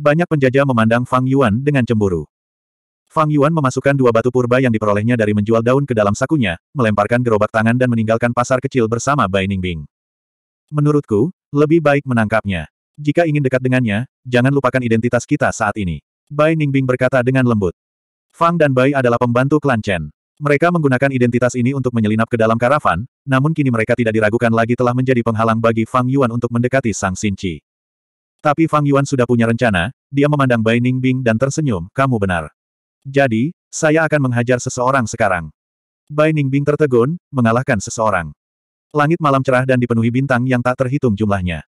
Banyak penjajah memandang Fang Yuan dengan cemburu. Fang Yuan memasukkan dua batu purba yang diperolehnya dari menjual daun ke dalam sakunya, melemparkan gerobak tangan dan meninggalkan pasar kecil bersama Bai Ningbing. Menurutku, lebih baik menangkapnya. Jika ingin dekat dengannya, jangan lupakan identitas kita saat ini. Bai Ningbing berkata dengan lembut. Fang dan Bai adalah pembantu klan Chen. Mereka menggunakan identitas ini untuk menyelinap ke dalam karavan, namun kini mereka tidak diragukan lagi telah menjadi penghalang bagi Fang Yuan untuk mendekati Sang Sinci. Tapi Fang Yuan sudah punya rencana, dia memandang Bai Ningbing dan tersenyum, kamu benar. Jadi, saya akan menghajar seseorang sekarang. Bai Ningbing tertegun, mengalahkan seseorang. Langit malam cerah dan dipenuhi bintang yang tak terhitung jumlahnya.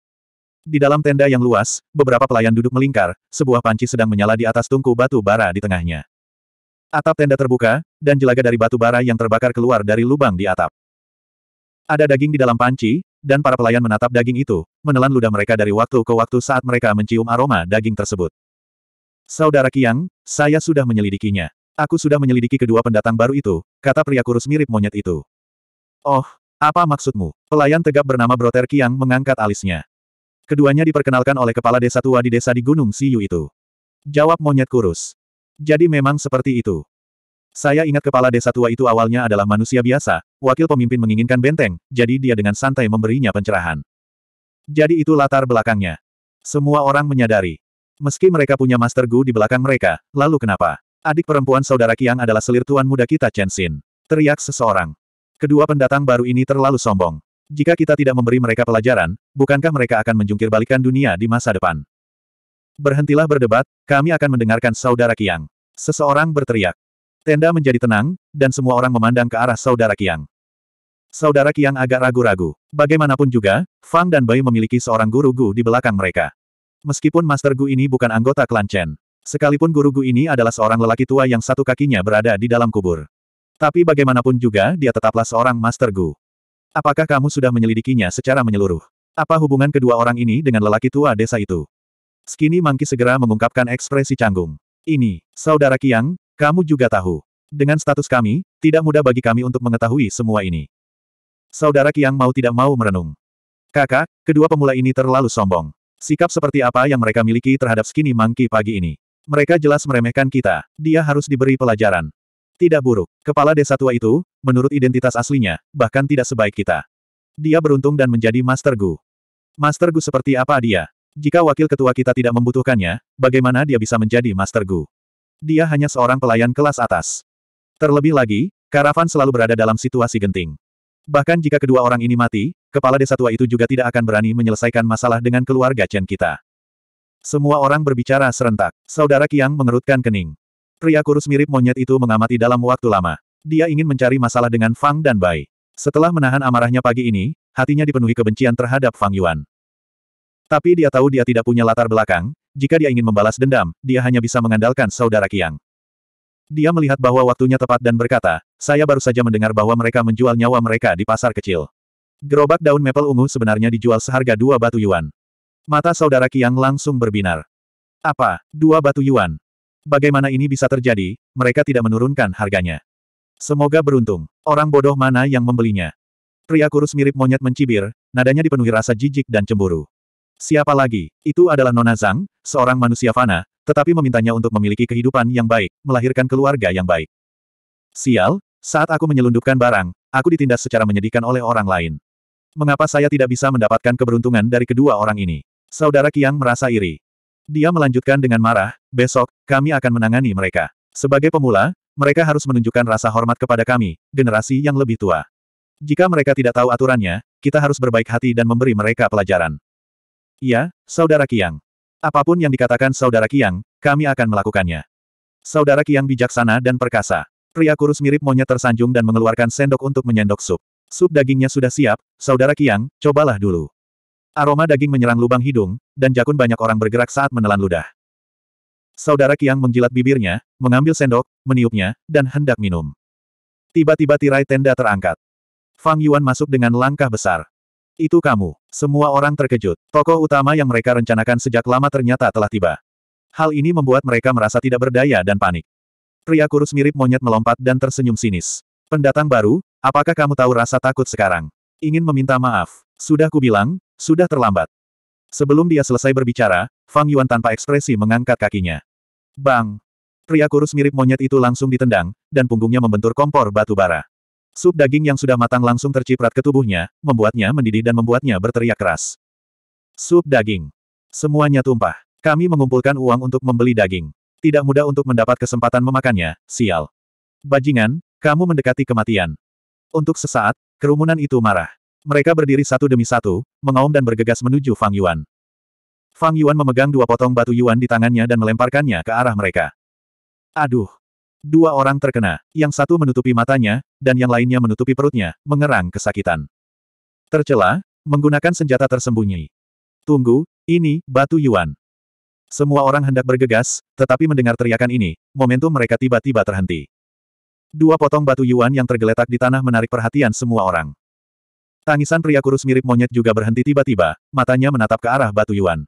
Di dalam tenda yang luas, beberapa pelayan duduk melingkar, sebuah panci sedang menyala di atas tungku batu bara di tengahnya. Atap tenda terbuka, dan jelaga dari batu bara yang terbakar keluar dari lubang di atap. Ada daging di dalam panci, dan para pelayan menatap daging itu, menelan ludah mereka dari waktu ke waktu saat mereka mencium aroma daging tersebut. Saudara Kiang, saya sudah menyelidikinya. Aku sudah menyelidiki kedua pendatang baru itu, kata pria kurus mirip monyet itu. Oh, apa maksudmu? Pelayan tegap bernama Broter Kiang mengangkat alisnya. Keduanya diperkenalkan oleh kepala desa tua di desa di Gunung Siyu itu. Jawab monyet kurus. Jadi memang seperti itu. Saya ingat kepala desa tua itu awalnya adalah manusia biasa, wakil pemimpin menginginkan benteng, jadi dia dengan santai memberinya pencerahan. Jadi itu latar belakangnya. Semua orang menyadari. Meski mereka punya Master Gu di belakang mereka, lalu kenapa? Adik perempuan saudara Kiang adalah selir tuan muda kita Chen Xin. Teriak seseorang. Kedua pendatang baru ini terlalu sombong. Jika kita tidak memberi mereka pelajaran, bukankah mereka akan menjungkir balikan dunia di masa depan? Berhentilah berdebat, kami akan mendengarkan saudara Kiang. Seseorang berteriak. Tenda menjadi tenang, dan semua orang memandang ke arah saudara Kiang. Saudara Kiang agak ragu-ragu. Bagaimanapun juga, Fang dan Bai memiliki seorang guru Gu di belakang mereka. Meskipun Master Gu ini bukan anggota klan Chen, sekalipun guru Gu ini adalah seorang lelaki tua yang satu kakinya berada di dalam kubur. Tapi bagaimanapun juga, dia tetaplah seorang Master Gu. Apakah kamu sudah menyelidikinya secara menyeluruh? Apa hubungan kedua orang ini dengan lelaki tua desa itu? Skinny Mangki segera mengungkapkan ekspresi canggung. Ini, Saudara Kiang, kamu juga tahu. Dengan status kami, tidak mudah bagi kami untuk mengetahui semua ini. Saudara Kiang mau tidak mau merenung. Kakak, kedua pemula ini terlalu sombong. Sikap seperti apa yang mereka miliki terhadap Skini Mangki pagi ini. Mereka jelas meremehkan kita, dia harus diberi pelajaran. Tidak buruk, kepala desa tua itu, menurut identitas aslinya, bahkan tidak sebaik kita. Dia beruntung dan menjadi Master Gu. Master Gu seperti apa dia? Jika wakil ketua kita tidak membutuhkannya, bagaimana dia bisa menjadi Master Gu? Dia hanya seorang pelayan kelas atas. Terlebih lagi, karavan selalu berada dalam situasi genting. Bahkan jika kedua orang ini mati, kepala desa tua itu juga tidak akan berani menyelesaikan masalah dengan keluarga Chen kita. Semua orang berbicara serentak. Saudara Kiang mengerutkan kening. Pria kurus mirip monyet itu mengamati dalam waktu lama. Dia ingin mencari masalah dengan Fang dan Bai. Setelah menahan amarahnya pagi ini, hatinya dipenuhi kebencian terhadap Fang Yuan. Tapi dia tahu dia tidak punya latar belakang, jika dia ingin membalas dendam, dia hanya bisa mengandalkan saudara Kiang. Dia melihat bahwa waktunya tepat dan berkata, saya baru saja mendengar bahwa mereka menjual nyawa mereka di pasar kecil. Gerobak daun maple ungu sebenarnya dijual seharga dua batu yuan. Mata saudara Kiang langsung berbinar. Apa? Dua batu yuan? Bagaimana ini bisa terjadi? Mereka tidak menurunkan harganya. Semoga beruntung. Orang bodoh mana yang membelinya? Pria kurus mirip monyet mencibir, nadanya dipenuhi rasa jijik dan cemburu. Siapa lagi? Itu adalah Nona Zhang, seorang manusia fana, tetapi memintanya untuk memiliki kehidupan yang baik, melahirkan keluarga yang baik. Sial, saat aku menyelundupkan barang, aku ditindas secara menyedihkan oleh orang lain. Mengapa saya tidak bisa mendapatkan keberuntungan dari kedua orang ini? Saudara Kiang merasa iri. Dia melanjutkan dengan marah, besok, kami akan menangani mereka. Sebagai pemula, mereka harus menunjukkan rasa hormat kepada kami, generasi yang lebih tua. Jika mereka tidak tahu aturannya, kita harus berbaik hati dan memberi mereka pelajaran. Ya, Saudara Kiang. Apapun yang dikatakan Saudara Kiang, kami akan melakukannya. Saudara Kiang bijaksana dan perkasa. Pria kurus mirip monyet tersanjung dan mengeluarkan sendok untuk menyendok sup. Sup dagingnya sudah siap, Saudara Kiang, cobalah dulu. Aroma daging menyerang lubang hidung, dan jakun banyak orang bergerak saat menelan ludah. Saudara Kiang menjilat bibirnya, mengambil sendok, meniupnya, dan hendak minum. Tiba-tiba tirai tenda terangkat. Fang Yuan masuk dengan langkah besar. Itu kamu. Semua orang terkejut. Tokoh utama yang mereka rencanakan sejak lama ternyata telah tiba. Hal ini membuat mereka merasa tidak berdaya dan panik. Pria kurus mirip monyet melompat dan tersenyum sinis. Pendatang baru, apakah kamu tahu rasa takut sekarang? Ingin meminta maaf. Sudah kubilang, sudah terlambat. Sebelum dia selesai berbicara, Fang Yuan tanpa ekspresi mengangkat kakinya. Bang! Pria kurus mirip monyet itu langsung ditendang, dan punggungnya membentur kompor batu bara. Sup daging yang sudah matang langsung terciprat ke tubuhnya, membuatnya mendidih dan membuatnya berteriak keras. Sup daging. Semuanya tumpah. Kami mengumpulkan uang untuk membeli daging. Tidak mudah untuk mendapat kesempatan memakannya, sial. Bajingan, kamu mendekati kematian. Untuk sesaat, kerumunan itu marah. Mereka berdiri satu demi satu, mengaum dan bergegas menuju Fang Yuan. Fang Yuan memegang dua potong batu Yuan di tangannya dan melemparkannya ke arah mereka. Aduh, Dua orang terkena, yang satu menutupi matanya, dan yang lainnya menutupi perutnya, mengerang kesakitan. Tercela, menggunakan senjata tersembunyi. Tunggu, ini, batu Yuan. Semua orang hendak bergegas, tetapi mendengar teriakan ini, momentum mereka tiba-tiba terhenti. Dua potong batu Yuan yang tergeletak di tanah menarik perhatian semua orang. Tangisan pria kurus mirip monyet juga berhenti tiba-tiba, matanya menatap ke arah batu Yuan.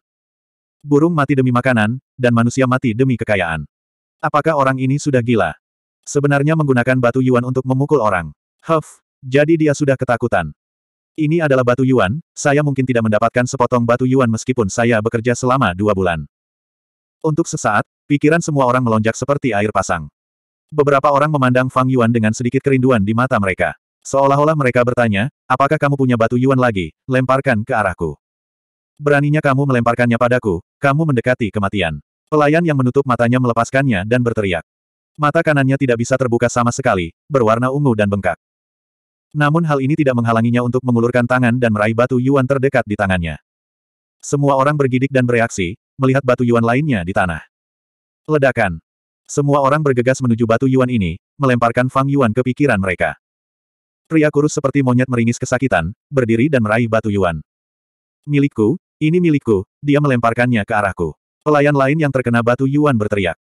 Burung mati demi makanan, dan manusia mati demi kekayaan. Apakah orang ini sudah gila? Sebenarnya menggunakan batu yuan untuk memukul orang. Huff, jadi dia sudah ketakutan. Ini adalah batu yuan, saya mungkin tidak mendapatkan sepotong batu yuan meskipun saya bekerja selama dua bulan. Untuk sesaat, pikiran semua orang melonjak seperti air pasang. Beberapa orang memandang Fang Yuan dengan sedikit kerinduan di mata mereka. Seolah-olah mereka bertanya, apakah kamu punya batu yuan lagi, lemparkan ke arahku. Beraninya kamu melemparkannya padaku, kamu mendekati kematian. Pelayan yang menutup matanya melepaskannya dan berteriak. Mata kanannya tidak bisa terbuka sama sekali, berwarna ungu dan bengkak. Namun hal ini tidak menghalanginya untuk mengulurkan tangan dan meraih batu Yuan terdekat di tangannya. Semua orang bergidik dan bereaksi, melihat batu Yuan lainnya di tanah. Ledakan. Semua orang bergegas menuju batu Yuan ini, melemparkan Fang Yuan ke pikiran mereka. Pria kurus seperti monyet meringis kesakitan, berdiri dan meraih batu Yuan. Milikku, ini milikku, dia melemparkannya ke arahku. Pelayan lain yang terkena batu Yuan berteriak.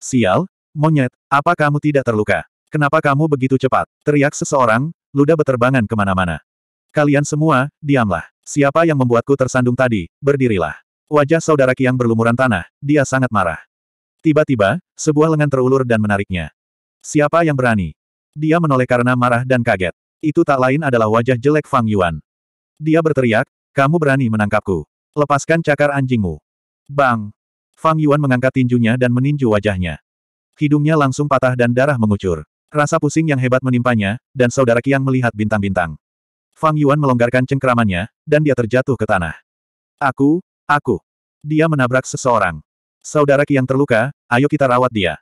Sial, monyet, apa kamu tidak terluka? Kenapa kamu begitu cepat? Teriak seseorang, ludah beterbangan kemana-mana. Kalian semua, diamlah. Siapa yang membuatku tersandung tadi, berdirilah. Wajah saudara Kiang berlumuran tanah, dia sangat marah. Tiba-tiba, sebuah lengan terulur dan menariknya. Siapa yang berani? Dia menoleh karena marah dan kaget. Itu tak lain adalah wajah jelek Fang Yuan. Dia berteriak, kamu berani menangkapku. Lepaskan cakar anjingmu. Bang! Fang Yuan mengangkat tinjunya dan meninju wajahnya. Hidungnya langsung patah dan darah mengucur. Rasa pusing yang hebat menimpanya, dan saudara Qiang melihat bintang-bintang. Fang Yuan melonggarkan cengkeramannya, dan dia terjatuh ke tanah. Aku, aku. Dia menabrak seseorang. Saudara Qiang terluka, ayo kita rawat dia.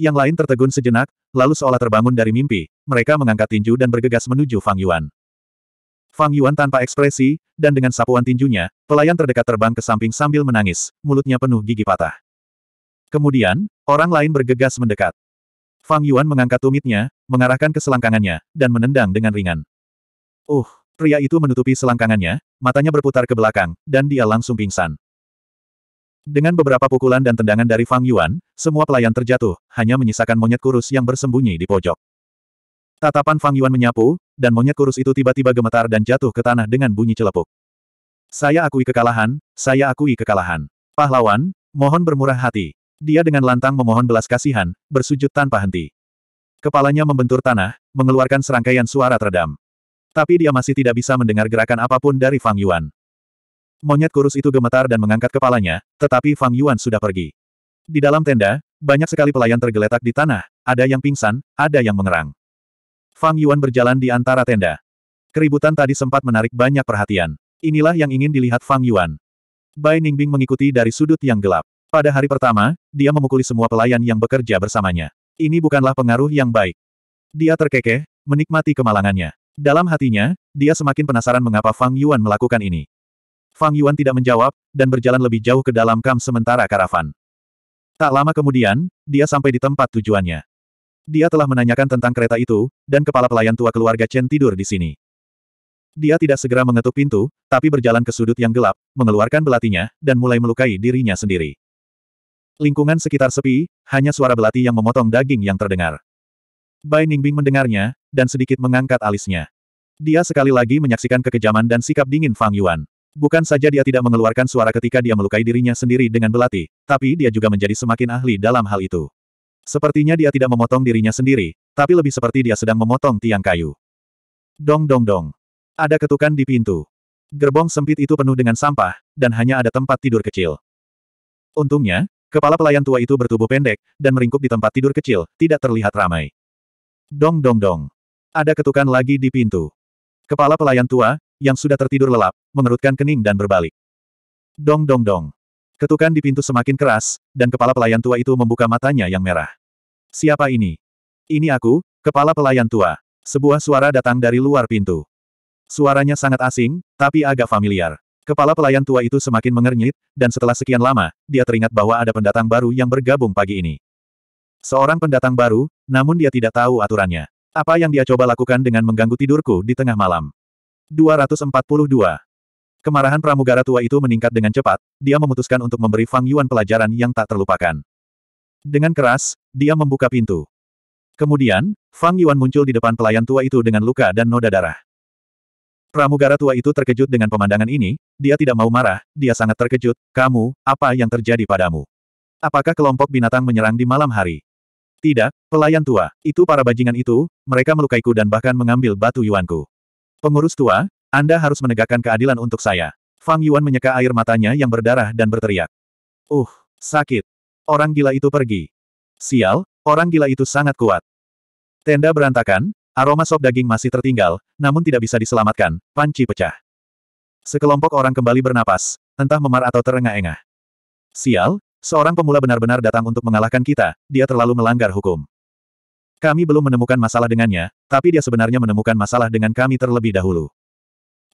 Yang lain tertegun sejenak, lalu seolah terbangun dari mimpi, mereka mengangkat tinju dan bergegas menuju Fang Yuan. Fang Yuan tanpa ekspresi, dan dengan sapuan tinjunya, pelayan terdekat terbang ke samping sambil menangis, mulutnya penuh gigi patah. Kemudian, orang lain bergegas mendekat. Fang Yuan mengangkat tumitnya, mengarahkan ke selangkangannya, dan menendang dengan ringan. Uh, pria itu menutupi selangkangannya, matanya berputar ke belakang, dan dia langsung pingsan. Dengan beberapa pukulan dan tendangan dari Fang Yuan, semua pelayan terjatuh, hanya menyisakan monyet kurus yang bersembunyi di pojok. Tatapan Fang Yuan menyapu, dan monyet kurus itu tiba-tiba gemetar dan jatuh ke tanah dengan bunyi celepuk. Saya akui kekalahan, saya akui kekalahan. Pahlawan, mohon bermurah hati. Dia dengan lantang memohon belas kasihan, bersujud tanpa henti. Kepalanya membentur tanah, mengeluarkan serangkaian suara teredam. Tapi dia masih tidak bisa mendengar gerakan apapun dari Fang Yuan. Monyet kurus itu gemetar dan mengangkat kepalanya, tetapi Fang Yuan sudah pergi. Di dalam tenda, banyak sekali pelayan tergeletak di tanah, ada yang pingsan, ada yang mengerang. Fang Yuan berjalan di antara tenda. Keributan tadi sempat menarik banyak perhatian. Inilah yang ingin dilihat Fang Yuan. Bai Ningbing mengikuti dari sudut yang gelap. Pada hari pertama, dia memukuli semua pelayan yang bekerja bersamanya. Ini bukanlah pengaruh yang baik. Dia terkekeh, menikmati kemalangannya. Dalam hatinya, dia semakin penasaran mengapa Fang Yuan melakukan ini. Fang Yuan tidak menjawab, dan berjalan lebih jauh ke dalam kam sementara karavan. Tak lama kemudian, dia sampai di tempat tujuannya. Dia telah menanyakan tentang kereta itu, dan kepala pelayan tua keluarga Chen tidur di sini. Dia tidak segera mengetuk pintu, tapi berjalan ke sudut yang gelap, mengeluarkan belatinya, dan mulai melukai dirinya sendiri. Lingkungan sekitar sepi, hanya suara belati yang memotong daging yang terdengar. Bai Ningbing mendengarnya, dan sedikit mengangkat alisnya. Dia sekali lagi menyaksikan kekejaman dan sikap dingin Fang Yuan. Bukan saja dia tidak mengeluarkan suara ketika dia melukai dirinya sendiri dengan belati, tapi dia juga menjadi semakin ahli dalam hal itu. Sepertinya dia tidak memotong dirinya sendiri, tapi lebih seperti dia sedang memotong tiang kayu. Dong dong dong. Ada ketukan di pintu. Gerbong sempit itu penuh dengan sampah, dan hanya ada tempat tidur kecil. Untungnya, kepala pelayan tua itu bertubuh pendek, dan meringkuk di tempat tidur kecil, tidak terlihat ramai. Dong dong dong. Ada ketukan lagi di pintu. Kepala pelayan tua, yang sudah tertidur lelap, mengerutkan kening dan berbalik. Dong dong dong. Ketukan di pintu semakin keras, dan kepala pelayan tua itu membuka matanya yang merah. Siapa ini? Ini aku, kepala pelayan tua. Sebuah suara datang dari luar pintu. Suaranya sangat asing, tapi agak familiar. Kepala pelayan tua itu semakin mengernyit, dan setelah sekian lama, dia teringat bahwa ada pendatang baru yang bergabung pagi ini. Seorang pendatang baru, namun dia tidak tahu aturannya. Apa yang dia coba lakukan dengan mengganggu tidurku di tengah malam? 242. Kemarahan pramugara tua itu meningkat dengan cepat, dia memutuskan untuk memberi Fang Yuan pelajaran yang tak terlupakan. Dengan keras, dia membuka pintu. Kemudian, Fang Yuan muncul di depan pelayan tua itu dengan luka dan noda darah. Pramugara tua itu terkejut dengan pemandangan ini, dia tidak mau marah, dia sangat terkejut, kamu, apa yang terjadi padamu? Apakah kelompok binatang menyerang di malam hari? Tidak, pelayan tua, itu para bajingan itu, mereka melukaiku dan bahkan mengambil batu Yuanku. Pengurus tua, Anda harus menegakkan keadilan untuk saya. Fang Yuan menyeka air matanya yang berdarah dan berteriak. Uh, sakit. Orang gila itu pergi. Sial, orang gila itu sangat kuat. Tenda berantakan, aroma sop daging masih tertinggal, namun tidak bisa diselamatkan, panci pecah. Sekelompok orang kembali bernapas, entah memar atau terengah-engah. Sial, seorang pemula benar-benar datang untuk mengalahkan kita, dia terlalu melanggar hukum. Kami belum menemukan masalah dengannya, tapi dia sebenarnya menemukan masalah dengan kami terlebih dahulu.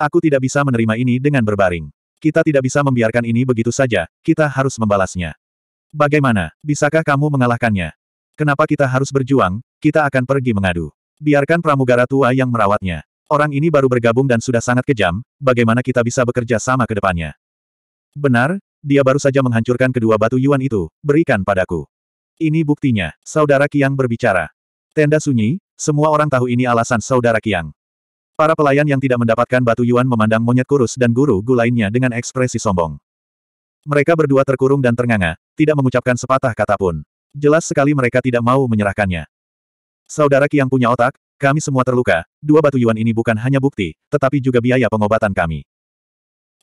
Aku tidak bisa menerima ini dengan berbaring. Kita tidak bisa membiarkan ini begitu saja, kita harus membalasnya. Bagaimana, bisakah kamu mengalahkannya? Kenapa kita harus berjuang, kita akan pergi mengadu. Biarkan pramugara tua yang merawatnya. Orang ini baru bergabung dan sudah sangat kejam, bagaimana kita bisa bekerja sama ke depannya? Benar, dia baru saja menghancurkan kedua batu Yuan itu, berikan padaku. Ini buktinya, Saudara Kiang berbicara. Tenda sunyi, semua orang tahu ini alasan Saudara Kiang. Para pelayan yang tidak mendapatkan batu Yuan memandang monyet kurus dan guru gu lainnya dengan ekspresi sombong. Mereka berdua terkurung dan ternganga, tidak mengucapkan sepatah kata pun. Jelas sekali mereka tidak mau menyerahkannya. Saudara Ki punya otak, kami semua terluka, dua batu yuan ini bukan hanya bukti, tetapi juga biaya pengobatan kami.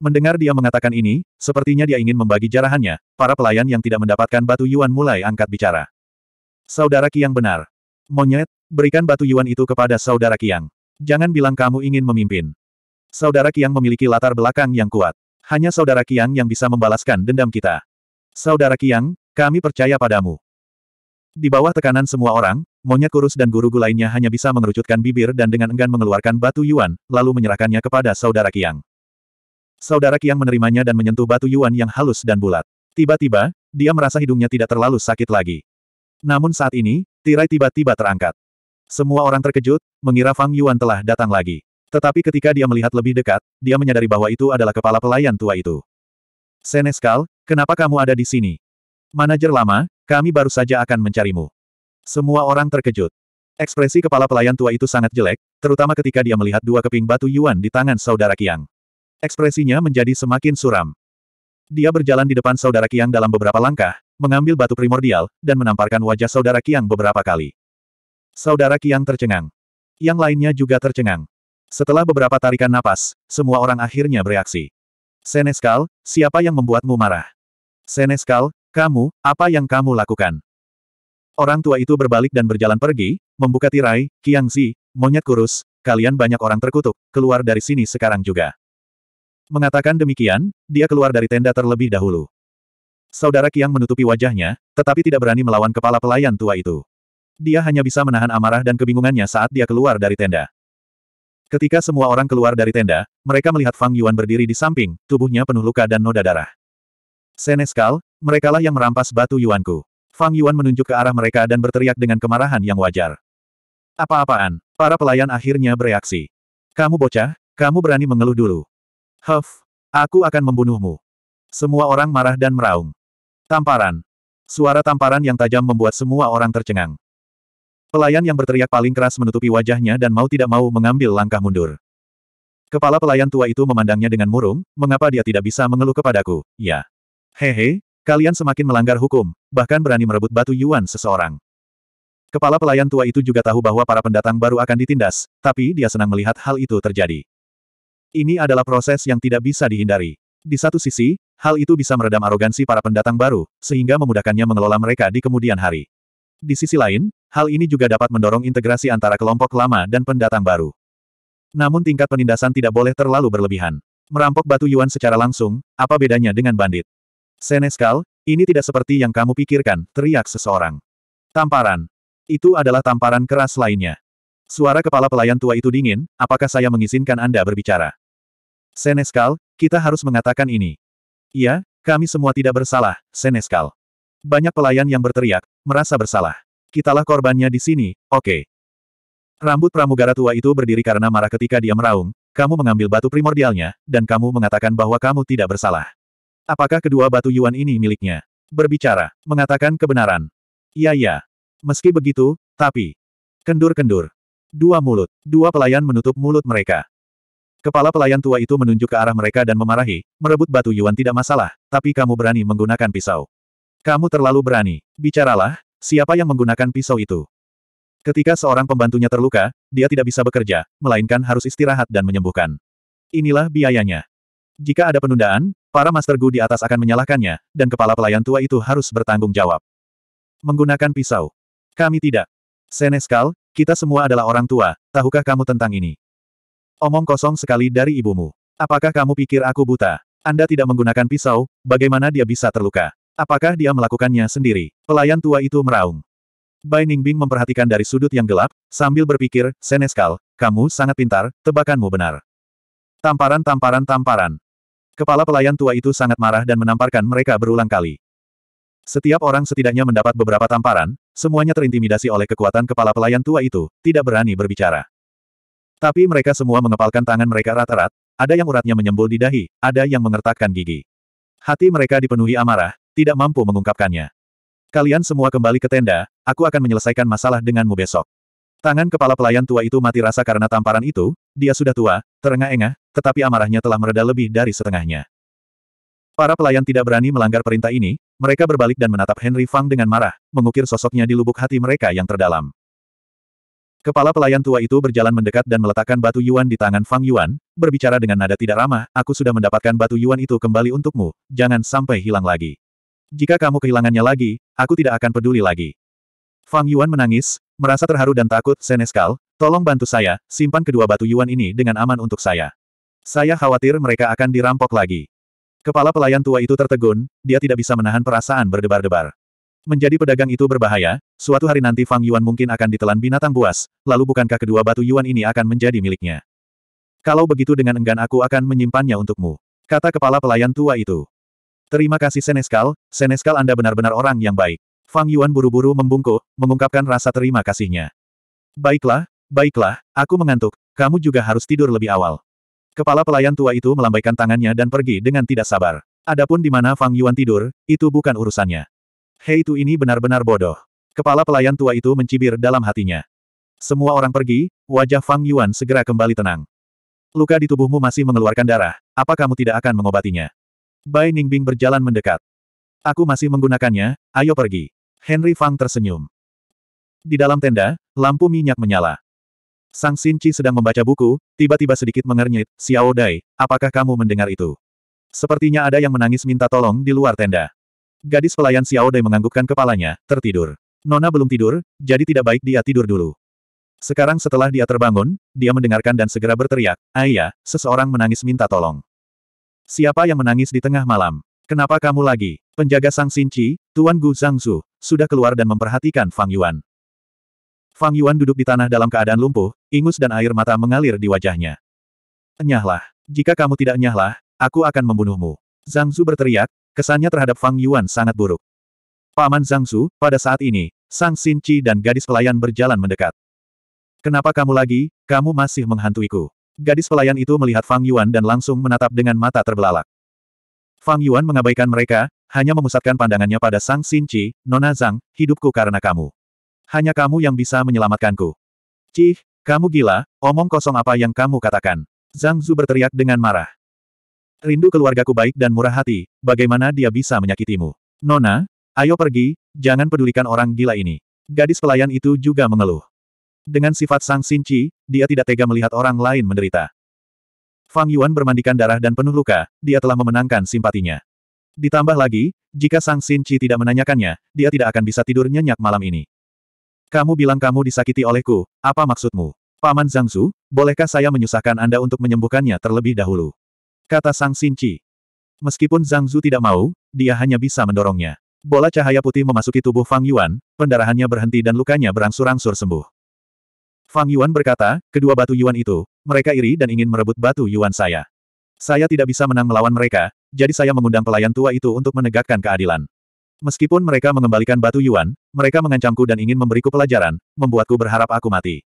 Mendengar dia mengatakan ini, sepertinya dia ingin membagi jarahannya, para pelayan yang tidak mendapatkan batu yuan mulai angkat bicara. Saudara Ki benar. Monyet, berikan batu yuan itu kepada saudara Ki Jangan bilang kamu ingin memimpin. Saudara Kiang memiliki latar belakang yang kuat. Hanya saudara Kiang yang bisa membalaskan dendam kita. Saudara Kiang, kami percaya padamu. Di bawah tekanan semua orang, monyet kurus dan guru-guru lainnya hanya bisa mengerucutkan bibir dan dengan enggan mengeluarkan batu yuan, lalu menyerahkannya kepada saudara Kiang. Saudara Kiang menerimanya dan menyentuh batu yuan yang halus dan bulat. Tiba-tiba, dia merasa hidungnya tidak terlalu sakit lagi. Namun saat ini, tirai tiba-tiba terangkat. Semua orang terkejut, mengira Fang Yuan telah datang lagi. Tetapi ketika dia melihat lebih dekat, dia menyadari bahwa itu adalah kepala pelayan tua itu. Seneskal, kenapa kamu ada di sini? Manajer lama, kami baru saja akan mencarimu. Semua orang terkejut. Ekspresi kepala pelayan tua itu sangat jelek, terutama ketika dia melihat dua keping batu Yuan di tangan saudara Kiang. Ekspresinya menjadi semakin suram. Dia berjalan di depan saudara Kiang dalam beberapa langkah, mengambil batu primordial, dan menamparkan wajah saudara Kiang beberapa kali. Saudara Kiang tercengang. Yang lainnya juga tercengang. Setelah beberapa tarikan napas, semua orang akhirnya bereaksi. Seneskal, siapa yang membuatmu marah? Seneskal, kamu, apa yang kamu lakukan? Orang tua itu berbalik dan berjalan pergi, membuka tirai, Si, monyet kurus, kalian banyak orang terkutuk, keluar dari sini sekarang juga. Mengatakan demikian, dia keluar dari tenda terlebih dahulu. Saudara Kiang menutupi wajahnya, tetapi tidak berani melawan kepala pelayan tua itu. Dia hanya bisa menahan amarah dan kebingungannya saat dia keluar dari tenda. Ketika semua orang keluar dari tenda, mereka melihat Fang Yuan berdiri di samping, tubuhnya penuh luka dan noda darah. Seneskal, merekalah yang merampas batu Yuanku. Fang Yuan menunjuk ke arah mereka dan berteriak dengan kemarahan yang wajar. Apa-apaan, para pelayan akhirnya bereaksi. Kamu bocah, kamu berani mengeluh dulu. Huff, aku akan membunuhmu. Semua orang marah dan meraung. Tamparan. Suara tamparan yang tajam membuat semua orang tercengang. Pelayan yang berteriak paling keras menutupi wajahnya dan mau tidak mau mengambil langkah mundur. Kepala pelayan tua itu memandangnya dengan murung, mengapa dia tidak bisa mengeluh kepadaku, ya. Hehe, kalian semakin melanggar hukum, bahkan berani merebut batu yuan seseorang. Kepala pelayan tua itu juga tahu bahwa para pendatang baru akan ditindas, tapi dia senang melihat hal itu terjadi. Ini adalah proses yang tidak bisa dihindari. Di satu sisi, hal itu bisa meredam arogansi para pendatang baru, sehingga memudahkannya mengelola mereka di kemudian hari. Di sisi lain, hal ini juga dapat mendorong integrasi antara kelompok lama dan pendatang baru. Namun tingkat penindasan tidak boleh terlalu berlebihan. Merampok batu Yuan secara langsung, apa bedanya dengan bandit? Seneskal, ini tidak seperti yang kamu pikirkan, teriak seseorang. Tamparan. Itu adalah tamparan keras lainnya. Suara kepala pelayan tua itu dingin, apakah saya mengizinkan Anda berbicara? Seneskal, kita harus mengatakan ini. Iya, kami semua tidak bersalah, Seneskal. Banyak pelayan yang berteriak, merasa bersalah. Kitalah korbannya di sini, oke. Okay. Rambut pramugara tua itu berdiri karena marah ketika dia meraung, kamu mengambil batu primordialnya, dan kamu mengatakan bahwa kamu tidak bersalah. Apakah kedua batu Yuan ini miliknya? Berbicara, mengatakan kebenaran. Iya iya. Meski begitu, tapi... Kendur-kendur. Dua mulut, dua pelayan menutup mulut mereka. Kepala pelayan tua itu menunjuk ke arah mereka dan memarahi, merebut batu Yuan tidak masalah, tapi kamu berani menggunakan pisau. Kamu terlalu berani. Bicaralah, siapa yang menggunakan pisau itu? Ketika seorang pembantunya terluka, dia tidak bisa bekerja, melainkan harus istirahat dan menyembuhkan. Inilah biayanya. Jika ada penundaan, para Master Gu di atas akan menyalahkannya, dan kepala pelayan tua itu harus bertanggung jawab. Menggunakan pisau. Kami tidak. Seneskal, kita semua adalah orang tua, tahukah kamu tentang ini? Omong kosong sekali dari ibumu. Apakah kamu pikir aku buta? Anda tidak menggunakan pisau, bagaimana dia bisa terluka? Apakah dia melakukannya sendiri? Pelayan tua itu meraung. Bai Ningbing memperhatikan dari sudut yang gelap, sambil berpikir, Seneskal, kamu sangat pintar, tebakanmu benar. Tamparan tamparan tamparan. Kepala pelayan tua itu sangat marah dan menamparkan mereka berulang kali. Setiap orang setidaknya mendapat beberapa tamparan, semuanya terintimidasi oleh kekuatan kepala pelayan tua itu, tidak berani berbicara. Tapi mereka semua mengepalkan tangan mereka rata rata ada yang uratnya menyembul di dahi, ada yang mengertakkan gigi. Hati mereka dipenuhi amarah, tidak mampu mengungkapkannya. Kalian semua kembali ke tenda, aku akan menyelesaikan masalah denganmu besok. Tangan kepala pelayan tua itu mati rasa karena tamparan itu, dia sudah tua, terengah-engah, tetapi amarahnya telah mereda lebih dari setengahnya. Para pelayan tidak berani melanggar perintah ini, mereka berbalik dan menatap Henry Fang dengan marah, mengukir sosoknya di lubuk hati mereka yang terdalam. Kepala pelayan tua itu berjalan mendekat dan meletakkan batu Yuan di tangan Fang Yuan, berbicara dengan nada tidak ramah, aku sudah mendapatkan batu Yuan itu kembali untukmu, jangan sampai hilang lagi. Jika kamu kehilangannya lagi, aku tidak akan peduli lagi. Fang Yuan menangis, merasa terharu dan takut, Seneskal, tolong bantu saya, simpan kedua batu Yuan ini dengan aman untuk saya. Saya khawatir mereka akan dirampok lagi. Kepala pelayan tua itu tertegun, dia tidak bisa menahan perasaan berdebar-debar. Menjadi pedagang itu berbahaya, suatu hari nanti Fang Yuan mungkin akan ditelan binatang buas, lalu bukankah kedua batu Yuan ini akan menjadi miliknya? Kalau begitu dengan enggan aku akan menyimpannya untukmu. Kata kepala pelayan tua itu. Terima kasih Seneskal, Seneskal Anda benar-benar orang yang baik. Fang Yuan buru-buru membungkuk, mengungkapkan rasa terima kasihnya. Baiklah, baiklah, aku mengantuk, kamu juga harus tidur lebih awal. Kepala pelayan tua itu melambaikan tangannya dan pergi dengan tidak sabar. Adapun di mana Fang Yuan tidur, itu bukan urusannya. Hei itu ini benar-benar bodoh. Kepala pelayan tua itu mencibir dalam hatinya. Semua orang pergi, wajah Fang Yuan segera kembali tenang. Luka di tubuhmu masih mengeluarkan darah, apa kamu tidak akan mengobatinya? Bai Ningbing berjalan mendekat. Aku masih menggunakannya, ayo pergi. Henry Fang tersenyum. Di dalam tenda, lampu minyak menyala. Sang Sinci sedang membaca buku, tiba-tiba sedikit mengernyit, Xiao Dai, apakah kamu mendengar itu? Sepertinya ada yang menangis minta tolong di luar tenda. Gadis pelayan Xiao Dai menganggukkan kepalanya, tertidur. Nona belum tidur, jadi tidak baik dia tidur dulu. Sekarang setelah dia terbangun, dia mendengarkan dan segera berteriak, Ayah, seseorang menangis minta tolong. Siapa yang menangis di tengah malam? Kenapa kamu lagi? Penjaga Sang Sinci, Tuan Gu Zhangzu, sudah keluar dan memperhatikan Fang Yuan. Fang Yuan duduk di tanah dalam keadaan lumpuh, ingus dan air mata mengalir di wajahnya. Enyahlah. Jika kamu tidak nyahlah, aku akan membunuhmu. Zhangzu berteriak, kesannya terhadap Fang Yuan sangat buruk. Paman Zhangzu, pada saat ini, Sang Sinci dan gadis pelayan berjalan mendekat. Kenapa kamu lagi, kamu masih menghantuiku? Gadis pelayan itu melihat Fang Yuan dan langsung menatap dengan mata terbelalak. Fang Yuan mengabaikan mereka, hanya memusatkan pandangannya pada Sang Sinci, Nona Zhang, hidupku karena kamu. Hanya kamu yang bisa menyelamatkanku. Cih, kamu gila, omong kosong apa yang kamu katakan. Zhang Zu berteriak dengan marah. Rindu keluargaku baik dan murah hati, bagaimana dia bisa menyakitimu. Nona, ayo pergi, jangan pedulikan orang gila ini. Gadis pelayan itu juga mengeluh. Dengan sifat Sang Sinci, dia tidak tega melihat orang lain menderita. Fang Yuan bermandikan darah dan penuh luka, dia telah memenangkan simpatinya. Ditambah lagi, jika Sang Sinci tidak menanyakannya, dia tidak akan bisa tidur nyenyak malam ini. Kamu bilang kamu disakiti olehku, apa maksudmu? Paman Zhangzu, bolehkah saya menyusahkan Anda untuk menyembuhkannya terlebih dahulu? Kata Sang Sinci. Meskipun Zhangzu tidak mau, dia hanya bisa mendorongnya. Bola cahaya putih memasuki tubuh Fang Yuan, pendarahannya berhenti dan lukanya berangsur-angsur sembuh. Fang Yuan berkata, kedua batu Yuan itu, mereka iri dan ingin merebut batu Yuan saya. Saya tidak bisa menang melawan mereka, jadi saya mengundang pelayan tua itu untuk menegakkan keadilan. Meskipun mereka mengembalikan batu Yuan, mereka mengancamku dan ingin memberiku pelajaran, membuatku berharap aku mati.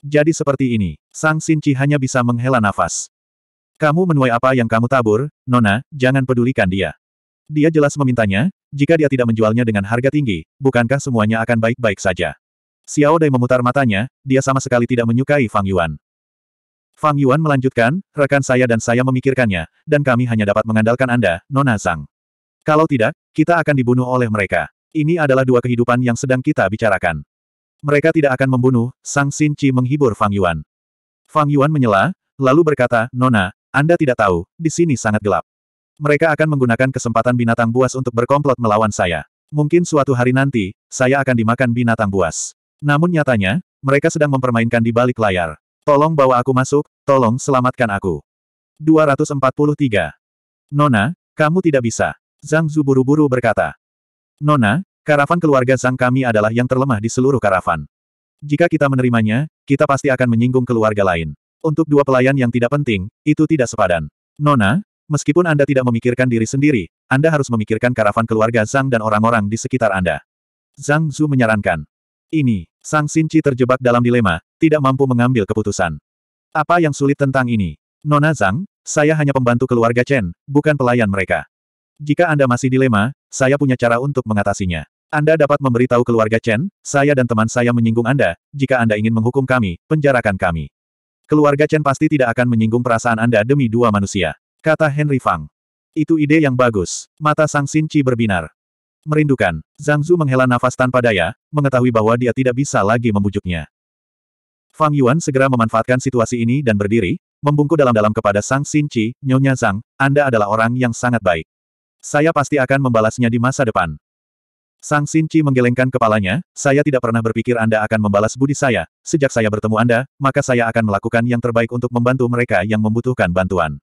Jadi seperti ini, Sang Sinci hanya bisa menghela nafas. Kamu menuai apa yang kamu tabur, Nona, jangan pedulikan dia. Dia jelas memintanya, jika dia tidak menjualnya dengan harga tinggi, bukankah semuanya akan baik-baik saja? Xiao Dai memutar matanya, dia sama sekali tidak menyukai Fang Yuan. Fang Yuan melanjutkan, rekan saya dan saya memikirkannya, dan kami hanya dapat mengandalkan Anda, Nona Zhang. Kalau tidak, kita akan dibunuh oleh mereka. Ini adalah dua kehidupan yang sedang kita bicarakan. Mereka tidak akan membunuh, Sang Xin Qi menghibur Fang Yuan. Fang Yuan menyela, lalu berkata, Nona, Anda tidak tahu, di sini sangat gelap. Mereka akan menggunakan kesempatan binatang buas untuk berkomplot melawan saya. Mungkin suatu hari nanti, saya akan dimakan binatang buas. Namun nyatanya, mereka sedang mempermainkan di balik layar. Tolong bawa aku masuk, tolong selamatkan aku. 243. Nona, kamu tidak bisa. Zhang Zhu buru-buru berkata. Nona, karavan keluarga Zhang kami adalah yang terlemah di seluruh karavan. Jika kita menerimanya, kita pasti akan menyinggung keluarga lain. Untuk dua pelayan yang tidak penting, itu tidak sepadan. Nona, meskipun Anda tidak memikirkan diri sendiri, Anda harus memikirkan karavan keluarga Zhang dan orang-orang di sekitar Anda. Zhang Zhu menyarankan. Ini, Sang Sinci terjebak dalam dilema, tidak mampu mengambil keputusan. Apa yang sulit tentang ini? Nona Zhang, saya hanya pembantu keluarga Chen, bukan pelayan mereka. Jika Anda masih dilema, saya punya cara untuk mengatasinya. Anda dapat memberitahu keluarga Chen, saya dan teman saya menyinggung Anda, jika Anda ingin menghukum kami, penjarakan kami. Keluarga Chen pasti tidak akan menyinggung perasaan Anda demi dua manusia. Kata Henry Fang. Itu ide yang bagus. Mata Sang Sinci berbinar merindukan. Zhang Zu menghela nafas tanpa daya, mengetahui bahwa dia tidak bisa lagi membujuknya. Fang Yuan segera memanfaatkan situasi ini dan berdiri, membungkuk dalam-dalam kepada Sang Xin Chi. Nyonya Zhang, Anda adalah orang yang sangat baik. Saya pasti akan membalasnya di masa depan. Sang Xin Chi menggelengkan kepalanya, saya tidak pernah berpikir Anda akan membalas budi saya, sejak saya bertemu Anda, maka saya akan melakukan yang terbaik untuk membantu mereka yang membutuhkan bantuan.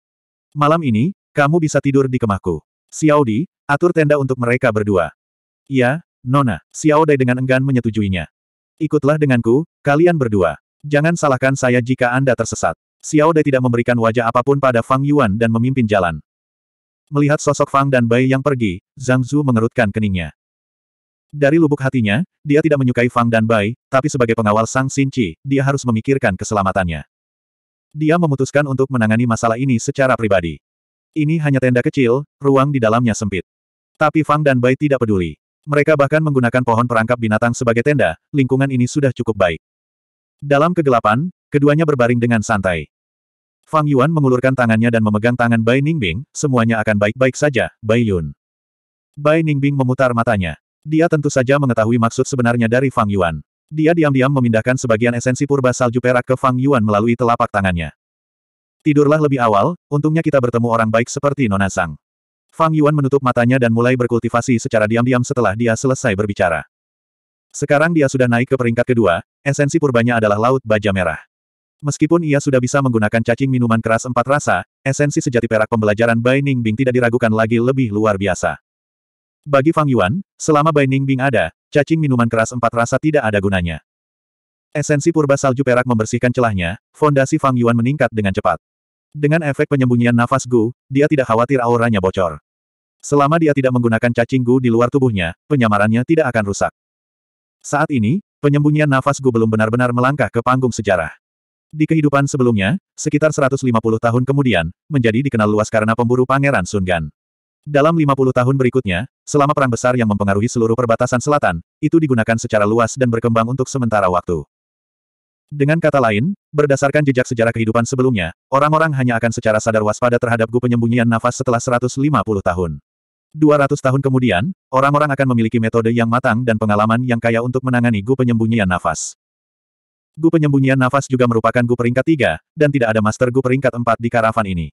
Malam ini, kamu bisa tidur di kemahku. Xiaodi, Atur tenda untuk mereka berdua. Ya, Nona, Xiao Dai dengan enggan menyetujuinya. Ikutlah denganku, kalian berdua. Jangan salahkan saya jika Anda tersesat. Xiao Dai tidak memberikan wajah apapun pada Fang Yuan dan memimpin jalan. Melihat sosok Fang dan Bai yang pergi, Zhang Zhu mengerutkan keningnya. Dari lubuk hatinya, dia tidak menyukai Fang dan Bai, tapi sebagai pengawal Sang Qi, dia harus memikirkan keselamatannya. Dia memutuskan untuk menangani masalah ini secara pribadi. Ini hanya tenda kecil, ruang di dalamnya sempit. Tapi Fang dan Bai tidak peduli. Mereka bahkan menggunakan pohon perangkap binatang sebagai tenda, lingkungan ini sudah cukup baik. Dalam kegelapan, keduanya berbaring dengan santai. Fang Yuan mengulurkan tangannya dan memegang tangan Bai Ningbing, semuanya akan baik-baik saja, Bai Yun. Bai Ningbing memutar matanya. Dia tentu saja mengetahui maksud sebenarnya dari Fang Yuan. Dia diam-diam memindahkan sebagian esensi purba salju perak ke Fang Yuan melalui telapak tangannya. Tidurlah lebih awal, untungnya kita bertemu orang baik seperti Nona Sang. Fang Yuan menutup matanya dan mulai berkultivasi secara diam-diam setelah dia selesai berbicara. Sekarang dia sudah naik ke peringkat kedua, esensi purbanya adalah Laut Baja Merah. Meskipun ia sudah bisa menggunakan cacing minuman keras empat rasa, esensi sejati perak pembelajaran Bai Ningbing tidak diragukan lagi lebih luar biasa. Bagi Fang Yuan, selama Bai Ningbing ada, cacing minuman keras empat rasa tidak ada gunanya. Esensi purba salju perak membersihkan celahnya, fondasi Fang Yuan meningkat dengan cepat. Dengan efek penyembunyian nafas Gu, dia tidak khawatir auranya bocor. Selama dia tidak menggunakan cacing gu di luar tubuhnya, penyamarannya tidak akan rusak. Saat ini, penyembunyian nafas gu belum benar-benar melangkah ke panggung sejarah. Di kehidupan sebelumnya, sekitar 150 tahun kemudian, menjadi dikenal luas karena pemburu Pangeran Sungan. Dalam 50 tahun berikutnya, selama perang besar yang mempengaruhi seluruh perbatasan selatan, itu digunakan secara luas dan berkembang untuk sementara waktu. Dengan kata lain, berdasarkan jejak sejarah kehidupan sebelumnya, orang-orang hanya akan secara sadar waspada terhadap gu penyembunyian nafas setelah 150 tahun. 200 tahun kemudian, orang-orang akan memiliki metode yang matang dan pengalaman yang kaya untuk menangani gu penyembunyian nafas. Gu penyembunyian nafas juga merupakan gu peringkat 3, dan tidak ada master gu peringkat 4 di karavan ini.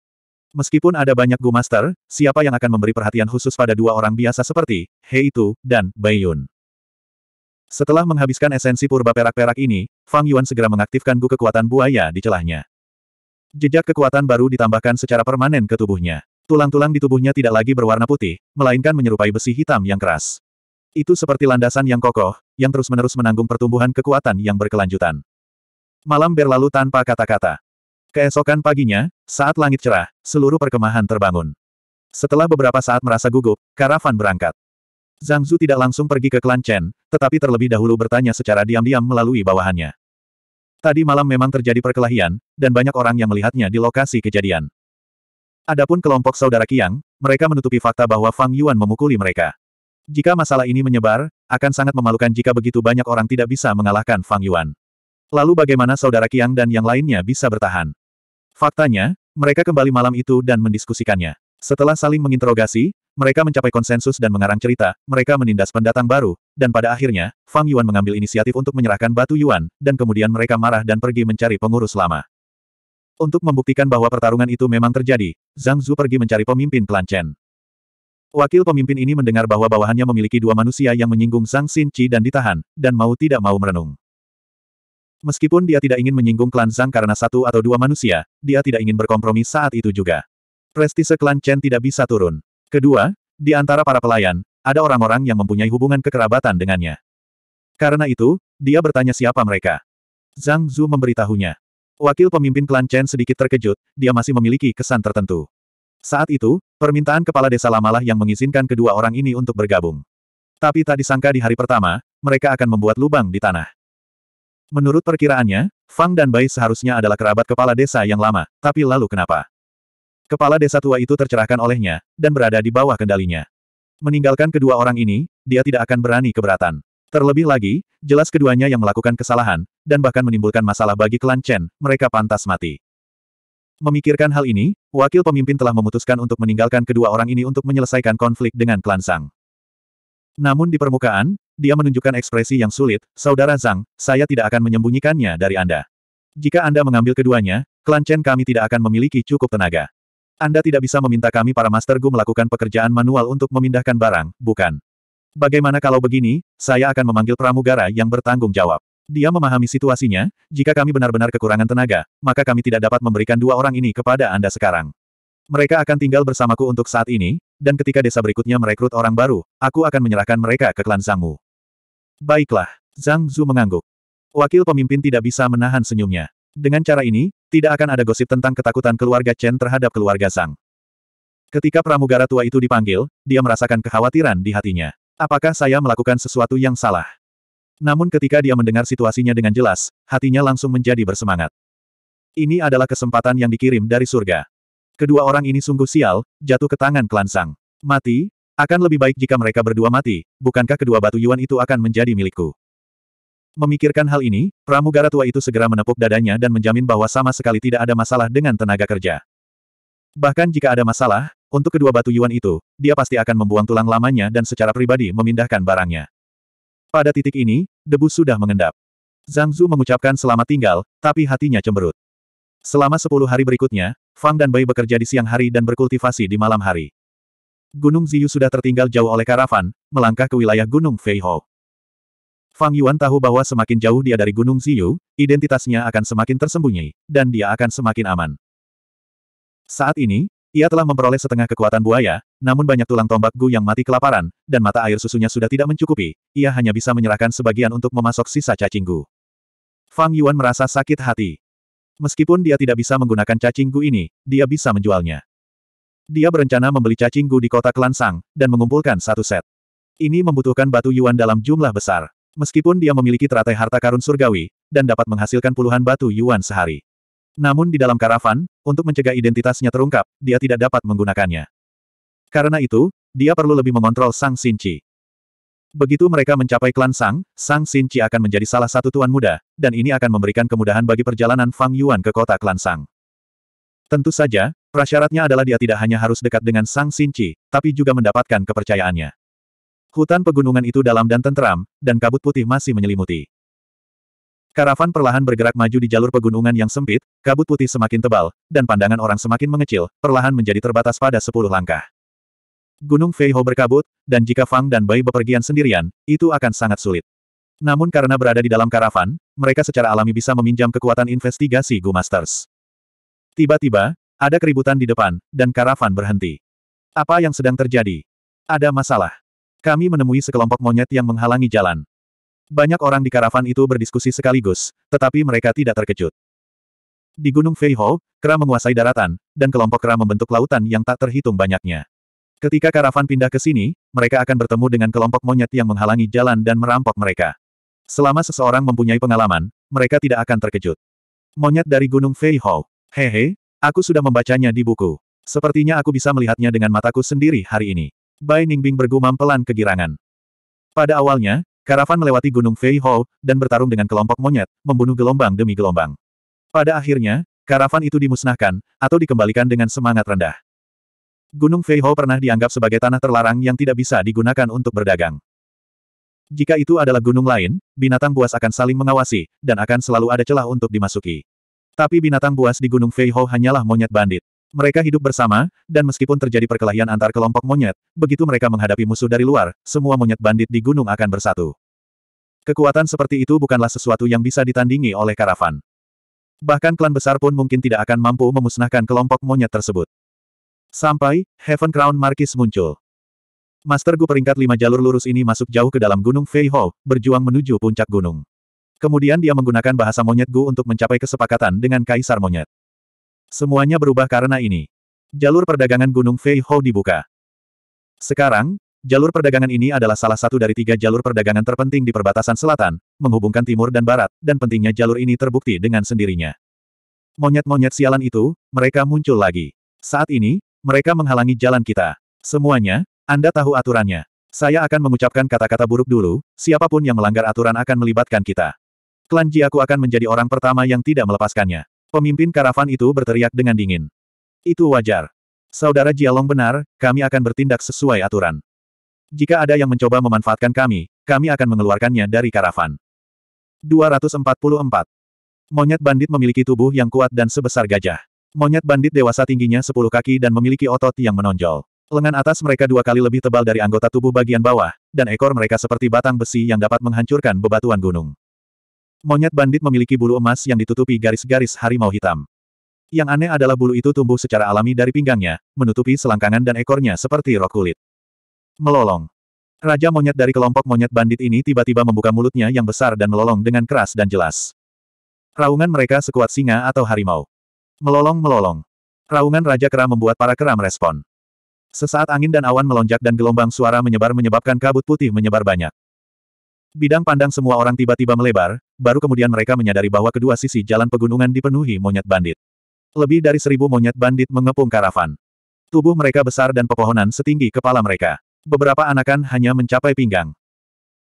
Meskipun ada banyak gu master, siapa yang akan memberi perhatian khusus pada dua orang biasa seperti He Itu dan Bai Yun? Setelah menghabiskan esensi purba perak-perak ini, Fang Yuan segera mengaktifkan gu kekuatan buaya di celahnya. Jejak kekuatan baru ditambahkan secara permanen ke tubuhnya. Tulang-tulang di tubuhnya tidak lagi berwarna putih, melainkan menyerupai besi hitam yang keras. Itu seperti landasan yang kokoh, yang terus-menerus menanggung pertumbuhan kekuatan yang berkelanjutan. Malam berlalu tanpa kata-kata. Keesokan paginya, saat langit cerah, seluruh perkemahan terbangun. Setelah beberapa saat merasa gugup, karavan berangkat. Zhang Zhu tidak langsung pergi ke klan Chen, tetapi terlebih dahulu bertanya secara diam-diam melalui bawahannya. Tadi malam memang terjadi perkelahian, dan banyak orang yang melihatnya di lokasi kejadian. Adapun kelompok saudara Qiang, mereka menutupi fakta bahwa Fang Yuan memukuli mereka. Jika masalah ini menyebar, akan sangat memalukan jika begitu banyak orang tidak bisa mengalahkan Fang Yuan. Lalu bagaimana saudara Qiang dan yang lainnya bisa bertahan? Faktanya, mereka kembali malam itu dan mendiskusikannya. Setelah saling menginterogasi, mereka mencapai konsensus dan mengarang cerita, mereka menindas pendatang baru, dan pada akhirnya, Fang Yuan mengambil inisiatif untuk menyerahkan batu Yuan, dan kemudian mereka marah dan pergi mencari pengurus lama. Untuk membuktikan bahwa pertarungan itu memang terjadi, Zhang Zhu pergi mencari pemimpin klan Chen. Wakil pemimpin ini mendengar bahwa bawahannya memiliki dua manusia yang menyinggung Zhang Xinqi dan ditahan, dan mau tidak mau merenung. Meskipun dia tidak ingin menyinggung klan Zhang karena satu atau dua manusia, dia tidak ingin berkompromi saat itu juga. Prestise klan Chen tidak bisa turun. Kedua, di antara para pelayan, ada orang-orang yang mempunyai hubungan kekerabatan dengannya. Karena itu, dia bertanya siapa mereka. Zhang Zhu memberitahunya. Wakil pemimpin klan Chen sedikit terkejut, dia masih memiliki kesan tertentu. Saat itu, permintaan kepala desa lamalah yang mengizinkan kedua orang ini untuk bergabung. Tapi tak disangka di hari pertama, mereka akan membuat lubang di tanah. Menurut perkiraannya, Fang dan Bai seharusnya adalah kerabat kepala desa yang lama, tapi lalu kenapa? Kepala desa tua itu tercerahkan olehnya, dan berada di bawah kendalinya. Meninggalkan kedua orang ini, dia tidak akan berani keberatan. Terlebih lagi, jelas keduanya yang melakukan kesalahan, dan bahkan menimbulkan masalah bagi klan Chen, mereka pantas mati. Memikirkan hal ini, wakil pemimpin telah memutuskan untuk meninggalkan kedua orang ini untuk menyelesaikan konflik dengan klan Sang. Namun di permukaan, dia menunjukkan ekspresi yang sulit, Saudara Zhang, saya tidak akan menyembunyikannya dari Anda. Jika Anda mengambil keduanya, klan Chen kami tidak akan memiliki cukup tenaga. Anda tidak bisa meminta kami para Master Gu melakukan pekerjaan manual untuk memindahkan barang, bukan? Bagaimana kalau begini, saya akan memanggil pramugara yang bertanggung jawab. Dia memahami situasinya, jika kami benar-benar kekurangan tenaga, maka kami tidak dapat memberikan dua orang ini kepada Anda sekarang. Mereka akan tinggal bersamaku untuk saat ini, dan ketika desa berikutnya merekrut orang baru, aku akan menyerahkan mereka ke klan Zangmu. Baiklah, Zhang Zhu mengangguk. Wakil pemimpin tidak bisa menahan senyumnya. Dengan cara ini, tidak akan ada gosip tentang ketakutan keluarga Chen terhadap keluarga Zhang. Ketika pramugara tua itu dipanggil, dia merasakan kekhawatiran di hatinya. Apakah saya melakukan sesuatu yang salah? Namun ketika dia mendengar situasinya dengan jelas, hatinya langsung menjadi bersemangat. Ini adalah kesempatan yang dikirim dari surga. Kedua orang ini sungguh sial, jatuh ke tangan klan Sang. Mati? Akan lebih baik jika mereka berdua mati, bukankah kedua batu yuan itu akan menjadi milikku? Memikirkan hal ini, pramugara tua itu segera menepuk dadanya dan menjamin bahwa sama sekali tidak ada masalah dengan tenaga kerja. Bahkan jika ada masalah, untuk kedua batu yuan itu, dia pasti akan membuang tulang lamanya dan secara pribadi memindahkan barangnya. Pada titik ini, debu sudah mengendap. Zhang Zhu mengucapkan selamat tinggal, tapi hatinya cemberut. Selama sepuluh hari berikutnya, Fang dan Bai bekerja di siang hari dan berkultivasi di malam hari. Gunung Ziyu sudah tertinggal jauh oleh karavan, melangkah ke wilayah Gunung Feihou. Fang Yuan tahu bahwa semakin jauh dia dari Gunung Ziyu, identitasnya akan semakin tersembunyi, dan dia akan semakin aman. Saat ini, ia telah memperoleh setengah kekuatan buaya, namun banyak tulang tombak Gu yang mati kelaparan, dan mata air susunya sudah tidak mencukupi, ia hanya bisa menyerahkan sebagian untuk memasok sisa cacing Gu. Fang Yuan merasa sakit hati. Meskipun dia tidak bisa menggunakan cacing Gu ini, dia bisa menjualnya. Dia berencana membeli cacing Gu di kota Kelansang, dan mengumpulkan satu set. Ini membutuhkan batu Yuan dalam jumlah besar. Meskipun dia memiliki teratai harta karun surgawi, dan dapat menghasilkan puluhan batu Yuan sehari. Namun di dalam karavan, untuk mencegah identitasnya terungkap, dia tidak dapat menggunakannya. Karena itu, dia perlu lebih mengontrol Sang Sinci. Begitu mereka mencapai klan Sang, Sang Sinci akan menjadi salah satu tuan muda, dan ini akan memberikan kemudahan bagi perjalanan Fang Yuan ke kota klan Sang. Tentu saja, prasyaratnya adalah dia tidak hanya harus dekat dengan Sang Sinci, tapi juga mendapatkan kepercayaannya. Hutan pegunungan itu dalam dan tenteram, dan kabut putih masih menyelimuti. Karavan perlahan bergerak maju di jalur pegunungan yang sempit, kabut putih semakin tebal, dan pandangan orang semakin mengecil, perlahan menjadi terbatas pada sepuluh langkah. Gunung Feiho berkabut, dan jika Fang dan Bai bepergian sendirian, itu akan sangat sulit. Namun karena berada di dalam karavan, mereka secara alami bisa meminjam kekuatan investigasi Gu Masters. Tiba-tiba, ada keributan di depan, dan karavan berhenti. Apa yang sedang terjadi? Ada masalah. Kami menemui sekelompok monyet yang menghalangi jalan. Banyak orang di karavan itu berdiskusi sekaligus, tetapi mereka tidak terkejut. Di Gunung Feiho, kera menguasai daratan, dan kelompok kera membentuk lautan yang tak terhitung banyaknya. Ketika karavan pindah ke sini, mereka akan bertemu dengan kelompok monyet yang menghalangi jalan dan merampok mereka. Selama seseorang mempunyai pengalaman, mereka tidak akan terkejut. Monyet dari Gunung Feiho. Hehe, aku sudah membacanya di buku. Sepertinya aku bisa melihatnya dengan mataku sendiri hari ini. Bai Ningbing bergumam pelan kegirangan. Pada awalnya, Karavan melewati Gunung Fei Hou, dan bertarung dengan kelompok monyet, membunuh gelombang demi gelombang. Pada akhirnya, karavan itu dimusnahkan, atau dikembalikan dengan semangat rendah. Gunung Fei Hou pernah dianggap sebagai tanah terlarang yang tidak bisa digunakan untuk berdagang. Jika itu adalah gunung lain, binatang buas akan saling mengawasi, dan akan selalu ada celah untuk dimasuki. Tapi binatang buas di Gunung Fei Hou hanyalah monyet bandit. Mereka hidup bersama, dan meskipun terjadi perkelahian antar kelompok monyet, begitu mereka menghadapi musuh dari luar, semua monyet bandit di gunung akan bersatu. Kekuatan seperti itu bukanlah sesuatu yang bisa ditandingi oleh karavan. Bahkan klan besar pun mungkin tidak akan mampu memusnahkan kelompok monyet tersebut. Sampai, Heaven Crown Marquis muncul. Master Gu peringkat lima jalur lurus ini masuk jauh ke dalam gunung Fei berjuang menuju puncak gunung. Kemudian dia menggunakan bahasa monyet Gu untuk mencapai kesepakatan dengan Kaisar Monyet. Semuanya berubah karena ini. Jalur perdagangan Gunung Fei Ho dibuka. Sekarang, jalur perdagangan ini adalah salah satu dari tiga jalur perdagangan terpenting di perbatasan selatan, menghubungkan timur dan barat, dan pentingnya jalur ini terbukti dengan sendirinya. Monyet-monyet sialan itu, mereka muncul lagi. Saat ini, mereka menghalangi jalan kita. Semuanya, Anda tahu aturannya. Saya akan mengucapkan kata-kata buruk dulu, siapapun yang melanggar aturan akan melibatkan kita. Klan Ji aku akan menjadi orang pertama yang tidak melepaskannya. Pemimpin karavan itu berteriak dengan dingin. Itu wajar. Saudara Jialong benar, kami akan bertindak sesuai aturan. Jika ada yang mencoba memanfaatkan kami, kami akan mengeluarkannya dari karavan. 244. Monyet bandit memiliki tubuh yang kuat dan sebesar gajah. Monyet bandit dewasa tingginya 10 kaki dan memiliki otot yang menonjol. Lengan atas mereka dua kali lebih tebal dari anggota tubuh bagian bawah, dan ekor mereka seperti batang besi yang dapat menghancurkan bebatuan gunung. Monyet bandit memiliki bulu emas yang ditutupi garis-garis harimau hitam. Yang aneh adalah bulu itu tumbuh secara alami dari pinggangnya, menutupi selangkangan dan ekornya seperti rok kulit. Melolong. Raja monyet dari kelompok monyet bandit ini tiba-tiba membuka mulutnya yang besar dan melolong dengan keras dan jelas. Raungan mereka sekuat singa atau harimau. Melolong-melolong. Raungan Raja Kera membuat para kera merespon. Sesaat angin dan awan melonjak dan gelombang suara menyebar menyebabkan kabut putih menyebar banyak. Bidang pandang semua orang tiba-tiba melebar, baru kemudian mereka menyadari bahwa kedua sisi jalan pegunungan dipenuhi monyet bandit. Lebih dari seribu monyet bandit mengepung karavan. Tubuh mereka besar dan pepohonan setinggi kepala mereka. Beberapa anakan hanya mencapai pinggang.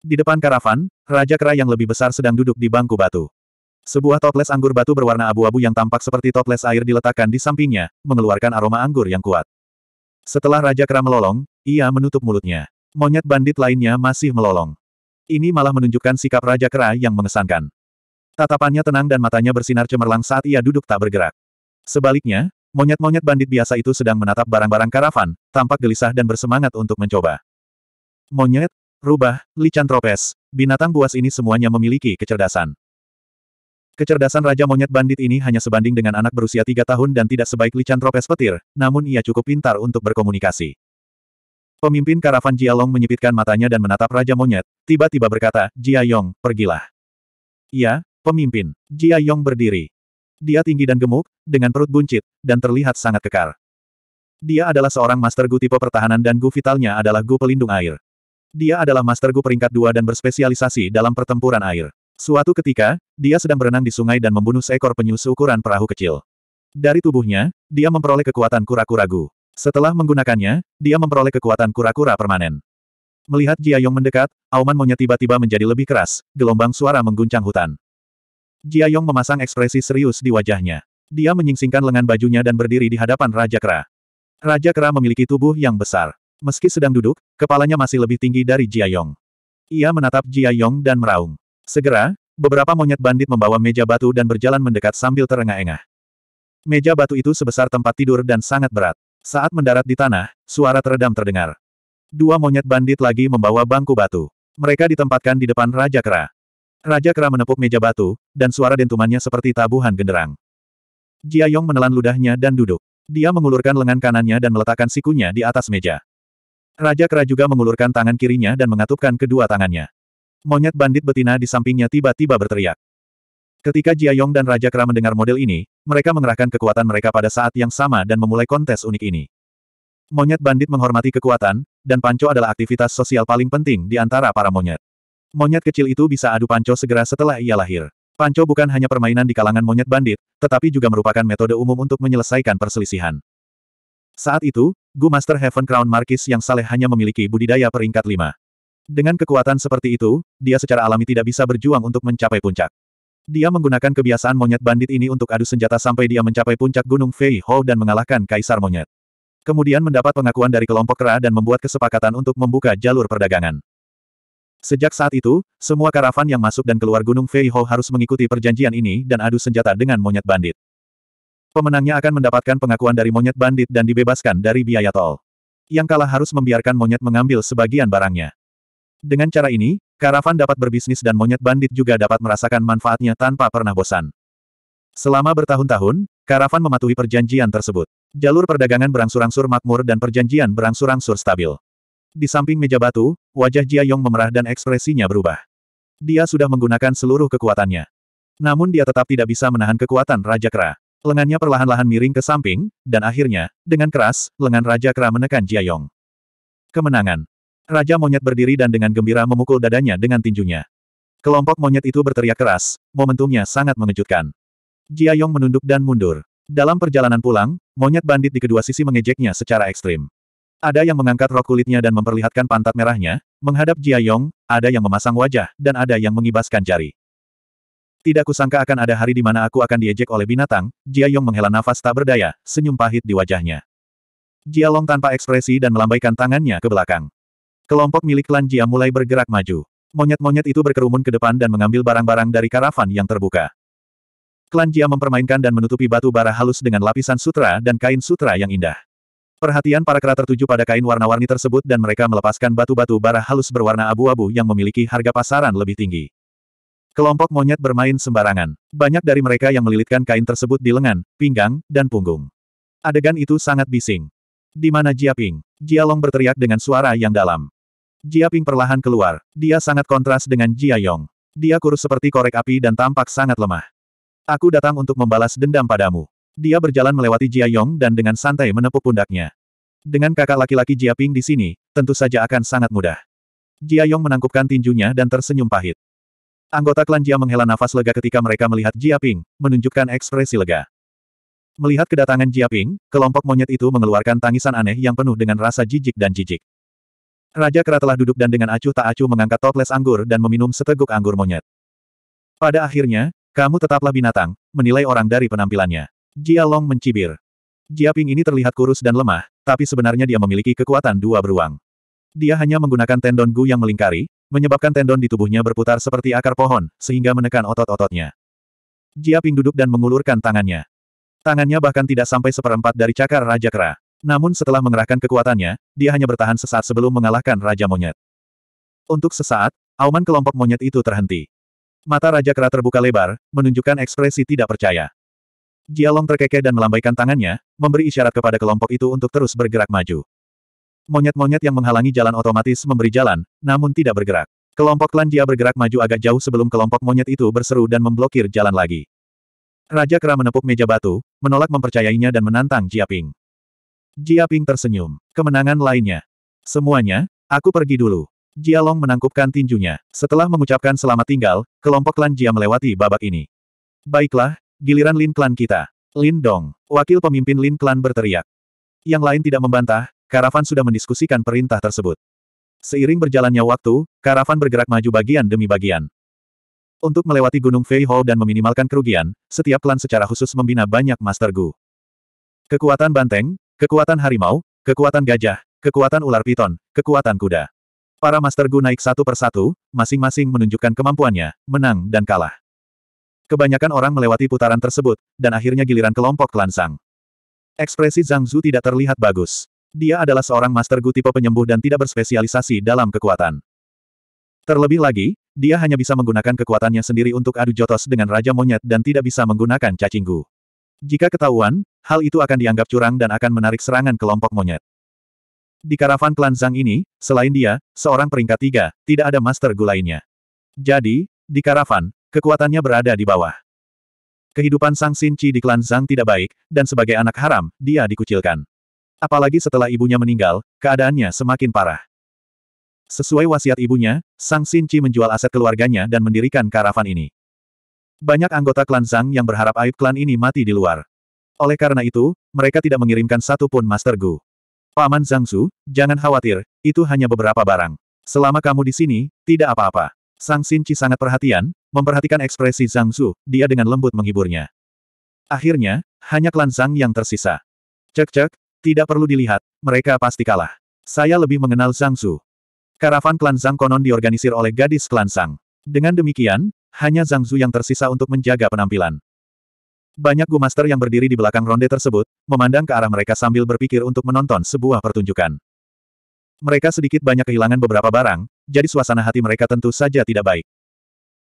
Di depan karavan, Raja Kera yang lebih besar sedang duduk di bangku batu. Sebuah toples anggur batu berwarna abu-abu yang tampak seperti toples air diletakkan di sampingnya, mengeluarkan aroma anggur yang kuat. Setelah Raja Kera melolong, ia menutup mulutnya. Monyet bandit lainnya masih melolong. Ini malah menunjukkan sikap Raja Kera yang mengesankan. Tatapannya tenang dan matanya bersinar cemerlang saat ia duduk tak bergerak. Sebaliknya, monyet-monyet bandit biasa itu sedang menatap barang-barang karavan, tampak gelisah dan bersemangat untuk mencoba. Monyet, rubah, lican tropes, binatang buas ini semuanya memiliki kecerdasan. Kecerdasan Raja Monyet Bandit ini hanya sebanding dengan anak berusia tiga tahun dan tidak sebaik lican tropes petir, namun ia cukup pintar untuk berkomunikasi. Pemimpin karavan Jia Long menyipitkan matanya dan menatap Raja Monyet, tiba-tiba berkata, Jia Yong, pergilah. Ya, pemimpin. Jia Yong berdiri. Dia tinggi dan gemuk, dengan perut buncit, dan terlihat sangat kekar. Dia adalah seorang master Gu tipe pertahanan dan Gu vitalnya adalah Gu pelindung air. Dia adalah master Gu peringkat dua dan berspesialisasi dalam pertempuran air. Suatu ketika, dia sedang berenang di sungai dan membunuh seekor penyu seukuran perahu kecil. Dari tubuhnya, dia memperoleh kekuatan kura-kura Gu. Setelah menggunakannya, dia memperoleh kekuatan kura-kura permanen. Melihat Jia Yong mendekat, auman monyet tiba-tiba menjadi lebih keras, gelombang suara mengguncang hutan. Jia Yong memasang ekspresi serius di wajahnya. Dia menyingsingkan lengan bajunya dan berdiri di hadapan Raja Kera. Raja Kera memiliki tubuh yang besar. Meski sedang duduk, kepalanya masih lebih tinggi dari Jia Yong. Ia menatap Jia Yong dan meraung. Segera, beberapa monyet bandit membawa meja batu dan berjalan mendekat sambil terengah-engah. Meja batu itu sebesar tempat tidur dan sangat berat. Saat mendarat di tanah, suara teredam terdengar. Dua monyet bandit lagi membawa bangku batu. Mereka ditempatkan di depan Raja Kera. Raja Kera menepuk meja batu, dan suara dentumannya seperti tabuhan genderang. Jia Yong menelan ludahnya dan duduk. Dia mengulurkan lengan kanannya dan meletakkan sikunya di atas meja. Raja Kera juga mengulurkan tangan kirinya dan mengatupkan kedua tangannya. Monyet bandit betina di sampingnya tiba-tiba berteriak. Ketika Jia Yong dan Raja Kera mendengar model ini, mereka mengerahkan kekuatan mereka pada saat yang sama dan memulai kontes unik ini. Monyet bandit menghormati kekuatan, dan panco adalah aktivitas sosial paling penting di antara para monyet. Monyet kecil itu bisa adu panco segera setelah ia lahir. Panco bukan hanya permainan di kalangan monyet bandit, tetapi juga merupakan metode umum untuk menyelesaikan perselisihan. Saat itu, Gu Master Heaven Crown Marquis yang saleh hanya memiliki budidaya peringkat lima. Dengan kekuatan seperti itu, dia secara alami tidak bisa berjuang untuk mencapai puncak. Dia menggunakan kebiasaan monyet bandit ini untuk adu senjata sampai dia mencapai puncak gunung Fei Ho dan mengalahkan Kaisar Monyet. Kemudian mendapat pengakuan dari kelompok Kera dan membuat kesepakatan untuk membuka jalur perdagangan. Sejak saat itu, semua karavan yang masuk dan keluar Gunung Fei Ho harus mengikuti perjanjian ini dan adu senjata dengan monyet bandit. Pemenangnya akan mendapatkan pengakuan dari monyet bandit dan dibebaskan dari biaya tol. Yang kalah harus membiarkan monyet mengambil sebagian barangnya. Dengan cara ini, Karavan dapat berbisnis dan monyet bandit juga dapat merasakan manfaatnya tanpa pernah bosan. Selama bertahun-tahun, karavan mematuhi perjanjian tersebut. Jalur perdagangan berangsur-angsur makmur dan perjanjian berangsur-angsur stabil. Di samping meja batu, wajah Jia Yong memerah dan ekspresinya berubah. Dia sudah menggunakan seluruh kekuatannya. Namun dia tetap tidak bisa menahan kekuatan Raja Kera. Lengannya perlahan-lahan miring ke samping, dan akhirnya, dengan keras, lengan Raja Kera menekan Jia Yong. Kemenangan. Raja monyet berdiri dan dengan gembira memukul dadanya dengan tinjunya. Kelompok monyet itu berteriak keras, momentumnya sangat mengejutkan. Jia Yong menunduk dan mundur. Dalam perjalanan pulang, monyet bandit di kedua sisi mengejeknya secara ekstrim. Ada yang mengangkat rok kulitnya dan memperlihatkan pantat merahnya, menghadap Jia Yong, ada yang memasang wajah, dan ada yang mengibaskan jari. Tidak kusangka akan ada hari di mana aku akan diejek oleh binatang, Jia Yong menghela nafas tak berdaya, senyum pahit di wajahnya. Jia Long tanpa ekspresi dan melambaikan tangannya ke belakang. Kelompok milik klan Jia mulai bergerak maju. Monyet-monyet itu berkerumun ke depan dan mengambil barang-barang dari karavan yang terbuka. Klan Jia mempermainkan dan menutupi batu bara halus dengan lapisan sutra dan kain sutra yang indah. Perhatian para kera tertuju pada kain warna-warni tersebut dan mereka melepaskan batu-batu bara halus berwarna abu-abu yang memiliki harga pasaran lebih tinggi. Kelompok monyet bermain sembarangan. Banyak dari mereka yang melilitkan kain tersebut di lengan, pinggang, dan punggung. Adegan itu sangat bising. Di mana Jia Ping? Jia Long berteriak dengan suara yang dalam. Jia Ping perlahan keluar. Dia sangat kontras dengan Jia Yong. Dia kurus seperti korek api dan tampak sangat lemah. Aku datang untuk membalas dendam padamu. Dia berjalan melewati Jia Yong dan dengan santai menepuk pundaknya. Dengan kakak laki-laki Jia Ping di sini, tentu saja akan sangat mudah. Jia Yong menangkupkan tinjunya dan tersenyum pahit. Anggota klan Jia menghela nafas lega ketika mereka melihat Jia Ping, menunjukkan ekspresi lega. Melihat kedatangan Jia Ping, kelompok monyet itu mengeluarkan tangisan aneh yang penuh dengan rasa jijik dan jijik. Raja Kera telah duduk dan dengan acuh tak acuh mengangkat toples anggur dan meminum seteguk anggur monyet. Pada akhirnya, kamu tetaplah binatang, menilai orang dari penampilannya. Jia Long mencibir. Jia Ping ini terlihat kurus dan lemah, tapi sebenarnya dia memiliki kekuatan dua beruang. Dia hanya menggunakan tendon gu yang melingkari, menyebabkan tendon di tubuhnya berputar seperti akar pohon, sehingga menekan otot-ototnya. Jia Ping duduk dan mengulurkan tangannya. Tangannya bahkan tidak sampai seperempat dari cakar Raja Kera. Namun setelah mengerahkan kekuatannya, dia hanya bertahan sesaat sebelum mengalahkan Raja Monyet. Untuk sesaat, auman kelompok monyet itu terhenti. Mata Raja Kera terbuka lebar, menunjukkan ekspresi tidak percaya. Jialong terkekeh dan melambaikan tangannya, memberi isyarat kepada kelompok itu untuk terus bergerak maju. Monyet-monyet yang menghalangi jalan otomatis memberi jalan, namun tidak bergerak. Kelompok klan Jia bergerak maju agak jauh sebelum kelompok monyet itu berseru dan memblokir jalan lagi. Raja Kera menepuk meja batu, menolak mempercayainya dan menantang Jia Ping. Jia Ping tersenyum. Kemenangan lainnya. Semuanya, aku pergi dulu. Jia Long menangkupkan tinjunya. Setelah mengucapkan selamat tinggal, kelompok klan Jia melewati babak ini. Baiklah, giliran Lin klan kita. Lin Dong, wakil pemimpin Lin klan berteriak. Yang lain tidak membantah, karavan sudah mendiskusikan perintah tersebut. Seiring berjalannya waktu, karavan bergerak maju bagian demi bagian. Untuk melewati Gunung Fei Hall dan meminimalkan kerugian, setiap klan secara khusus membina banyak Master Gu. Kekuatan banteng, Kekuatan harimau, kekuatan gajah, kekuatan ular piton, kekuatan kuda. Para Master Gu naik satu persatu, masing-masing menunjukkan kemampuannya, menang dan kalah. Kebanyakan orang melewati putaran tersebut, dan akhirnya giliran kelompok klan Ekspresi Zhang Zhu tidak terlihat bagus. Dia adalah seorang Master Gu tipe penyembuh dan tidak berspesialisasi dalam kekuatan. Terlebih lagi, dia hanya bisa menggunakan kekuatannya sendiri untuk adu jotos dengan Raja Monyet dan tidak bisa menggunakan cacing Gu. Jika ketahuan, hal itu akan dianggap curang dan akan menarik serangan kelompok monyet. Di karavan klan Zhang ini, selain dia, seorang peringkat tiga, tidak ada master gu lainnya. Jadi, di karavan, kekuatannya berada di bawah. Kehidupan Sang Chi di klan Zhang tidak baik, dan sebagai anak haram, dia dikucilkan. Apalagi setelah ibunya meninggal, keadaannya semakin parah. Sesuai wasiat ibunya, Sang Chi menjual aset keluarganya dan mendirikan karavan ini. Banyak anggota klan Zhang yang berharap aib klan ini mati di luar. Oleh karena itu, mereka tidak mengirimkan satu pun Master Gu. Paman Zhangsu, jangan khawatir, itu hanya beberapa barang. Selama kamu di sini, tidak apa-apa. Sang Shinchi sangat perhatian, memperhatikan ekspresi Zhangsu, dia dengan lembut menghiburnya. Akhirnya, hanya klan Zhang yang tersisa. Cek-cek, tidak perlu dilihat, mereka pasti kalah. Saya lebih mengenal Zhangsu. Karavan klan Zhang konon diorganisir oleh gadis klan Zhang. Dengan demikian, hanya Zhang yang tersisa untuk menjaga penampilan. Banyak gu master yang berdiri di belakang ronde tersebut, memandang ke arah mereka sambil berpikir untuk menonton sebuah pertunjukan. Mereka sedikit banyak kehilangan beberapa barang, jadi suasana hati mereka tentu saja tidak baik.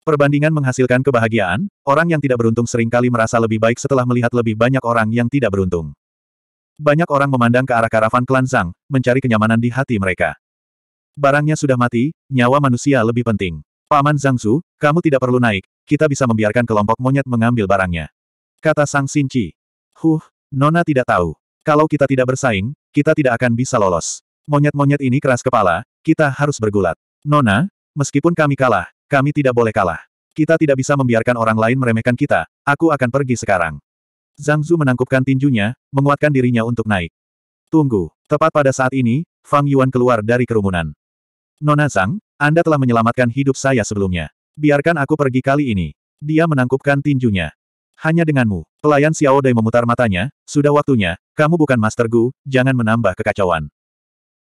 Perbandingan menghasilkan kebahagiaan, orang yang tidak beruntung seringkali merasa lebih baik setelah melihat lebih banyak orang yang tidak beruntung. Banyak orang memandang ke arah karavan klan Zhang, mencari kenyamanan di hati mereka. Barangnya sudah mati, nyawa manusia lebih penting. Paman Zhang Su, kamu tidak perlu naik, kita bisa membiarkan kelompok monyet mengambil barangnya. Kata Sang Sinci. Huh, Nona tidak tahu. Kalau kita tidak bersaing, kita tidak akan bisa lolos. Monyet-monyet ini keras kepala, kita harus bergulat. Nona, meskipun kami kalah, kami tidak boleh kalah. Kita tidak bisa membiarkan orang lain meremehkan kita, aku akan pergi sekarang. Zhang Zhu menangkupkan tinjunya, menguatkan dirinya untuk naik. Tunggu, tepat pada saat ini, Fang Yuan keluar dari kerumunan. Nona Zhang, Anda telah menyelamatkan hidup saya sebelumnya. Biarkan aku pergi kali ini. Dia menangkupkan tinjunya. Hanya denganmu. Pelayan Xiao Dai memutar matanya, sudah waktunya, kamu bukan Master Gu, jangan menambah kekacauan.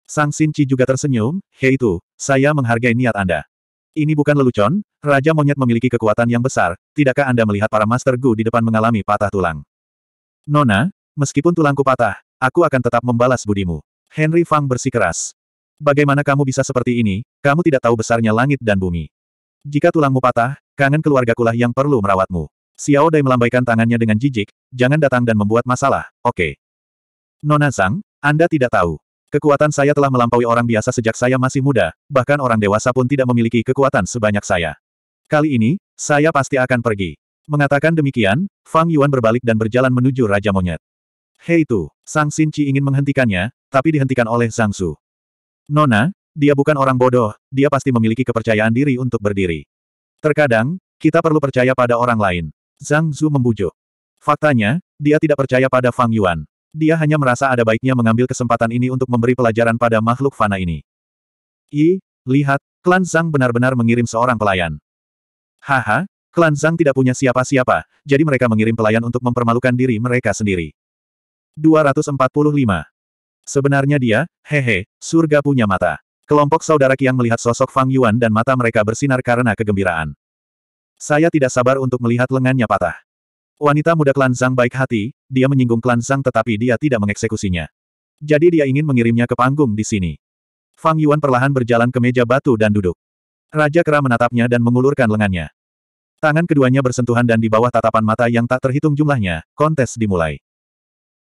Sang Sinci juga tersenyum, hei itu, saya menghargai niat Anda. Ini bukan lelucon, Raja Monyet memiliki kekuatan yang besar, tidakkah Anda melihat para Master Gu di depan mengalami patah tulang? Nona, meskipun tulangku patah, aku akan tetap membalas budimu. Henry Fang bersikeras. Bagaimana kamu bisa seperti ini, kamu tidak tahu besarnya langit dan bumi. Jika tulangmu patah, kangen keluarga keluargakulah yang perlu merawatmu. Xiao Dai melambaikan tangannya dengan jijik, jangan datang dan membuat masalah, oke. Okay. Nona Zhang, Anda tidak tahu. Kekuatan saya telah melampaui orang biasa sejak saya masih muda, bahkan orang dewasa pun tidak memiliki kekuatan sebanyak saya. Kali ini, saya pasti akan pergi. Mengatakan demikian, Fang Yuan berbalik dan berjalan menuju Raja Monyet. Hei itu, Sang Qi ingin menghentikannya, tapi dihentikan oleh Zhang Su. Nona, dia bukan orang bodoh, dia pasti memiliki kepercayaan diri untuk berdiri. Terkadang, kita perlu percaya pada orang lain. Zhang Zhu membujuk. Faktanya, dia tidak percaya pada Fang Yuan. Dia hanya merasa ada baiknya mengambil kesempatan ini untuk memberi pelajaran pada makhluk fana ini. I, lihat, klan Zhang benar-benar mengirim seorang pelayan. Haha, klan Zhang tidak punya siapa-siapa, jadi mereka mengirim pelayan untuk mempermalukan diri mereka sendiri. 245. Sebenarnya dia, hehe, surga punya mata. Kelompok saudara Kiang melihat sosok Fang Yuan dan mata mereka bersinar karena kegembiraan. Saya tidak sabar untuk melihat lengannya patah. Wanita muda klan Zhang baik hati, dia menyinggung klan Zhang tetapi dia tidak mengeksekusinya. Jadi dia ingin mengirimnya ke panggung di sini. Fang Yuan perlahan berjalan ke meja batu dan duduk. Raja Kera menatapnya dan mengulurkan lengannya. Tangan keduanya bersentuhan dan di bawah tatapan mata yang tak terhitung jumlahnya, kontes dimulai.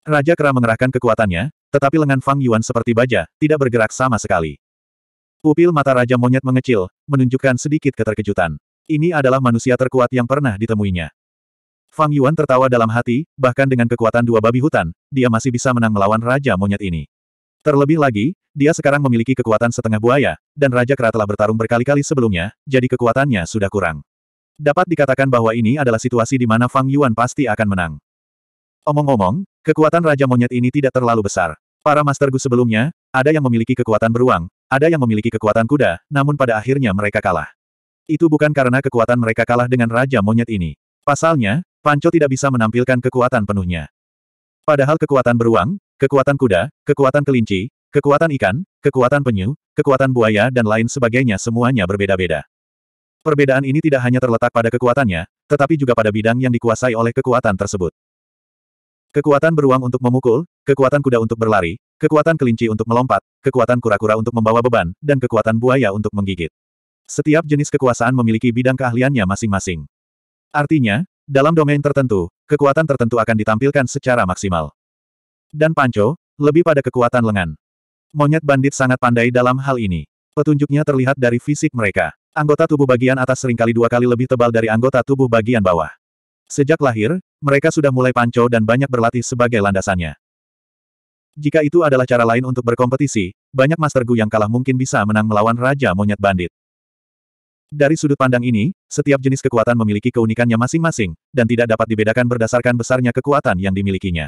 Raja Kera mengerahkan kekuatannya, tetapi lengan Fang Yuan seperti baja, tidak bergerak sama sekali. Pupil mata Raja Monyet mengecil, menunjukkan sedikit keterkejutan. Ini adalah manusia terkuat yang pernah ditemuinya. Fang Yuan tertawa dalam hati, bahkan dengan kekuatan dua babi hutan, dia masih bisa menang melawan Raja Monyet ini. Terlebih lagi, dia sekarang memiliki kekuatan setengah buaya, dan Raja Kera telah bertarung berkali-kali sebelumnya, jadi kekuatannya sudah kurang. Dapat dikatakan bahwa ini adalah situasi di mana Fang Yuan pasti akan menang. Omong-omong, kekuatan Raja Monyet ini tidak terlalu besar. Para Master Gu sebelumnya, ada yang memiliki kekuatan beruang, ada yang memiliki kekuatan kuda, namun pada akhirnya mereka kalah. Itu bukan karena kekuatan mereka kalah dengan Raja Monyet ini. Pasalnya, Panco tidak bisa menampilkan kekuatan penuhnya. Padahal kekuatan beruang, kekuatan kuda, kekuatan kelinci, kekuatan ikan, kekuatan penyu, kekuatan buaya dan lain sebagainya semuanya berbeda-beda. Perbedaan ini tidak hanya terletak pada kekuatannya, tetapi juga pada bidang yang dikuasai oleh kekuatan tersebut. Kekuatan beruang untuk memukul, kekuatan kuda untuk berlari, kekuatan kelinci untuk melompat, kekuatan kura-kura untuk membawa beban, dan kekuatan buaya untuk menggigit. Setiap jenis kekuasaan memiliki bidang keahliannya masing-masing. Artinya, dalam domain tertentu, kekuatan tertentu akan ditampilkan secara maksimal. Dan panco lebih pada kekuatan lengan. Monyet bandit sangat pandai dalam hal ini. Petunjuknya terlihat dari fisik mereka. Anggota tubuh bagian atas seringkali dua kali lebih tebal dari anggota tubuh bagian bawah. Sejak lahir, mereka sudah mulai panco dan banyak berlatih sebagai landasannya. Jika itu adalah cara lain untuk berkompetisi, banyak Master Gu yang kalah mungkin bisa menang melawan Raja Monyet Bandit. Dari sudut pandang ini, setiap jenis kekuatan memiliki keunikannya masing-masing, dan tidak dapat dibedakan berdasarkan besarnya kekuatan yang dimilikinya.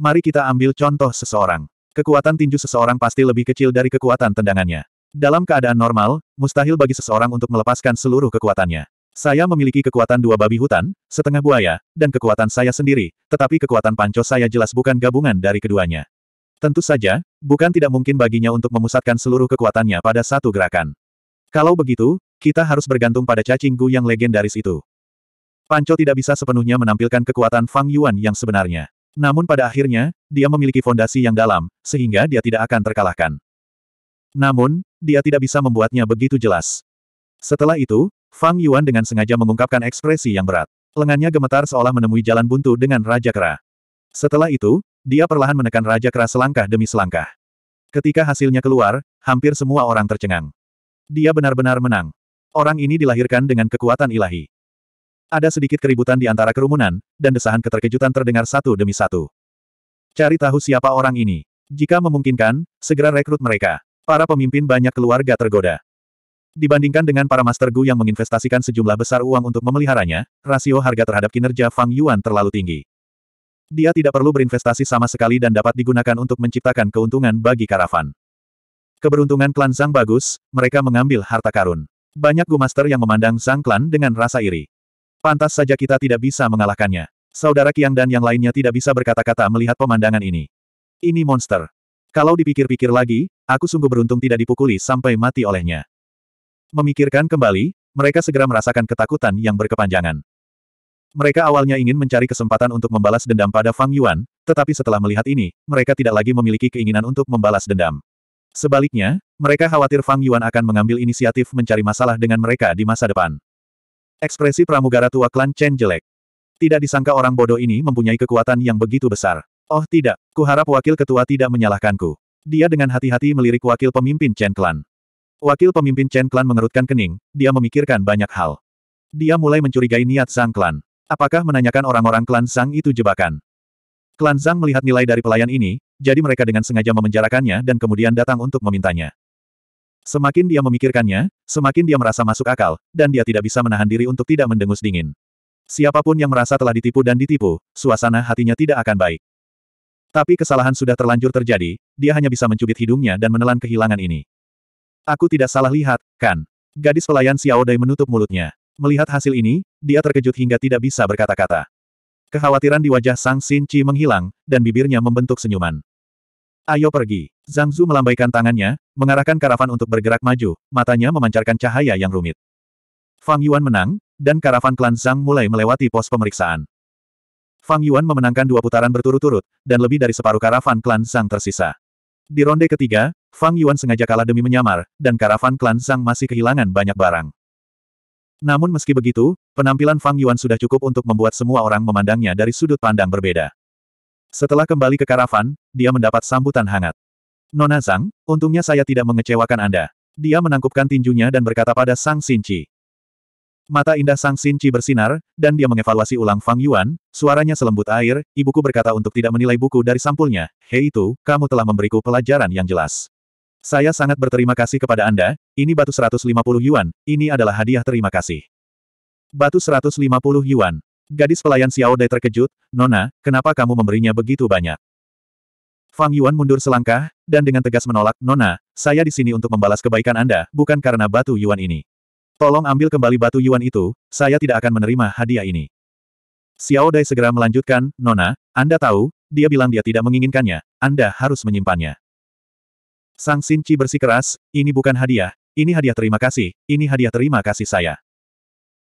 Mari kita ambil contoh seseorang. Kekuatan tinju seseorang pasti lebih kecil dari kekuatan tendangannya. Dalam keadaan normal, mustahil bagi seseorang untuk melepaskan seluruh kekuatannya. Saya memiliki kekuatan dua babi hutan, setengah buaya, dan kekuatan saya sendiri, tetapi kekuatan panco saya jelas bukan gabungan dari keduanya. Tentu saja, bukan tidak mungkin baginya untuk memusatkan seluruh kekuatannya pada satu gerakan. Kalau begitu, kita harus bergantung pada cacing gu yang legendaris itu. Panco tidak bisa sepenuhnya menampilkan kekuatan Fang Yuan yang sebenarnya. Namun pada akhirnya, dia memiliki fondasi yang dalam, sehingga dia tidak akan terkalahkan. Namun, dia tidak bisa membuatnya begitu jelas. Setelah itu, Fang Yuan dengan sengaja mengungkapkan ekspresi yang berat. Lengannya gemetar seolah menemui jalan buntu dengan Raja Kera. Setelah itu, dia perlahan menekan Raja Kera selangkah demi selangkah. Ketika hasilnya keluar, hampir semua orang tercengang. Dia benar-benar menang. Orang ini dilahirkan dengan kekuatan ilahi. Ada sedikit keributan di antara kerumunan, dan desahan keterkejutan terdengar satu demi satu. Cari tahu siapa orang ini. Jika memungkinkan, segera rekrut mereka. Para pemimpin banyak keluarga tergoda. Dibandingkan dengan para Master Gu yang menginvestasikan sejumlah besar uang untuk memeliharanya, rasio harga terhadap kinerja Fang Yuan terlalu tinggi. Dia tidak perlu berinvestasi sama sekali dan dapat digunakan untuk menciptakan keuntungan bagi karavan. Keberuntungan klan Zhang bagus, mereka mengambil harta karun. Banyak gu master yang memandang Sang Klan dengan rasa iri. Pantas saja kita tidak bisa mengalahkannya. Saudara Qiang dan yang lainnya tidak bisa berkata-kata melihat pemandangan ini. Ini monster. Kalau dipikir-pikir lagi, aku sungguh beruntung tidak dipukuli sampai mati olehnya. Memikirkan kembali, mereka segera merasakan ketakutan yang berkepanjangan. Mereka awalnya ingin mencari kesempatan untuk membalas dendam pada Fang Yuan, tetapi setelah melihat ini, mereka tidak lagi memiliki keinginan untuk membalas dendam. Sebaliknya, mereka khawatir Fang Yuan akan mengambil inisiatif mencari masalah dengan mereka di masa depan. Ekspresi pramugara tua klan Chen jelek. Tidak disangka orang bodoh ini mempunyai kekuatan yang begitu besar. Oh tidak, kuharap wakil ketua tidak menyalahkanku. Dia dengan hati-hati melirik wakil pemimpin Chen Klan. Wakil pemimpin Chen Klan mengerutkan kening, dia memikirkan banyak hal. Dia mulai mencurigai niat Sang Klan. Apakah menanyakan orang-orang Klan Sang itu jebakan? Klan Sang melihat nilai dari pelayan ini, jadi mereka dengan sengaja memenjarakannya dan kemudian datang untuk memintanya. Semakin dia memikirkannya, semakin dia merasa masuk akal, dan dia tidak bisa menahan diri untuk tidak mendengus dingin. Siapapun yang merasa telah ditipu dan ditipu, suasana hatinya tidak akan baik. Tapi kesalahan sudah terlanjur terjadi, dia hanya bisa mencubit hidungnya dan menelan kehilangan ini. Aku tidak salah lihat, kan? Gadis pelayan Xiao Dai menutup mulutnya. Melihat hasil ini, dia terkejut hingga tidak bisa berkata-kata. Kekhawatiran di wajah Sang Xin Chi menghilang, dan bibirnya membentuk senyuman. Ayo pergi. Zhang Zhu melambaikan tangannya, mengarahkan karavan untuk bergerak maju, matanya memancarkan cahaya yang rumit. Fang Yuan menang, dan karavan klan Zhang mulai melewati pos pemeriksaan. Fang Yuan memenangkan dua putaran berturut-turut, dan lebih dari separuh karavan klan Zhang tersisa. Di ronde ketiga, Fang Yuan sengaja kalah demi menyamar, dan karavan klan Zhang masih kehilangan banyak barang. Namun meski begitu, penampilan Fang Yuan sudah cukup untuk membuat semua orang memandangnya dari sudut pandang berbeda. Setelah kembali ke karavan, dia mendapat sambutan hangat. Nona Zhang, untungnya saya tidak mengecewakan Anda. Dia menangkupkan tinjunya dan berkata pada Sang Sinci. Mata indah Sang Sinci bersinar, dan dia mengevaluasi ulang Fang Yuan, suaranya selembut air, ibuku berkata untuk tidak menilai buku dari sampulnya, hei itu, kamu telah memberiku pelajaran yang jelas. Saya sangat berterima kasih kepada Anda, ini batu 150 yuan, ini adalah hadiah terima kasih. Batu 150 yuan. Gadis pelayan Xiao Dai terkejut, Nona, kenapa kamu memberinya begitu banyak? Fang Yuan mundur selangkah, dan dengan tegas menolak, Nona, saya di sini untuk membalas kebaikan Anda, bukan karena batu Yuan ini. Tolong ambil kembali batu Yuan itu, saya tidak akan menerima hadiah ini. Xiao Dai segera melanjutkan, Nona, Anda tahu, dia bilang dia tidak menginginkannya, Anda harus menyimpannya. Sang Sinci bersikeras, ini bukan hadiah, ini hadiah terima kasih, ini hadiah terima kasih saya.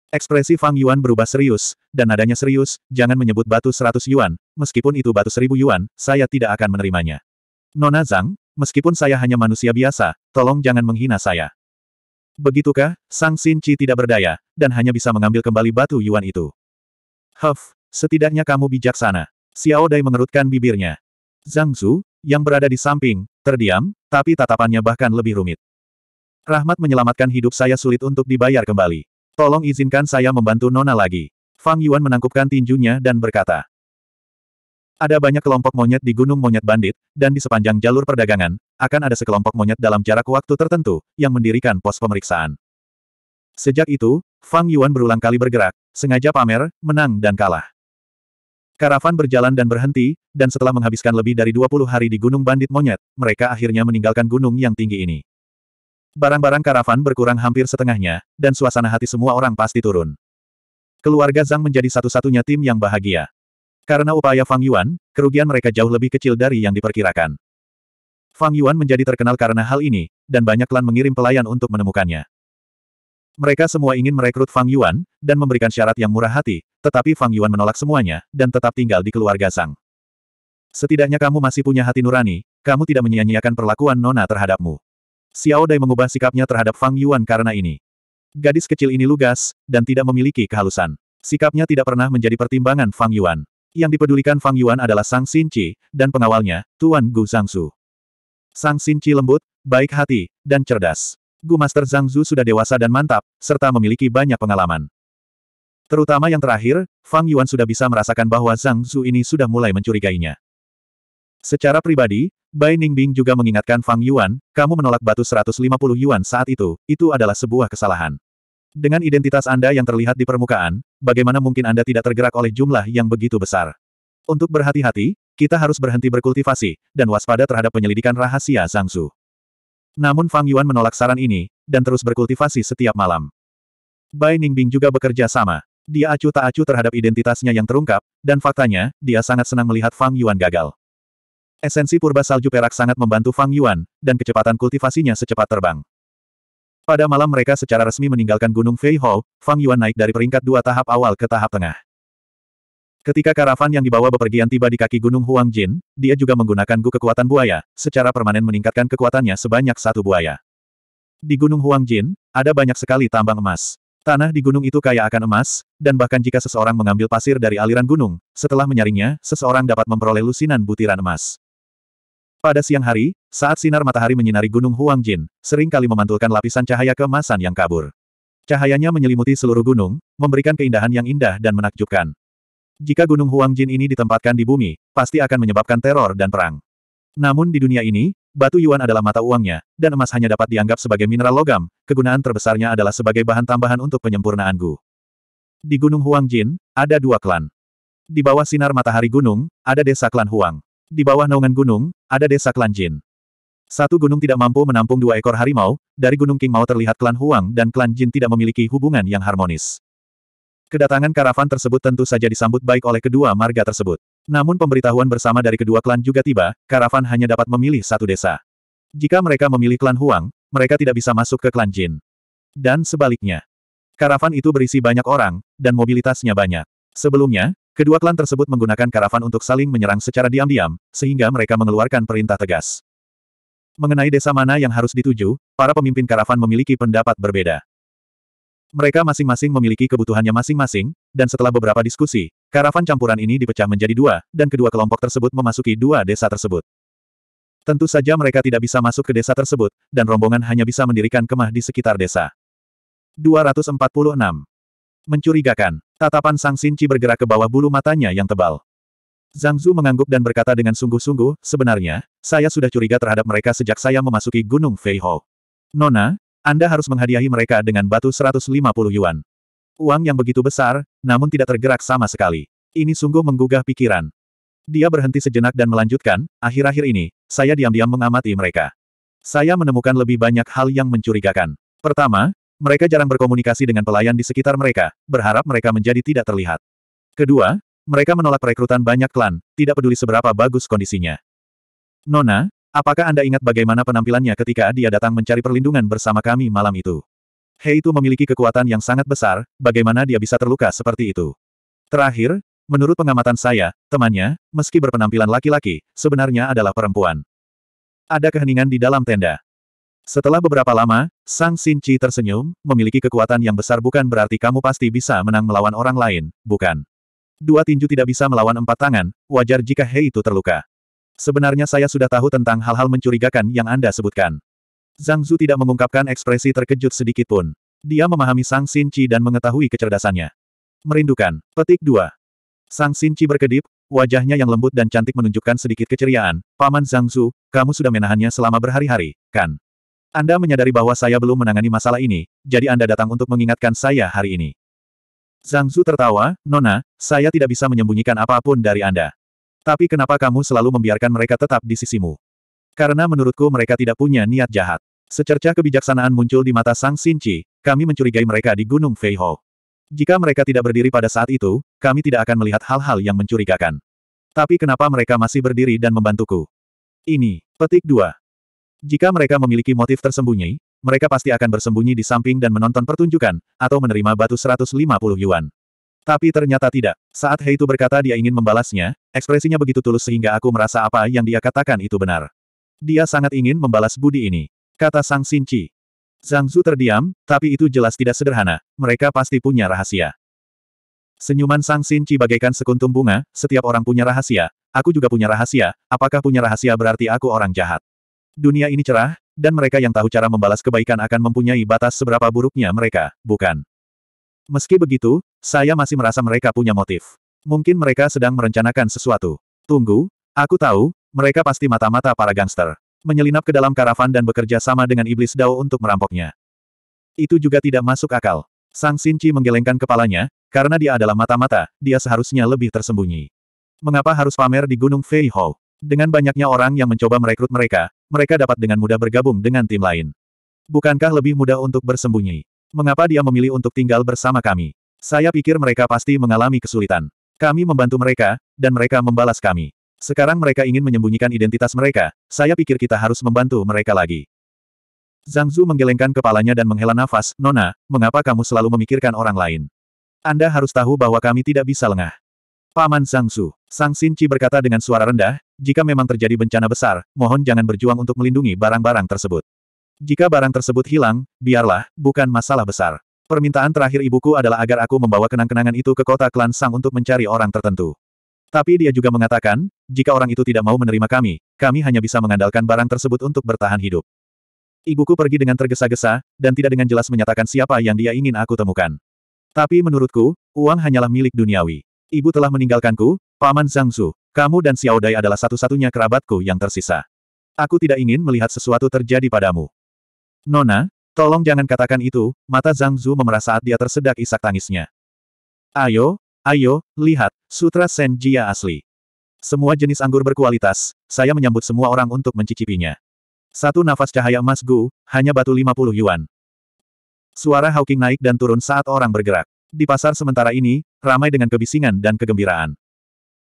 Ekspresi Fang Yuan berubah serius, dan nadanya serius, jangan menyebut batu seratus yuan, meskipun itu batu seribu yuan, saya tidak akan menerimanya. Nona Zhang, meskipun saya hanya manusia biasa, tolong jangan menghina saya. Begitukah, Sang Sinci tidak berdaya, dan hanya bisa mengambil kembali batu yuan itu. Huff, setidaknya kamu bijaksana. Xiao Dai mengerutkan bibirnya. Zhang Zhu, yang berada di samping, terdiam, tapi tatapannya bahkan lebih rumit. Rahmat menyelamatkan hidup saya sulit untuk dibayar kembali. Tolong izinkan saya membantu Nona lagi. Fang Yuan menangkupkan tinjunya dan berkata. Ada banyak kelompok monyet di Gunung Monyet Bandit, dan di sepanjang jalur perdagangan, akan ada sekelompok monyet dalam jarak waktu tertentu, yang mendirikan pos pemeriksaan. Sejak itu, Fang Yuan berulang kali bergerak, sengaja pamer, menang dan kalah. Karavan berjalan dan berhenti, dan setelah menghabiskan lebih dari 20 hari di Gunung Bandit Monyet, mereka akhirnya meninggalkan gunung yang tinggi ini. Barang-barang karavan berkurang hampir setengahnya, dan suasana hati semua orang pasti turun. Keluarga Zhang menjadi satu-satunya tim yang bahagia. Karena upaya Fang Yuan, kerugian mereka jauh lebih kecil dari yang diperkirakan. Fang Yuan menjadi terkenal karena hal ini, dan banyak klan mengirim pelayan untuk menemukannya. Mereka semua ingin merekrut Fang Yuan, dan memberikan syarat yang murah hati, tetapi Fang Yuan menolak semuanya, dan tetap tinggal di keluarga Sang. Setidaknya kamu masih punya hati nurani, kamu tidak menyia-nyiakan perlakuan Nona terhadapmu. Xiao Dai mengubah sikapnya terhadap Fang Yuan karena ini. Gadis kecil ini lugas, dan tidak memiliki kehalusan. Sikapnya tidak pernah menjadi pertimbangan Fang Yuan. Yang dipedulikan Fang Yuan adalah Sang Xin Chi dan pengawalnya, Tuan Gu Su. Sang Xin Chi lembut, baik hati, dan cerdas. Gu Master Zhang Zhu sudah dewasa dan mantap, serta memiliki banyak pengalaman. Terutama yang terakhir, Fang Yuan sudah bisa merasakan bahwa Zhang Zhu ini sudah mulai mencurigainya. Secara pribadi, Bai Ningbing juga mengingatkan Fang Yuan, kamu menolak batu 150 yuan saat itu, itu adalah sebuah kesalahan. Dengan identitas Anda yang terlihat di permukaan, bagaimana mungkin Anda tidak tergerak oleh jumlah yang begitu besar? Untuk berhati-hati, kita harus berhenti berkultivasi, dan waspada terhadap penyelidikan rahasia Zhang Zhu. Namun Fang Yuan menolak saran ini, dan terus berkultivasi setiap malam. Bai Ningbing juga bekerja sama. Dia acuh tak acuh terhadap identitasnya yang terungkap, dan faktanya, dia sangat senang melihat Fang Yuan gagal. Esensi purba salju perak sangat membantu Fang Yuan, dan kecepatan kultivasinya secepat terbang. Pada malam mereka secara resmi meninggalkan Gunung Feihou, Fang Yuan naik dari peringkat dua tahap awal ke tahap tengah. Ketika karavan yang dibawa bepergian tiba di kaki Gunung Huang Jin, dia juga menggunakan gu kekuatan buaya, secara permanen meningkatkan kekuatannya sebanyak satu buaya. Di Gunung Huang Jin, ada banyak sekali tambang emas. Tanah di gunung itu kaya akan emas, dan bahkan jika seseorang mengambil pasir dari aliran gunung, setelah menyaringnya, seseorang dapat memperoleh lusinan butiran emas. Pada siang hari, saat sinar matahari menyinari Gunung Huang Jin, seringkali memantulkan lapisan cahaya keemasan yang kabur. Cahayanya menyelimuti seluruh gunung, memberikan keindahan yang indah dan menakjubkan. Jika Gunung Huang Jin ini ditempatkan di bumi, pasti akan menyebabkan teror dan perang. Namun di dunia ini, batu yuan adalah mata uangnya, dan emas hanya dapat dianggap sebagai mineral logam, kegunaan terbesarnya adalah sebagai bahan tambahan untuk penyempurnaan Gu. Di Gunung Huang Jin, ada dua klan. Di bawah sinar matahari gunung, ada desa klan Huang. Di bawah naungan gunung, ada desa klan Jin. Satu gunung tidak mampu menampung dua ekor harimau, dari Gunung King Mao terlihat klan Huang dan klan Jin tidak memiliki hubungan yang harmonis. Kedatangan karavan tersebut tentu saja disambut baik oleh kedua marga tersebut. Namun pemberitahuan bersama dari kedua klan juga tiba, karavan hanya dapat memilih satu desa. Jika mereka memilih klan Huang, mereka tidak bisa masuk ke klan Jin. Dan sebaliknya. Karavan itu berisi banyak orang, dan mobilitasnya banyak. Sebelumnya, kedua klan tersebut menggunakan karavan untuk saling menyerang secara diam-diam, sehingga mereka mengeluarkan perintah tegas. Mengenai desa mana yang harus dituju, para pemimpin karavan memiliki pendapat berbeda. Mereka masing-masing memiliki kebutuhannya masing-masing, dan setelah beberapa diskusi, karavan campuran ini dipecah menjadi dua, dan kedua kelompok tersebut memasuki dua desa tersebut. Tentu saja mereka tidak bisa masuk ke desa tersebut, dan rombongan hanya bisa mendirikan kemah di sekitar desa. 246. Mencurigakan. Tatapan Sang Sinci bergerak ke bawah bulu matanya yang tebal. Zhang Zhu mengangguk dan berkata dengan sungguh-sungguh, sebenarnya, saya sudah curiga terhadap mereka sejak saya memasuki Gunung Feihou. Nona, anda harus menghadiahi mereka dengan batu 150 yuan. Uang yang begitu besar, namun tidak tergerak sama sekali. Ini sungguh menggugah pikiran. Dia berhenti sejenak dan melanjutkan, akhir-akhir ini, saya diam-diam mengamati mereka. Saya menemukan lebih banyak hal yang mencurigakan. Pertama, mereka jarang berkomunikasi dengan pelayan di sekitar mereka, berharap mereka menjadi tidak terlihat. Kedua, mereka menolak perekrutan banyak klan, tidak peduli seberapa bagus kondisinya. Nona, Apakah Anda ingat bagaimana penampilannya ketika dia datang mencari perlindungan bersama kami malam itu? Hei itu memiliki kekuatan yang sangat besar, bagaimana dia bisa terluka seperti itu? Terakhir, menurut pengamatan saya, temannya, meski berpenampilan laki-laki, sebenarnya adalah perempuan. Ada keheningan di dalam tenda. Setelah beberapa lama, Sang Chi tersenyum, memiliki kekuatan yang besar bukan berarti kamu pasti bisa menang melawan orang lain, bukan? Dua tinju tidak bisa melawan empat tangan, wajar jika Hei itu terluka. Sebenarnya saya sudah tahu tentang hal-hal mencurigakan yang Anda sebutkan. Zhang Zhu tidak mengungkapkan ekspresi terkejut sedikit pun. Dia memahami Sang Qi dan mengetahui kecerdasannya. Merindukan. Petik 2. Sang Qi berkedip, wajahnya yang lembut dan cantik menunjukkan sedikit keceriaan. Paman Zhang Zhu, kamu sudah menahannya selama berhari-hari, kan? Anda menyadari bahwa saya belum menangani masalah ini, jadi Anda datang untuk mengingatkan saya hari ini. Zhang Zhu tertawa, Nona, saya tidak bisa menyembunyikan apapun dari Anda. Tapi kenapa kamu selalu membiarkan mereka tetap di sisimu? Karena menurutku mereka tidak punya niat jahat. Secercah kebijaksanaan muncul di mata Sang Sinci, kami mencurigai mereka di Gunung Feiho. Jika mereka tidak berdiri pada saat itu, kami tidak akan melihat hal-hal yang mencurigakan. Tapi kenapa mereka masih berdiri dan membantuku? Ini, petik dua. Jika mereka memiliki motif tersembunyi, mereka pasti akan bersembunyi di samping dan menonton pertunjukan, atau menerima batu 150 yuan. Tapi ternyata tidak. Saat itu berkata dia ingin membalasnya, ekspresinya begitu tulus sehingga aku merasa apa yang dia katakan itu benar. Dia sangat ingin membalas budi ini. Kata Sang Sinci. Zhang Zu terdiam, tapi itu jelas tidak sederhana. Mereka pasti punya rahasia. Senyuman Sang Sinci bagaikan sekuntum bunga, setiap orang punya rahasia. Aku juga punya rahasia, apakah punya rahasia berarti aku orang jahat? Dunia ini cerah, dan mereka yang tahu cara membalas kebaikan akan mempunyai batas seberapa buruknya mereka, bukan? Meski begitu, saya masih merasa mereka punya motif. Mungkin mereka sedang merencanakan sesuatu. Tunggu, aku tahu, mereka pasti mata-mata para gangster. Menyelinap ke dalam karavan dan bekerja sama dengan iblis Dao untuk merampoknya. Itu juga tidak masuk akal. Sang Sinci menggelengkan kepalanya, karena dia adalah mata-mata, dia seharusnya lebih tersembunyi. Mengapa harus pamer di Gunung Fei Dengan banyaknya orang yang mencoba merekrut mereka, mereka dapat dengan mudah bergabung dengan tim lain. Bukankah lebih mudah untuk bersembunyi? Mengapa dia memilih untuk tinggal bersama kami? Saya pikir mereka pasti mengalami kesulitan. Kami membantu mereka, dan mereka membalas kami. Sekarang mereka ingin menyembunyikan identitas mereka, saya pikir kita harus membantu mereka lagi. Zhang Zhu menggelengkan kepalanya dan menghela nafas, Nona, mengapa kamu selalu memikirkan orang lain? Anda harus tahu bahwa kami tidak bisa lengah. Paman Zhang Zhu, Sang Xin Qi berkata dengan suara rendah, jika memang terjadi bencana besar, mohon jangan berjuang untuk melindungi barang-barang tersebut. Jika barang tersebut hilang, biarlah, bukan masalah besar. Permintaan terakhir ibuku adalah agar aku membawa kenang-kenangan itu ke kota klan Sang untuk mencari orang tertentu. Tapi dia juga mengatakan, jika orang itu tidak mau menerima kami, kami hanya bisa mengandalkan barang tersebut untuk bertahan hidup. Ibuku pergi dengan tergesa-gesa, dan tidak dengan jelas menyatakan siapa yang dia ingin aku temukan. Tapi menurutku, uang hanyalah milik duniawi. Ibu telah meninggalkanku, Paman Zhangzu, kamu dan Xiaodai adalah satu-satunya kerabatku yang tersisa. Aku tidak ingin melihat sesuatu terjadi padamu. Nona, tolong jangan katakan itu, mata Zhang Zhu memerah saat dia tersedak isak tangisnya. Ayo, ayo, lihat, Sutra Sen Jia asli. Semua jenis anggur berkualitas, saya menyambut semua orang untuk mencicipinya. Satu nafas cahaya emas Gu, hanya batu 50 yuan. Suara Hawking naik dan turun saat orang bergerak. Di pasar sementara ini, ramai dengan kebisingan dan kegembiraan.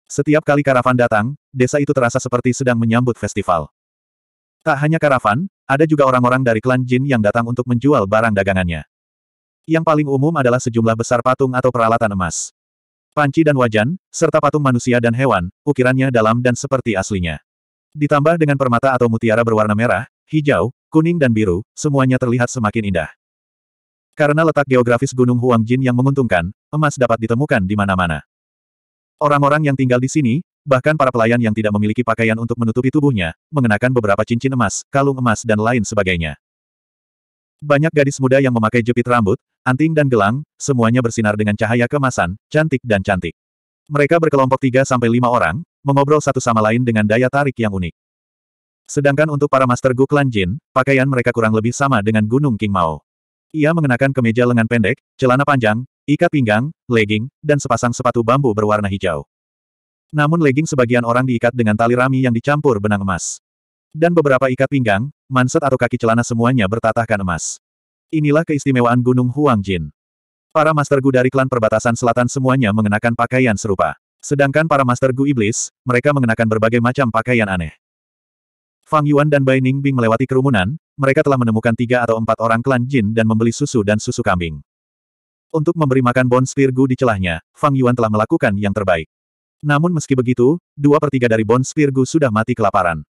Setiap kali karavan datang, desa itu terasa seperti sedang menyambut festival. Tak hanya karavan, ada juga orang-orang dari klan Jin yang datang untuk menjual barang dagangannya. Yang paling umum adalah sejumlah besar patung atau peralatan emas. Panci dan wajan, serta patung manusia dan hewan, ukirannya dalam dan seperti aslinya. Ditambah dengan permata atau mutiara berwarna merah, hijau, kuning dan biru, semuanya terlihat semakin indah. Karena letak geografis Gunung Huang Jin yang menguntungkan, emas dapat ditemukan di mana-mana. Orang-orang yang tinggal di sini, Bahkan para pelayan yang tidak memiliki pakaian untuk menutupi tubuhnya, mengenakan beberapa cincin emas, kalung emas dan lain sebagainya. Banyak gadis muda yang memakai jepit rambut, anting dan gelang, semuanya bersinar dengan cahaya kemasan, cantik dan cantik. Mereka berkelompok tiga sampai lima orang, mengobrol satu sama lain dengan daya tarik yang unik. Sedangkan untuk para Master Gu Klan Jin, pakaian mereka kurang lebih sama dengan Gunung King Mao. Ia mengenakan kemeja lengan pendek, celana panjang, ikat pinggang, legging, dan sepasang sepatu bambu berwarna hijau. Namun legging sebagian orang diikat dengan tali rami yang dicampur benang emas. Dan beberapa ikat pinggang, manset atau kaki celana semuanya bertatahkan emas. Inilah keistimewaan Gunung Huangjin. Para Master Gu dari klan perbatasan selatan semuanya mengenakan pakaian serupa. Sedangkan para Master Gu Iblis, mereka mengenakan berbagai macam pakaian aneh. Fang Yuan dan Bai Ning Bing melewati kerumunan, mereka telah menemukan tiga atau empat orang klan Jin dan membeli susu dan susu kambing. Untuk memberi makan Bon Spear Gu di celahnya, Fang Yuan telah melakukan yang terbaik. Namun meski begitu, dua per tiga dari Bon Spirgu sudah mati kelaparan.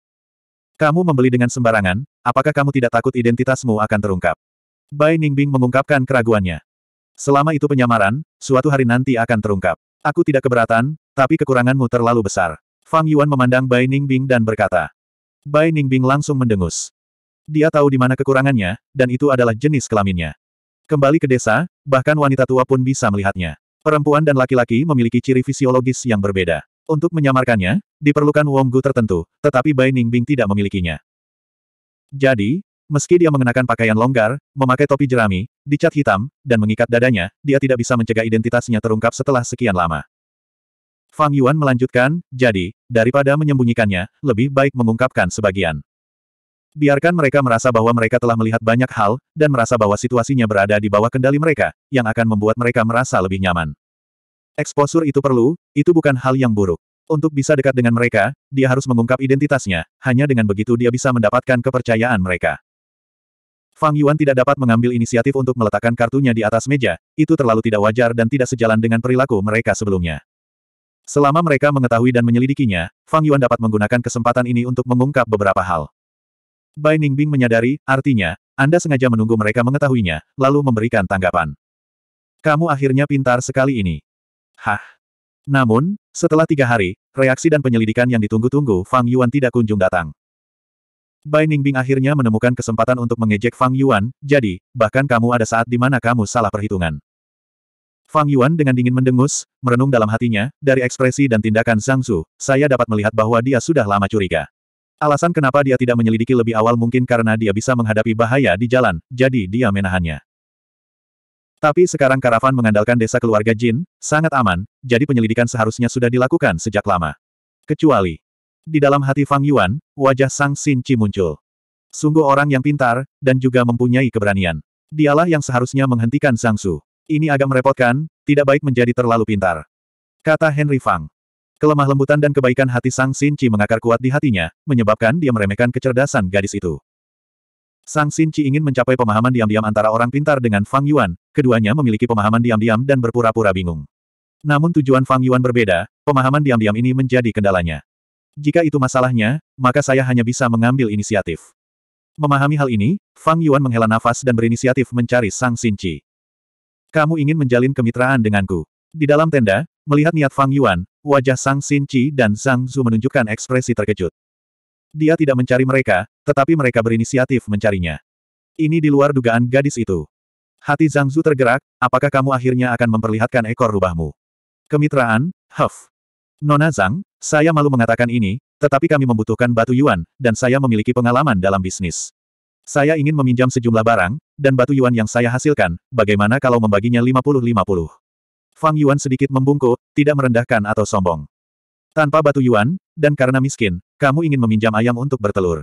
Kamu membeli dengan sembarangan, apakah kamu tidak takut identitasmu akan terungkap? Bai Ningbing mengungkapkan keraguannya. Selama itu penyamaran, suatu hari nanti akan terungkap. Aku tidak keberatan, tapi kekuranganmu terlalu besar. Fang Yuan memandang Bai Ningbing dan berkata. Bai Ningbing langsung mendengus. Dia tahu di mana kekurangannya, dan itu adalah jenis kelaminnya. Kembali ke desa, bahkan wanita tua pun bisa melihatnya. Perempuan dan laki-laki memiliki ciri fisiologis yang berbeda. Untuk menyamarkannya, diperlukan wonggu tertentu, tetapi Bai Ningbing tidak memilikinya. Jadi, meski dia mengenakan pakaian longgar, memakai topi jerami, dicat hitam, dan mengikat dadanya, dia tidak bisa mencegah identitasnya terungkap setelah sekian lama. Fang Yuan melanjutkan, jadi, daripada menyembunyikannya, lebih baik mengungkapkan sebagian. Biarkan mereka merasa bahwa mereka telah melihat banyak hal, dan merasa bahwa situasinya berada di bawah kendali mereka, yang akan membuat mereka merasa lebih nyaman. Eksposur itu perlu, itu bukan hal yang buruk. Untuk bisa dekat dengan mereka, dia harus mengungkap identitasnya, hanya dengan begitu dia bisa mendapatkan kepercayaan mereka. Fang Yuan tidak dapat mengambil inisiatif untuk meletakkan kartunya di atas meja, itu terlalu tidak wajar dan tidak sejalan dengan perilaku mereka sebelumnya. Selama mereka mengetahui dan menyelidikinya, Fang Yuan dapat menggunakan kesempatan ini untuk mengungkap beberapa hal. Bai Ningbing menyadari, artinya, Anda sengaja menunggu mereka mengetahuinya, lalu memberikan tanggapan. Kamu akhirnya pintar sekali ini. Hah. Namun, setelah tiga hari, reaksi dan penyelidikan yang ditunggu-tunggu Fang Yuan tidak kunjung datang. Bai Ningbing akhirnya menemukan kesempatan untuk mengejek Fang Yuan, jadi, bahkan kamu ada saat di mana kamu salah perhitungan. Fang Yuan dengan dingin mendengus, merenung dalam hatinya, dari ekspresi dan tindakan Zhang Su, saya dapat melihat bahwa dia sudah lama curiga. Alasan kenapa dia tidak menyelidiki lebih awal mungkin karena dia bisa menghadapi bahaya di jalan, jadi dia menahannya. Tapi sekarang karavan mengandalkan desa keluarga Jin, sangat aman, jadi penyelidikan seharusnya sudah dilakukan sejak lama. Kecuali, di dalam hati Fang Yuan, wajah Sang Xin Chi muncul. Sungguh orang yang pintar, dan juga mempunyai keberanian. Dialah yang seharusnya menghentikan Sang Su. Ini agak merepotkan, tidak baik menjadi terlalu pintar. Kata Henry Fang. Kelemah lembutan dan kebaikan hati Sang Sinci mengakar kuat di hatinya, menyebabkan dia meremehkan kecerdasan gadis itu. Sang Sinci ingin mencapai pemahaman diam-diam antara orang pintar dengan Fang Yuan, keduanya memiliki pemahaman diam-diam dan berpura-pura bingung. Namun tujuan Fang Yuan berbeda, pemahaman diam-diam ini menjadi kendalanya. Jika itu masalahnya, maka saya hanya bisa mengambil inisiatif. Memahami hal ini, Fang Yuan menghela nafas dan berinisiatif mencari Sang Sinci. Kamu ingin menjalin kemitraan denganku. Di dalam tenda, melihat niat Fang Yuan, wajah Sang Xin Qi dan Zhang Zhu menunjukkan ekspresi terkejut. Dia tidak mencari mereka, tetapi mereka berinisiatif mencarinya. Ini di luar dugaan gadis itu. Hati Zhang Zhu tergerak, apakah kamu akhirnya akan memperlihatkan ekor rubahmu? Kemitraan, Huff. Nona Zhang, saya malu mengatakan ini, tetapi kami membutuhkan batu yuan, dan saya memiliki pengalaman dalam bisnis. Saya ingin meminjam sejumlah barang, dan batu yuan yang saya hasilkan, bagaimana kalau membaginya 50-50? Fang Yuan sedikit membungkuk, tidak merendahkan atau sombong. Tanpa batu Yuan, dan karena miskin, kamu ingin meminjam ayam untuk bertelur.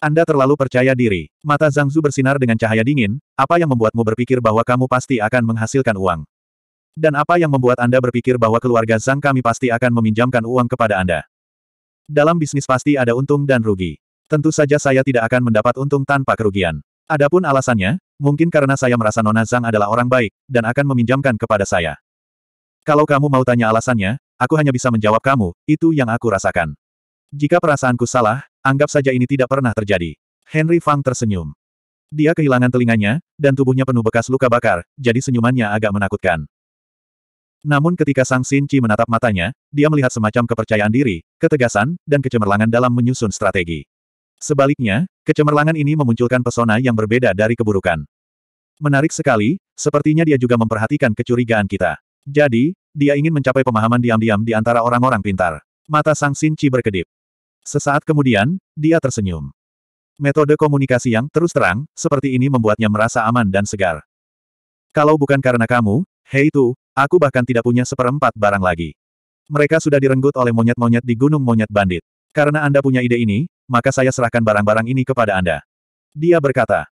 Anda terlalu percaya diri. Mata Zhang Zhu bersinar dengan cahaya dingin, apa yang membuatmu berpikir bahwa kamu pasti akan menghasilkan uang? Dan apa yang membuat Anda berpikir bahwa keluarga Zhang kami pasti akan meminjamkan uang kepada Anda? Dalam bisnis pasti ada untung dan rugi. Tentu saja saya tidak akan mendapat untung tanpa kerugian. Adapun alasannya, mungkin karena saya merasa Nona Zhang adalah orang baik, dan akan meminjamkan kepada saya. Kalau kamu mau tanya alasannya, aku hanya bisa menjawab kamu, itu yang aku rasakan. Jika perasaanku salah, anggap saja ini tidak pernah terjadi. Henry Fang tersenyum. Dia kehilangan telinganya, dan tubuhnya penuh bekas luka bakar, jadi senyumannya agak menakutkan. Namun ketika Sang Sin Chi menatap matanya, dia melihat semacam kepercayaan diri, ketegasan, dan kecemerlangan dalam menyusun strategi. Sebaliknya, kecemerlangan ini memunculkan pesona yang berbeda dari keburukan. Menarik sekali, sepertinya dia juga memperhatikan kecurigaan kita. Jadi, dia ingin mencapai pemahaman diam-diam di antara orang-orang pintar. Mata Sang Sinci berkedip. Sesaat kemudian, dia tersenyum. Metode komunikasi yang terus terang, seperti ini membuatnya merasa aman dan segar. Kalau bukan karena kamu, hei itu, aku bahkan tidak punya seperempat barang lagi. Mereka sudah direnggut oleh monyet-monyet di Gunung Monyet Bandit. Karena Anda punya ide ini, maka saya serahkan barang-barang ini kepada Anda. Dia berkata,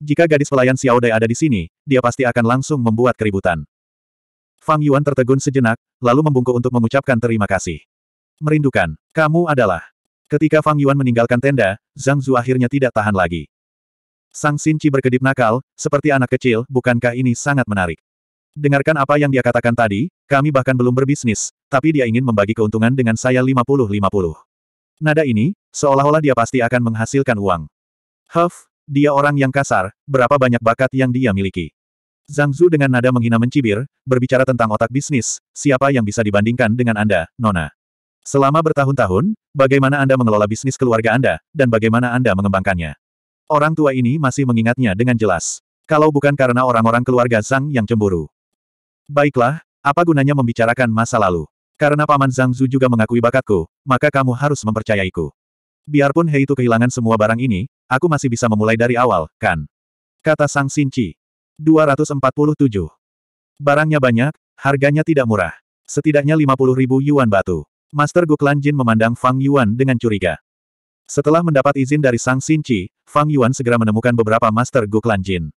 jika gadis pelayan Xiaodai ada di sini, dia pasti akan langsung membuat keributan. Fang Yuan tertegun sejenak, lalu membungkuk untuk mengucapkan terima kasih. Merindukan, kamu adalah. Ketika Fang Yuan meninggalkan tenda, Zhang Zhu akhirnya tidak tahan lagi. Sang Xin berkedip nakal, seperti anak kecil, bukankah ini sangat menarik? Dengarkan apa yang dia katakan tadi, kami bahkan belum berbisnis, tapi dia ingin membagi keuntungan dengan saya 50-50. Nada ini, seolah-olah dia pasti akan menghasilkan uang. Huff, dia orang yang kasar, berapa banyak bakat yang dia miliki. Zhang Zhu dengan nada menghina mencibir, berbicara tentang otak bisnis, siapa yang bisa dibandingkan dengan Anda, Nona? Selama bertahun-tahun, bagaimana Anda mengelola bisnis keluarga Anda, dan bagaimana Anda mengembangkannya? Orang tua ini masih mengingatnya dengan jelas. Kalau bukan karena orang-orang keluarga Zhang yang cemburu. Baiklah, apa gunanya membicarakan masa lalu? Karena Paman Zhang Zhu juga mengakui bakatku, maka kamu harus mempercayaiku. Biarpun Hei itu kehilangan semua barang ini, aku masih bisa memulai dari awal, kan? Kata Sang Sinci. 247. Barangnya banyak, harganya tidak murah. Setidaknya 50 ribu yuan batu. Master Guklan Jin memandang Fang Yuan dengan curiga. Setelah mendapat izin dari Sang Sinci, Fang Yuan segera menemukan beberapa Master Guklan Jin.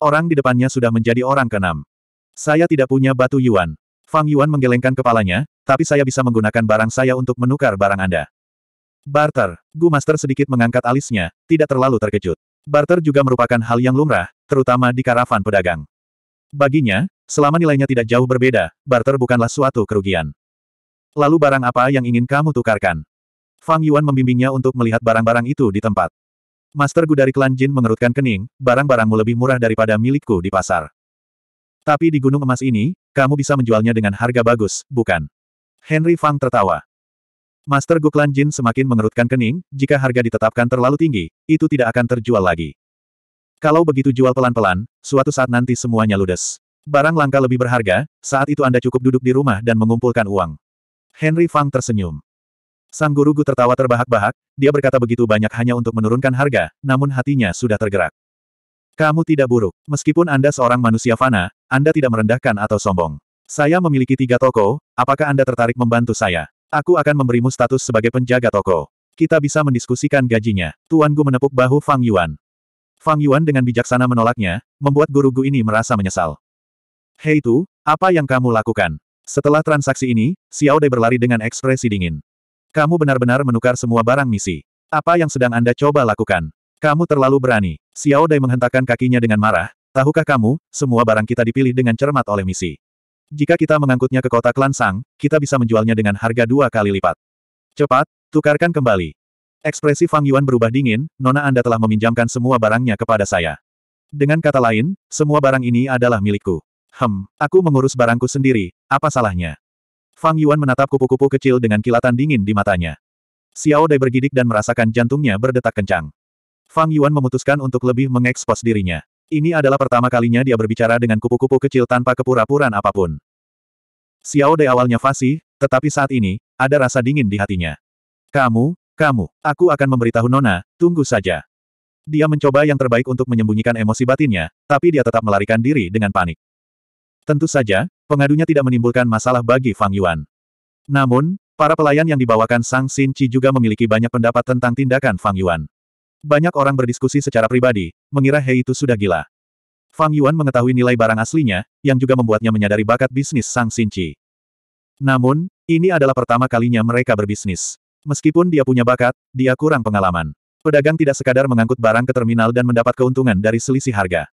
Orang di depannya sudah menjadi orang keenam. Saya tidak punya batu Yuan. Fang Yuan menggelengkan kepalanya, tapi saya bisa menggunakan barang saya untuk menukar barang Anda. Barter, Gu Master sedikit mengangkat alisnya, tidak terlalu terkejut. Barter juga merupakan hal yang lumrah, terutama di karavan pedagang. Baginya, selama nilainya tidak jauh berbeda, barter bukanlah suatu kerugian. Lalu barang apa yang ingin kamu tukarkan? Fang Yuan membimbingnya untuk melihat barang-barang itu di tempat. Master Gu dari klan Jin mengerutkan kening, barang-barangmu lebih murah daripada milikku di pasar. Tapi di gunung emas ini, kamu bisa menjualnya dengan harga bagus, bukan? Henry Fang tertawa. Master Gu Klan Jin semakin mengerutkan kening, jika harga ditetapkan terlalu tinggi, itu tidak akan terjual lagi. Kalau begitu jual pelan-pelan, suatu saat nanti semuanya ludes. Barang langka lebih berharga, saat itu Anda cukup duduk di rumah dan mengumpulkan uang. Henry Fang tersenyum. Sang guru Gu tertawa terbahak-bahak, dia berkata begitu banyak hanya untuk menurunkan harga, namun hatinya sudah tergerak. Kamu tidak buruk. Meskipun Anda seorang manusia fana, Anda tidak merendahkan atau sombong. Saya memiliki tiga toko, apakah Anda tertarik membantu saya? Aku akan memberimu status sebagai penjaga toko. Kita bisa mendiskusikan gajinya. Tuan Gu menepuk bahu Fang Yuan. Fang Yuan dengan bijaksana menolaknya, membuat guru Gu ini merasa menyesal. Hei itu, apa yang kamu lakukan? Setelah transaksi ini, Xiao Dai berlari dengan ekspresi dingin. Kamu benar-benar menukar semua barang misi. Apa yang sedang Anda coba lakukan? Kamu terlalu berani. Xiao Dai menghentakkan kakinya dengan marah, tahukah kamu, semua barang kita dipilih dengan cermat oleh misi. Jika kita mengangkutnya ke kota Klan Sang, kita bisa menjualnya dengan harga dua kali lipat. Cepat, tukarkan kembali. Ekspresi Fang Yuan berubah dingin, Nona Anda telah meminjamkan semua barangnya kepada saya. Dengan kata lain, semua barang ini adalah milikku. Hem, aku mengurus barangku sendiri, apa salahnya? Fang Yuan menatap kupu-kupu kecil dengan kilatan dingin di matanya. Xiao Dai bergidik dan merasakan jantungnya berdetak kencang. Fang Yuan memutuskan untuk lebih mengekspos dirinya. Ini adalah pertama kalinya dia berbicara dengan kupu-kupu kecil tanpa kepura-puraan apapun. Xiao Dai awalnya fasih, tetapi saat ini, ada rasa dingin di hatinya. Kamu, kamu, aku akan memberitahu Nona, tunggu saja. Dia mencoba yang terbaik untuk menyembunyikan emosi batinnya, tapi dia tetap melarikan diri dengan panik. Tentu saja, pengadunya tidak menimbulkan masalah bagi Fang Yuan. Namun, para pelayan yang dibawakan Sang Xin Qi juga memiliki banyak pendapat tentang tindakan Fang Yuan. Banyak orang berdiskusi secara pribadi, mengira Hei itu sudah gila. Fang Yuan mengetahui nilai barang aslinya, yang juga membuatnya menyadari bakat bisnis Sang Xin Qi. Namun, ini adalah pertama kalinya mereka berbisnis. Meskipun dia punya bakat, dia kurang pengalaman. Pedagang tidak sekadar mengangkut barang ke terminal dan mendapat keuntungan dari selisih harga.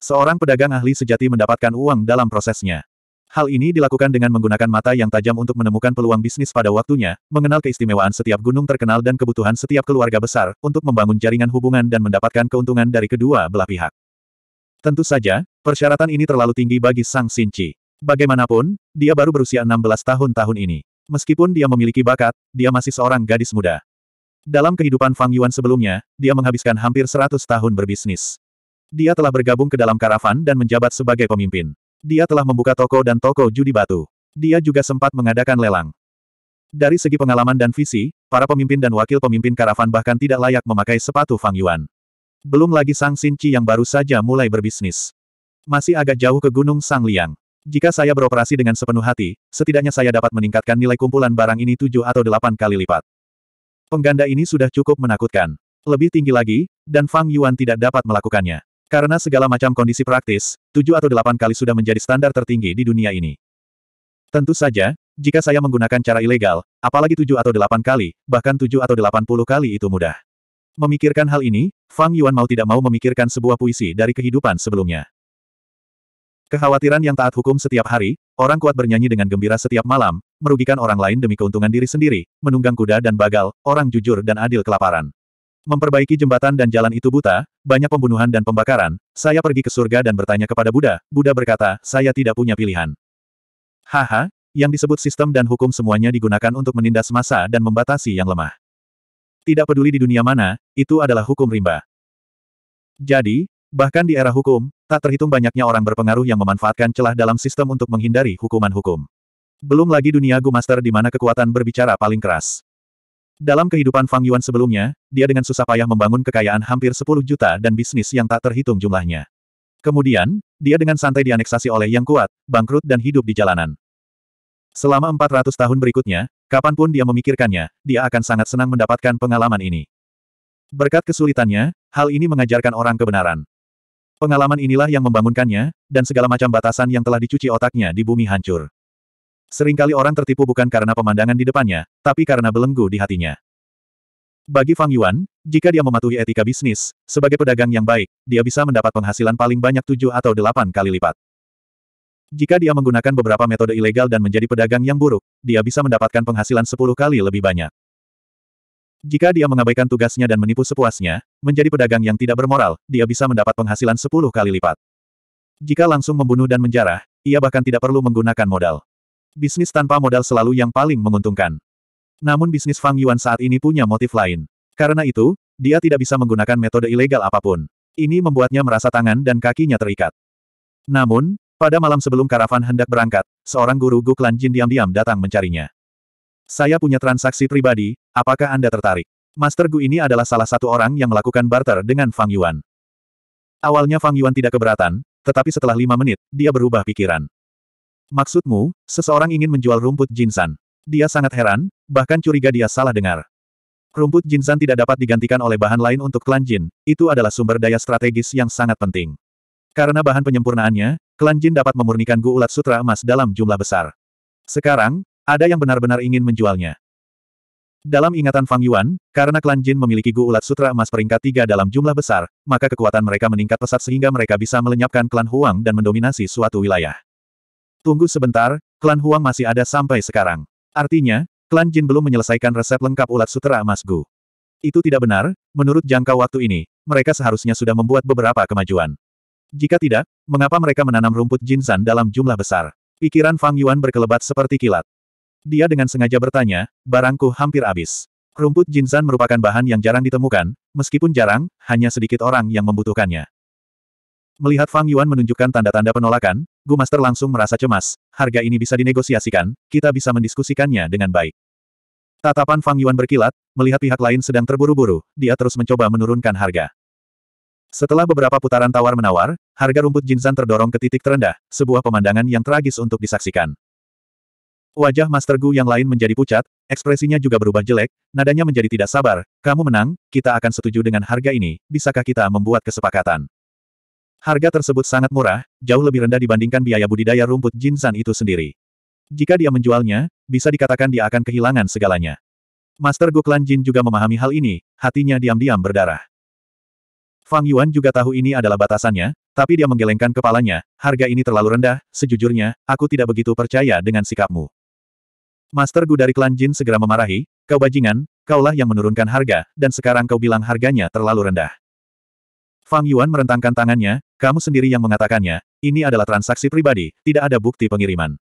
Seorang pedagang ahli sejati mendapatkan uang dalam prosesnya. Hal ini dilakukan dengan menggunakan mata yang tajam untuk menemukan peluang bisnis pada waktunya, mengenal keistimewaan setiap gunung terkenal dan kebutuhan setiap keluarga besar, untuk membangun jaringan hubungan dan mendapatkan keuntungan dari kedua belah pihak. Tentu saja, persyaratan ini terlalu tinggi bagi Sang Sinci. Bagaimanapun, dia baru berusia 16 tahun tahun ini. Meskipun dia memiliki bakat, dia masih seorang gadis muda. Dalam kehidupan Fang Yuan sebelumnya, dia menghabiskan hampir 100 tahun berbisnis. Dia telah bergabung ke dalam karavan dan menjabat sebagai pemimpin. Dia telah membuka toko dan toko judi batu. Dia juga sempat mengadakan lelang. Dari segi pengalaman dan visi, para pemimpin dan wakil pemimpin karavan bahkan tidak layak memakai sepatu Fang Yuan. Belum lagi Sang Sinci yang baru saja mulai berbisnis. Masih agak jauh ke Gunung Sang Liang. Jika saya beroperasi dengan sepenuh hati, setidaknya saya dapat meningkatkan nilai kumpulan barang ini tujuh atau delapan kali lipat. Pengganda ini sudah cukup menakutkan. Lebih tinggi lagi, dan Fang Yuan tidak dapat melakukannya. Karena segala macam kondisi praktis, tujuh atau delapan kali sudah menjadi standar tertinggi di dunia ini. Tentu saja, jika saya menggunakan cara ilegal, apalagi tujuh atau delapan kali, bahkan tujuh atau delapan puluh kali itu mudah. Memikirkan hal ini, Fang Yuan mau tidak mau memikirkan sebuah puisi dari kehidupan sebelumnya. Kekhawatiran yang taat hukum setiap hari, orang kuat bernyanyi dengan gembira setiap malam, merugikan orang lain demi keuntungan diri sendiri, menunggang kuda dan bagal, orang jujur dan adil kelaparan. Memperbaiki jembatan dan jalan itu buta, banyak pembunuhan dan pembakaran, saya pergi ke surga dan bertanya kepada Buddha, Buddha berkata, saya tidak punya pilihan. Haha, yang disebut sistem dan hukum semuanya digunakan untuk menindas masa dan membatasi yang lemah. Tidak peduli di dunia mana, itu adalah hukum rimba. Jadi, bahkan di era hukum, Tak terhitung banyaknya orang berpengaruh yang memanfaatkan celah dalam sistem untuk menghindari hukuman hukum. Belum lagi dunia Gu Master di mana kekuatan berbicara paling keras. Dalam kehidupan Fang Yuan sebelumnya, dia dengan susah payah membangun kekayaan hampir 10 juta dan bisnis yang tak terhitung jumlahnya. Kemudian, dia dengan santai dianeksasi oleh yang kuat, bangkrut dan hidup di jalanan. Selama 400 tahun berikutnya, kapanpun dia memikirkannya, dia akan sangat senang mendapatkan pengalaman ini. Berkat kesulitannya, hal ini mengajarkan orang kebenaran. Pengalaman inilah yang membangunkannya, dan segala macam batasan yang telah dicuci otaknya di bumi hancur. Seringkali orang tertipu bukan karena pemandangan di depannya, tapi karena belenggu di hatinya. Bagi Fang Yuan, jika dia mematuhi etika bisnis, sebagai pedagang yang baik, dia bisa mendapat penghasilan paling banyak tujuh atau delapan kali lipat. Jika dia menggunakan beberapa metode ilegal dan menjadi pedagang yang buruk, dia bisa mendapatkan penghasilan sepuluh kali lebih banyak. Jika dia mengabaikan tugasnya dan menipu sepuasnya, menjadi pedagang yang tidak bermoral, dia bisa mendapat penghasilan sepuluh kali lipat. Jika langsung membunuh dan menjarah, ia bahkan tidak perlu menggunakan modal. Bisnis tanpa modal selalu yang paling menguntungkan. Namun bisnis Fang Yuan saat ini punya motif lain. Karena itu, dia tidak bisa menggunakan metode ilegal apapun. Ini membuatnya merasa tangan dan kakinya terikat. Namun, pada malam sebelum karavan hendak berangkat, seorang guru guklan Jin diam-diam datang mencarinya. Saya punya transaksi pribadi, Apakah Anda tertarik? Master Gu ini adalah salah satu orang yang melakukan barter dengan Fang Yuan. Awalnya Fang Yuan tidak keberatan, tetapi setelah lima menit, dia berubah pikiran. Maksudmu, seseorang ingin menjual rumput Jinsan? Dia sangat heran, bahkan curiga dia salah dengar. Rumput Jinsan tidak dapat digantikan oleh bahan lain untuk klan Jin, itu adalah sumber daya strategis yang sangat penting. Karena bahan penyempurnaannya, klan Jin dapat memurnikan Gu Ulat Sutra Emas dalam jumlah besar. Sekarang, ada yang benar-benar ingin menjualnya. Dalam ingatan Fang Yuan, karena klan Jin memiliki Gu Ulat Sutra Emas peringkat tiga dalam jumlah besar, maka kekuatan mereka meningkat pesat sehingga mereka bisa melenyapkan klan Huang dan mendominasi suatu wilayah. Tunggu sebentar, klan Huang masih ada sampai sekarang. Artinya, klan Jin belum menyelesaikan resep lengkap Ulat Sutra Emas Gu. Itu tidak benar, menurut jangka waktu ini, mereka seharusnya sudah membuat beberapa kemajuan. Jika tidak, mengapa mereka menanam rumput Jin San dalam jumlah besar? Pikiran Fang Yuan berkelebat seperti kilat. Dia dengan sengaja bertanya, barangku hampir habis. Rumput Jinzan merupakan bahan yang jarang ditemukan, meskipun jarang, hanya sedikit orang yang membutuhkannya. Melihat Fang Yuan menunjukkan tanda-tanda penolakan, Gu Master langsung merasa cemas, harga ini bisa dinegosiasikan, kita bisa mendiskusikannya dengan baik. Tatapan Fang Yuan berkilat, melihat pihak lain sedang terburu-buru, dia terus mencoba menurunkan harga. Setelah beberapa putaran tawar-menawar, harga rumput Jinzan terdorong ke titik terendah, sebuah pemandangan yang tragis untuk disaksikan. Wajah Master Gu yang lain menjadi pucat, ekspresinya juga berubah jelek, nadanya menjadi tidak sabar. Kamu menang, kita akan setuju dengan harga ini, bisakah kita membuat kesepakatan? Harga tersebut sangat murah, jauh lebih rendah dibandingkan biaya budidaya rumput Jinsan itu sendiri. Jika dia menjualnya, bisa dikatakan dia akan kehilangan segalanya. Master Gu Klan Jin juga memahami hal ini, hatinya diam-diam berdarah. Fang Yuan juga tahu ini adalah batasannya, tapi dia menggelengkan kepalanya, harga ini terlalu rendah, sejujurnya, aku tidak begitu percaya dengan sikapmu. Master Gu dari klan Jin segera memarahi, kau bajingan, kaulah yang menurunkan harga, dan sekarang kau bilang harganya terlalu rendah. Fang Yuan merentangkan tangannya, kamu sendiri yang mengatakannya, ini adalah transaksi pribadi, tidak ada bukti pengiriman.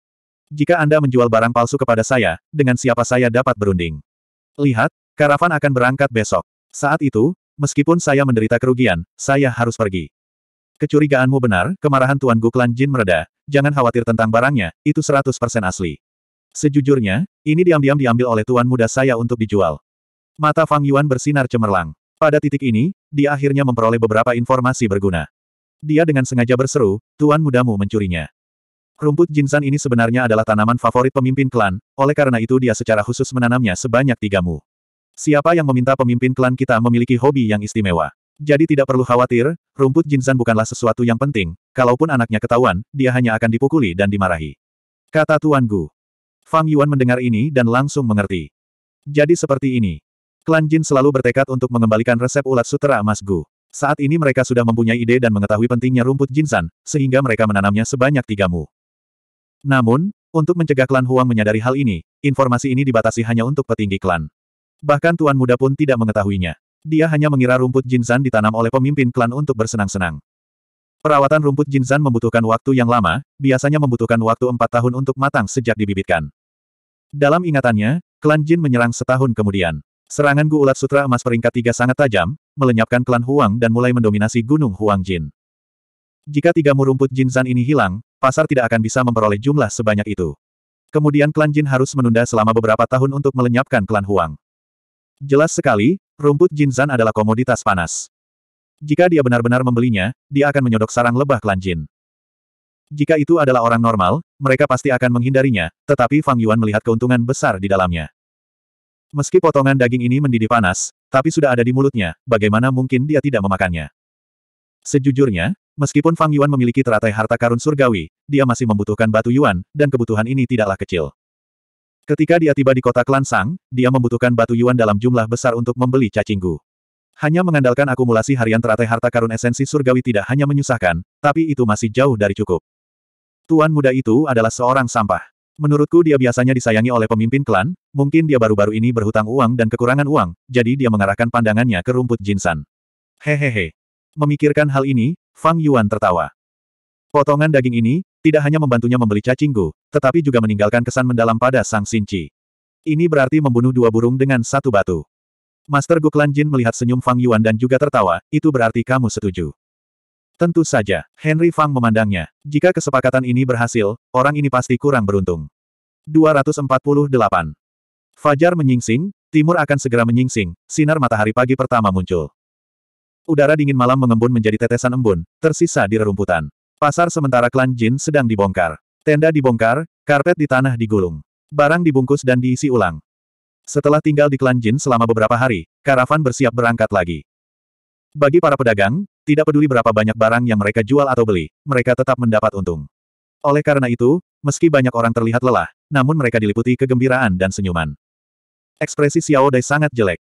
Jika Anda menjual barang palsu kepada saya, dengan siapa saya dapat berunding? Lihat, karavan akan berangkat besok. Saat itu, meskipun saya menderita kerugian, saya harus pergi. Kecurigaanmu benar, kemarahan Tuan Gu Klan Jin mereda, jangan khawatir tentang barangnya, itu 100% asli. Sejujurnya, ini diam-diam diambil oleh tuan muda saya untuk dijual. Mata Fang Yuan bersinar cemerlang. Pada titik ini, dia akhirnya memperoleh beberapa informasi berguna. Dia dengan sengaja berseru, tuan mudamu mencurinya. Rumput jinsan ini sebenarnya adalah tanaman favorit pemimpin klan, oleh karena itu dia secara khusus menanamnya sebanyak tiga mu. Siapa yang meminta pemimpin klan kita memiliki hobi yang istimewa? Jadi tidak perlu khawatir, rumput jinsan bukanlah sesuatu yang penting, kalaupun anaknya ketahuan, dia hanya akan dipukuli dan dimarahi. Kata Tuan Gu. Fang Yuan mendengar ini dan langsung mengerti. Jadi seperti ini. Klan Jin selalu bertekad untuk mengembalikan resep ulat sutera emas Gu. Saat ini mereka sudah mempunyai ide dan mengetahui pentingnya rumput Jinsan, sehingga mereka menanamnya sebanyak tiga mu. Namun, untuk mencegah klan Huang menyadari hal ini, informasi ini dibatasi hanya untuk petinggi klan. Bahkan tuan muda pun tidak mengetahuinya. Dia hanya mengira rumput Jinsan ditanam oleh pemimpin klan untuk bersenang-senang. Perawatan rumput Jinzan membutuhkan waktu yang lama, biasanya membutuhkan waktu empat tahun untuk matang sejak dibibitkan. Dalam ingatannya, klan Jin menyerang setahun kemudian. Serangan Gu Ulat Sutra Emas peringkat tiga sangat tajam, melenyapkan klan Huang dan mulai mendominasi Gunung Huang Jin. Jika tiga mu rumput Jinzan ini hilang, pasar tidak akan bisa memperoleh jumlah sebanyak itu. Kemudian klan Jin harus menunda selama beberapa tahun untuk melenyapkan klan Huang. Jelas sekali, rumput Jinzan adalah komoditas panas. Jika dia benar-benar membelinya, dia akan menyodok sarang lebah kelanjin. Jika itu adalah orang normal, mereka pasti akan menghindarinya, tetapi Fang Yuan melihat keuntungan besar di dalamnya. Meski potongan daging ini mendidih panas, tapi sudah ada di mulutnya, bagaimana mungkin dia tidak memakannya? Sejujurnya, meskipun Fang Yuan memiliki teratai harta karun surgawi, dia masih membutuhkan batu Yuan, dan kebutuhan ini tidaklah kecil. Ketika dia tiba di kota Klansang, dia membutuhkan batu Yuan dalam jumlah besar untuk membeli cacinggu. Hanya mengandalkan akumulasi harian teratai harta karun esensi surgawi tidak hanya menyusahkan, tapi itu masih jauh dari cukup. Tuan muda itu adalah seorang sampah. Menurutku dia biasanya disayangi oleh pemimpin klan, mungkin dia baru-baru ini berhutang uang dan kekurangan uang, jadi dia mengarahkan pandangannya ke rumput jinsan. Hehehe. Memikirkan hal ini, Fang Yuan tertawa. Potongan daging ini, tidak hanya membantunya membeli cacinggu, tetapi juga meninggalkan kesan mendalam pada Sang Sinci. Ini berarti membunuh dua burung dengan satu batu. Master Guklan Jin melihat senyum Fang Yuan dan juga tertawa, itu berarti kamu setuju. Tentu saja, Henry Fang memandangnya. Jika kesepakatan ini berhasil, orang ini pasti kurang beruntung. 248. Fajar menyingsing, timur akan segera menyingsing, sinar matahari pagi pertama muncul. Udara dingin malam mengembun menjadi tetesan embun, tersisa di rerumputan. Pasar sementara klan Jin sedang dibongkar. Tenda dibongkar, karpet di tanah digulung. Barang dibungkus dan diisi ulang. Setelah tinggal di klan Jin selama beberapa hari, karavan bersiap berangkat lagi. Bagi para pedagang, tidak peduli berapa banyak barang yang mereka jual atau beli, mereka tetap mendapat untung. Oleh karena itu, meski banyak orang terlihat lelah, namun mereka diliputi kegembiraan dan senyuman. Ekspresi Xiao Dai sangat jelek.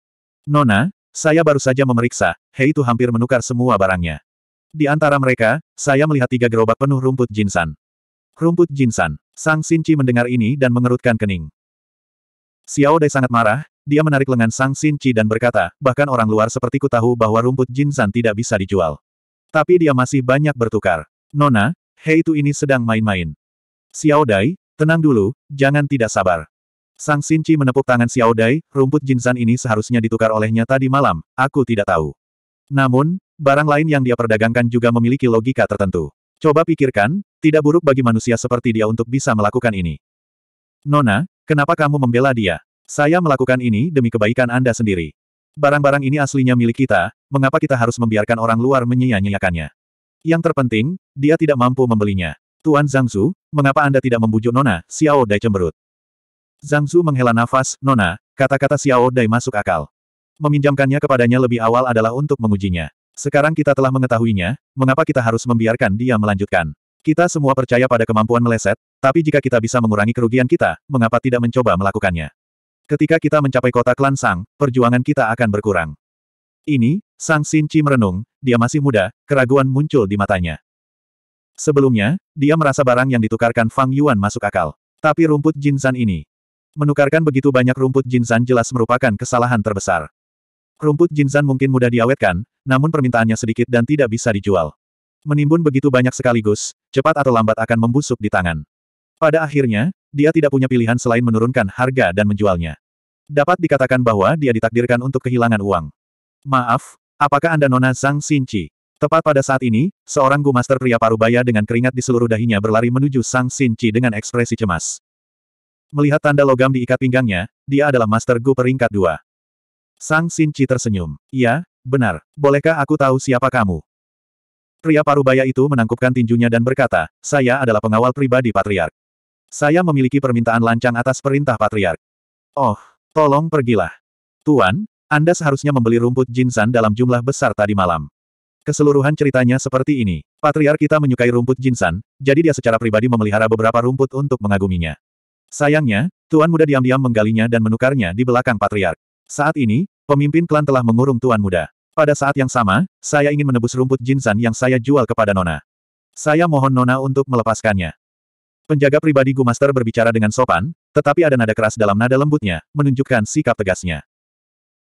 Nona, saya baru saja memeriksa, Hei itu hampir menukar semua barangnya. Di antara mereka, saya melihat tiga gerobak penuh rumput jinsan. Rumput jinsan. Sang Sinci mendengar ini dan mengerutkan kening. Xiao Dai sangat marah, dia menarik lengan Sang Xin Qi dan berkata, bahkan orang luar sepertiku tahu bahwa rumput Jinzan tidak bisa dijual. Tapi dia masih banyak bertukar. Nona, Hei itu ini sedang main-main. Xiao Dai, tenang dulu, jangan tidak sabar. Sang Xin Qi menepuk tangan Xiao Dai, rumput Jinzan ini seharusnya ditukar olehnya tadi malam, aku tidak tahu. Namun, barang lain yang dia perdagangkan juga memiliki logika tertentu. Coba pikirkan, tidak buruk bagi manusia seperti dia untuk bisa melakukan ini. Nona, Kenapa kamu membela dia? Saya melakukan ini demi kebaikan Anda sendiri. Barang-barang ini aslinya milik kita, mengapa kita harus membiarkan orang luar menyia-nyiakannya? Yang terpenting, dia tidak mampu membelinya. Tuan Zhang Zhu, mengapa Anda tidak membujuk Nona? Xiao Dai cemberut. Zhang Zhu menghela nafas, Nona, kata-kata Xiao Dai masuk akal. Meminjamkannya kepadanya lebih awal adalah untuk mengujinya. Sekarang kita telah mengetahuinya, mengapa kita harus membiarkan dia melanjutkan? Kita semua percaya pada kemampuan meleset, tapi jika kita bisa mengurangi kerugian kita, mengapa tidak mencoba melakukannya? Ketika kita mencapai kota klan Sang, perjuangan kita akan berkurang. Ini, Sang Sin Chi merenung, dia masih muda, keraguan muncul di matanya. Sebelumnya, dia merasa barang yang ditukarkan Fang Yuan masuk akal. Tapi rumput Jinsan ini. Menukarkan begitu banyak rumput Jinsan jelas merupakan kesalahan terbesar. Rumput Jinsan mungkin mudah diawetkan, namun permintaannya sedikit dan tidak bisa dijual. Menimbun begitu banyak sekaligus, cepat atau lambat akan membusuk di tangan. Pada akhirnya, dia tidak punya pilihan selain menurunkan harga dan menjualnya. Dapat dikatakan bahwa dia ditakdirkan untuk kehilangan uang. Maaf, apakah Anda Nona Zhang Xinqi? Tepat pada saat ini, seorang Gu Master pria parubaya dengan keringat di seluruh dahinya berlari menuju Sang Xinqi dengan ekspresi cemas. Melihat tanda logam di ikat pinggangnya, dia adalah Master Gu peringkat dua. Sang Xinqi tersenyum. Iya, benar. Bolehkah aku tahu siapa kamu? Pria parubaya itu menangkupkan tinjunya dan berkata, saya adalah pengawal pribadi Patriark. Saya memiliki permintaan lancang atas perintah Patriark. Oh, tolong pergilah. Tuan, Anda seharusnya membeli rumput jinsan dalam jumlah besar tadi malam. Keseluruhan ceritanya seperti ini. Patriark kita menyukai rumput jinsan, jadi dia secara pribadi memelihara beberapa rumput untuk mengaguminya. Sayangnya, Tuan Muda diam-diam menggalinya dan menukarnya di belakang Patriark. Saat ini, pemimpin klan telah mengurung Tuan Muda. Pada saat yang sama, saya ingin menebus rumput Jinzan yang saya jual kepada Nona. Saya mohon Nona untuk melepaskannya. Penjaga pribadi Master berbicara dengan sopan, tetapi ada nada keras dalam nada lembutnya, menunjukkan sikap tegasnya.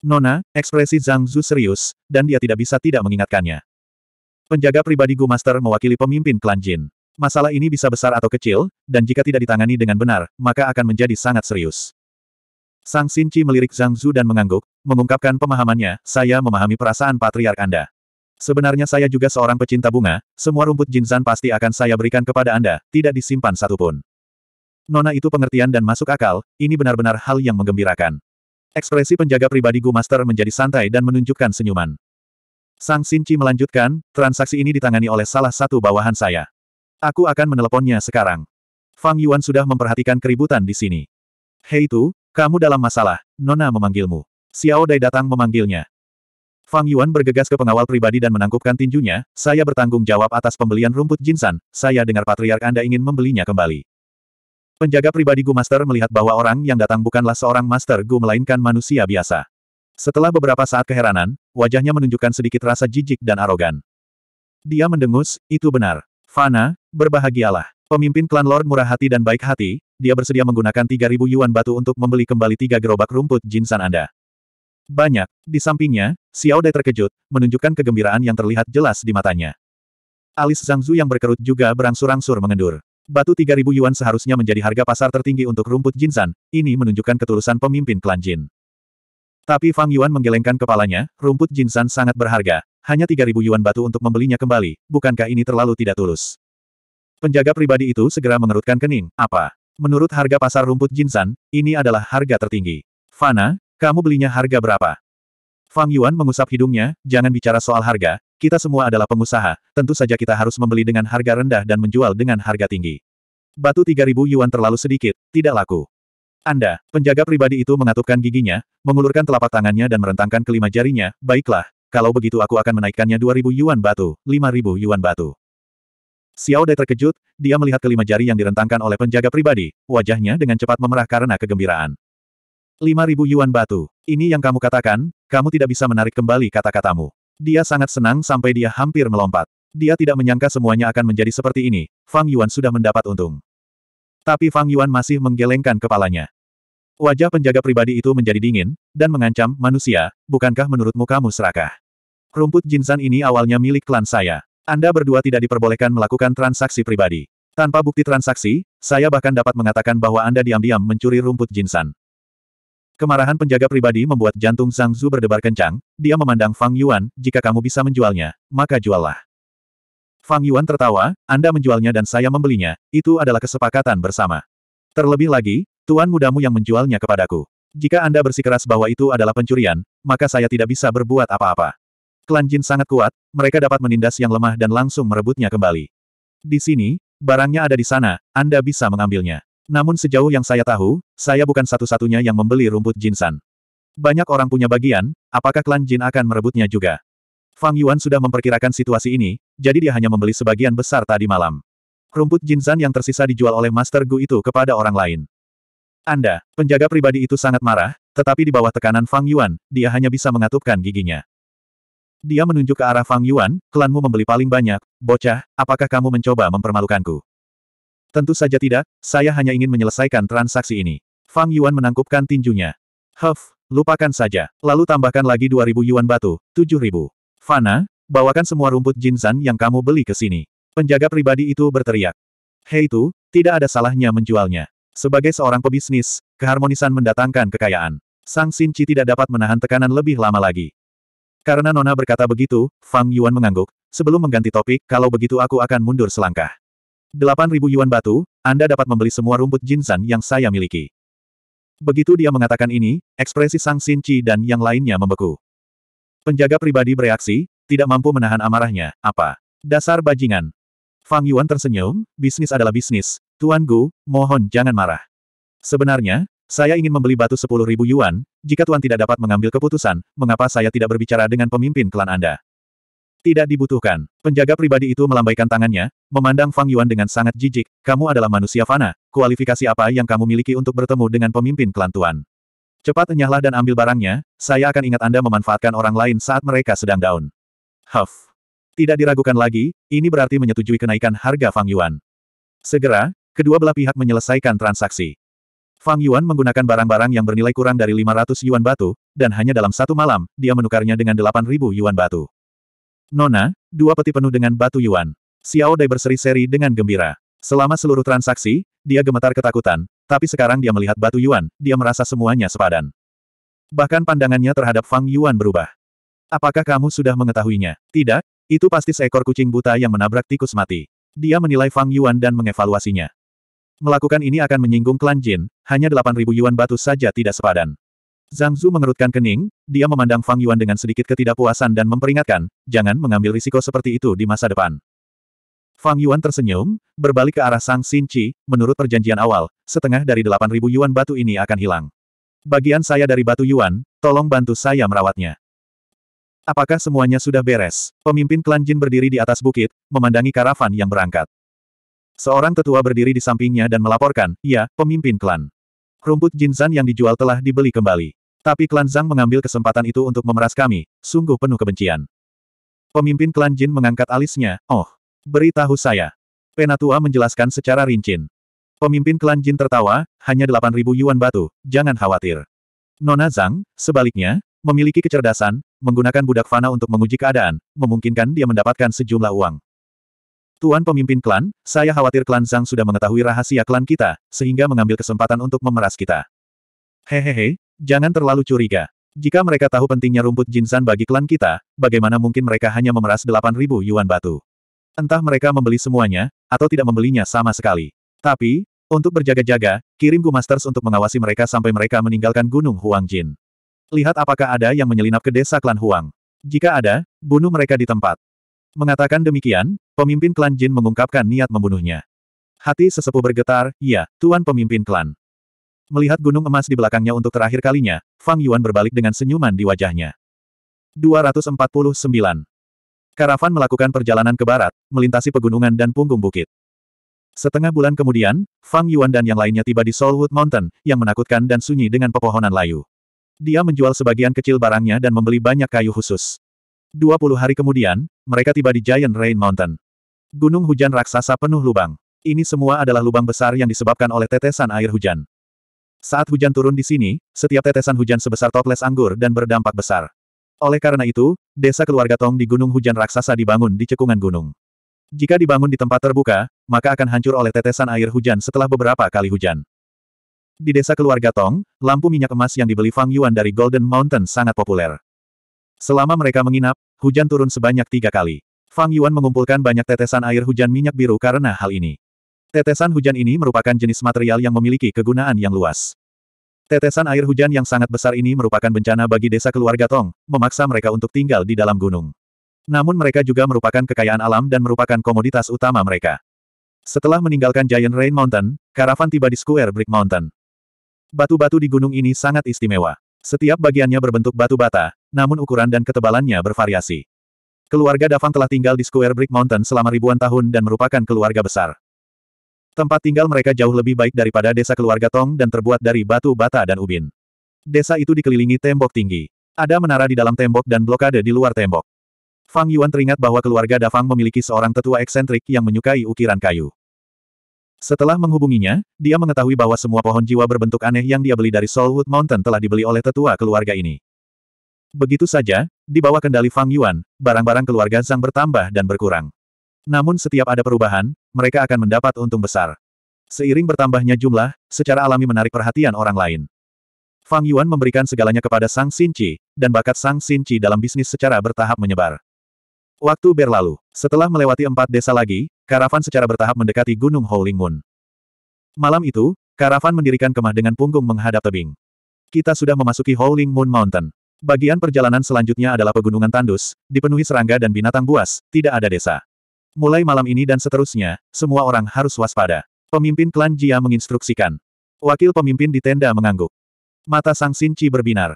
Nona, ekspresi Zhang Zhu serius, dan dia tidak bisa tidak mengingatkannya. Penjaga pribadi Master mewakili pemimpin klan Jin. Masalah ini bisa besar atau kecil, dan jika tidak ditangani dengan benar, maka akan menjadi sangat serius. Sang Sinci melirik Zhang Zhu dan mengangguk, mengungkapkan pemahamannya, saya memahami perasaan patriark Anda. Sebenarnya saya juga seorang pecinta bunga, semua rumput jinzan pasti akan saya berikan kepada Anda, tidak disimpan satupun. Nona itu pengertian dan masuk akal, ini benar-benar hal yang menggembirakan. Ekspresi penjaga pribadi Gu Master menjadi santai dan menunjukkan senyuman. Sang Sinci melanjutkan, transaksi ini ditangani oleh salah satu bawahan saya. Aku akan meneleponnya sekarang. Fang Yuan sudah memperhatikan keributan di sini. Hei itu, kamu dalam masalah, Nona memanggilmu. Xiao Dai datang memanggilnya. Fang Yuan bergegas ke pengawal pribadi dan menangkupkan tinjunya, saya bertanggung jawab atas pembelian rumput Jinsan, saya dengar patriark Anda ingin membelinya kembali. Penjaga pribadi Gu Master melihat bahwa orang yang datang bukanlah seorang Master Gu melainkan manusia biasa. Setelah beberapa saat keheranan, wajahnya menunjukkan sedikit rasa jijik dan arogan. Dia mendengus, itu benar. Fana, berbahagialah. Pemimpin klan Lord murah hati dan baik hati, dia bersedia menggunakan 3.000 yuan batu untuk membeli kembali tiga gerobak rumput jinsan Anda. Banyak. Di sampingnya, Xiao Dai terkejut, menunjukkan kegembiraan yang terlihat jelas di matanya. Alis Zhang Zhu yang berkerut juga berangsur-angsur mengendur. Batu 3.000 yuan seharusnya menjadi harga pasar tertinggi untuk rumput jinsan, ini menunjukkan ketulusan pemimpin klan Jin. Tapi Fang Yuan menggelengkan kepalanya, rumput jinsan sangat berharga. Hanya 3.000 yuan batu untuk membelinya kembali, bukankah ini terlalu tidak tulus? Penjaga pribadi itu segera mengerutkan kening. Apa? Menurut harga pasar rumput Jinsan, ini adalah harga tertinggi. Fana, kamu belinya harga berapa? Fang Yuan mengusap hidungnya, jangan bicara soal harga, kita semua adalah pengusaha, tentu saja kita harus membeli dengan harga rendah dan menjual dengan harga tinggi. Batu 3000 yuan terlalu sedikit, tidak laku. Anda, penjaga pribadi itu mengatupkan giginya, mengulurkan telapak tangannya dan merentangkan kelima jarinya, baiklah, kalau begitu aku akan menaikkannya 2000 yuan batu, 5000 yuan batu. Xiao Dai terkejut, dia melihat kelima jari yang direntangkan oleh penjaga pribadi, wajahnya dengan cepat memerah karena kegembiraan. Lima ribu yuan batu. Ini yang kamu katakan, kamu tidak bisa menarik kembali kata-katamu. Dia sangat senang sampai dia hampir melompat. Dia tidak menyangka semuanya akan menjadi seperti ini, Fang Yuan sudah mendapat untung. Tapi Fang Yuan masih menggelengkan kepalanya. Wajah penjaga pribadi itu menjadi dingin, dan mengancam, manusia, bukankah menurutmu kamu serakah? Rumput jinsan ini awalnya milik klan saya. Anda berdua tidak diperbolehkan melakukan transaksi pribadi. Tanpa bukti transaksi, saya bahkan dapat mengatakan bahwa Anda diam-diam mencuri rumput jinsan. Kemarahan penjaga pribadi membuat jantung Zhang Zu berdebar kencang, dia memandang Fang Yuan, jika kamu bisa menjualnya, maka juallah. Fang Yuan tertawa, Anda menjualnya dan saya membelinya, itu adalah kesepakatan bersama. Terlebih lagi, tuan mudamu yang menjualnya kepadaku. Jika Anda bersikeras bahwa itu adalah pencurian, maka saya tidak bisa berbuat apa-apa. Klan Jin sangat kuat, mereka dapat menindas yang lemah dan langsung merebutnya kembali. Di sini, barangnya ada di sana, Anda bisa mengambilnya. Namun sejauh yang saya tahu, saya bukan satu-satunya yang membeli rumput Jinsan. Banyak orang punya bagian, apakah klan Jin akan merebutnya juga? Fang Yuan sudah memperkirakan situasi ini, jadi dia hanya membeli sebagian besar tadi malam. Rumput Jinsan yang tersisa dijual oleh Master Gu itu kepada orang lain. Anda, penjaga pribadi itu sangat marah, tetapi di bawah tekanan Fang Yuan, dia hanya bisa mengatupkan giginya. Dia menunjuk ke arah Fang Yuan, klanmu membeli paling banyak, bocah, apakah kamu mencoba mempermalukanku? Tentu saja tidak, saya hanya ingin menyelesaikan transaksi ini. Fang Yuan menangkupkan tinjunya. Huff, lupakan saja. Lalu tambahkan lagi 2000 yuan batu, 7000. Fana, bawakan semua rumput jinzan yang kamu beli ke sini. Penjaga pribadi itu berteriak. Hei itu, tidak ada salahnya menjualnya. Sebagai seorang pebisnis, keharmonisan mendatangkan kekayaan. Sang Sinci tidak dapat menahan tekanan lebih lama lagi. Karena Nona berkata begitu, Fang Yuan mengangguk, sebelum mengganti topik, kalau begitu aku akan mundur selangkah. 8.000 yuan batu, Anda dapat membeli semua rumput jinsan yang saya miliki. Begitu dia mengatakan ini, ekspresi Sang Sin Chi dan yang lainnya membeku. Penjaga pribadi bereaksi, tidak mampu menahan amarahnya, apa? Dasar bajingan. Fang Yuan tersenyum, bisnis adalah bisnis, Tuan Gu, mohon jangan marah. Sebenarnya, saya ingin membeli batu 10.000 yuan, jika Tuan tidak dapat mengambil keputusan, mengapa saya tidak berbicara dengan pemimpin klan Anda? Tidak dibutuhkan. Penjaga pribadi itu melambaikan tangannya, memandang Fang Yuan dengan sangat jijik, kamu adalah manusia fana, kualifikasi apa yang kamu miliki untuk bertemu dengan pemimpin klan Tuan? Cepat enyahlah dan ambil barangnya, saya akan ingat Anda memanfaatkan orang lain saat mereka sedang down. Huff. Tidak diragukan lagi, ini berarti menyetujui kenaikan harga Fang Yuan. Segera, kedua belah pihak menyelesaikan transaksi. Fang Yuan menggunakan barang-barang yang bernilai kurang dari 500 yuan batu, dan hanya dalam satu malam, dia menukarnya dengan 8.000 yuan batu. Nona, dua peti penuh dengan batu yuan. Xiao Dai berseri-seri dengan gembira. Selama seluruh transaksi, dia gemetar ketakutan, tapi sekarang dia melihat batu yuan, dia merasa semuanya sepadan. Bahkan pandangannya terhadap Fang Yuan berubah. Apakah kamu sudah mengetahuinya? Tidak, itu pasti seekor kucing buta yang menabrak tikus mati. Dia menilai Fang Yuan dan mengevaluasinya. Melakukan ini akan menyinggung klan Jin, hanya 8.000 yuan batu saja tidak sepadan. Zhang Zhu mengerutkan kening, dia memandang Fang Yuan dengan sedikit ketidakpuasan dan memperingatkan, jangan mengambil risiko seperti itu di masa depan. Fang Yuan tersenyum, berbalik ke arah Sang Xin Qi, menurut perjanjian awal, setengah dari 8.000 yuan batu ini akan hilang. Bagian saya dari batu yuan, tolong bantu saya merawatnya. Apakah semuanya sudah beres? Pemimpin klan Jin berdiri di atas bukit, memandangi karavan yang berangkat. Seorang tetua berdiri di sampingnya dan melaporkan, ya, pemimpin klan. Rumput Jinzan yang dijual telah dibeli kembali. Tapi klan Zhang mengambil kesempatan itu untuk memeras kami, sungguh penuh kebencian. Pemimpin klan Jin mengangkat alisnya, oh, beritahu saya. Penatua menjelaskan secara rinci. Pemimpin klan Jin tertawa, hanya 8.000 yuan batu, jangan khawatir. Nona Zhang, sebaliknya, memiliki kecerdasan, menggunakan budak fana untuk menguji keadaan, memungkinkan dia mendapatkan sejumlah uang. Tuan pemimpin klan, saya khawatir klan Zhang sudah mengetahui rahasia klan kita, sehingga mengambil kesempatan untuk memeras kita. Hehehe, jangan terlalu curiga. Jika mereka tahu pentingnya rumput jinsan bagi klan kita, bagaimana mungkin mereka hanya memeras 8.000 yuan batu? Entah mereka membeli semuanya, atau tidak membelinya sama sekali. Tapi, untuk berjaga-jaga, kirim Gu Masters untuk mengawasi mereka sampai mereka meninggalkan Gunung Huang Jin. Lihat apakah ada yang menyelinap ke desa klan Huang. Jika ada, bunuh mereka di tempat. Mengatakan demikian, pemimpin klan Jin mengungkapkan niat membunuhnya. Hati sesepuh bergetar, ya, tuan pemimpin klan. Melihat gunung emas di belakangnya untuk terakhir kalinya, Fang Yuan berbalik dengan senyuman di wajahnya. 249. Karavan melakukan perjalanan ke barat, melintasi pegunungan dan punggung bukit. Setengah bulan kemudian, Fang Yuan dan yang lainnya tiba di Solwood Mountain, yang menakutkan dan sunyi dengan pepohonan layu. Dia menjual sebagian kecil barangnya dan membeli banyak kayu khusus. 20 hari kemudian, mereka tiba di Giant Rain Mountain. Gunung hujan raksasa penuh lubang. Ini semua adalah lubang besar yang disebabkan oleh tetesan air hujan. Saat hujan turun di sini, setiap tetesan hujan sebesar toples anggur dan berdampak besar. Oleh karena itu, desa keluarga Tong di Gunung Hujan Raksasa dibangun di cekungan gunung. Jika dibangun di tempat terbuka, maka akan hancur oleh tetesan air hujan setelah beberapa kali hujan. Di desa keluarga Tong, lampu minyak emas yang dibeli Fang Yuan dari Golden Mountain sangat populer. Selama mereka menginap, hujan turun sebanyak tiga kali. Fang Yuan mengumpulkan banyak tetesan air hujan minyak biru karena hal ini. Tetesan hujan ini merupakan jenis material yang memiliki kegunaan yang luas. Tetesan air hujan yang sangat besar ini merupakan bencana bagi desa keluarga Tong, memaksa mereka untuk tinggal di dalam gunung. Namun mereka juga merupakan kekayaan alam dan merupakan komoditas utama mereka. Setelah meninggalkan Giant Rain Mountain, karavan tiba di Square Brick Mountain. Batu-batu di gunung ini sangat istimewa. Setiap bagiannya berbentuk batu bata, namun ukuran dan ketebalannya bervariasi. Keluarga Dafang telah tinggal di Square Brick Mountain selama ribuan tahun dan merupakan keluarga besar. Tempat tinggal mereka jauh lebih baik daripada desa keluarga Tong dan terbuat dari batu bata dan ubin. Desa itu dikelilingi tembok tinggi. Ada menara di dalam tembok dan blokade di luar tembok. Fang Yuan teringat bahwa keluarga Dafang memiliki seorang tetua eksentrik yang menyukai ukiran kayu. Setelah menghubunginya, dia mengetahui bahwa semua pohon jiwa berbentuk aneh yang dia beli dari Solwood Mountain telah dibeli oleh tetua keluarga ini. Begitu saja, di bawah kendali Fang Yuan, barang-barang keluarga Zhang bertambah dan berkurang. Namun setiap ada perubahan, mereka akan mendapat untung besar. Seiring bertambahnya jumlah, secara alami menarik perhatian orang lain. Fang Yuan memberikan segalanya kepada Sang Sinci, dan bakat Sang Sinci dalam bisnis secara bertahap menyebar. Waktu berlalu, setelah melewati empat desa lagi, karavan secara bertahap mendekati Gunung Howling Moon. Malam itu, karavan mendirikan kemah dengan punggung menghadap tebing. Kita sudah memasuki Howling Moon Mountain. Bagian perjalanan selanjutnya adalah pegunungan tandus, dipenuhi serangga dan binatang buas, tidak ada desa. Mulai malam ini dan seterusnya, semua orang harus waspada. Pemimpin klan Jia menginstruksikan. Wakil pemimpin di tenda mengangguk. Mata Sang Sinci berbinar.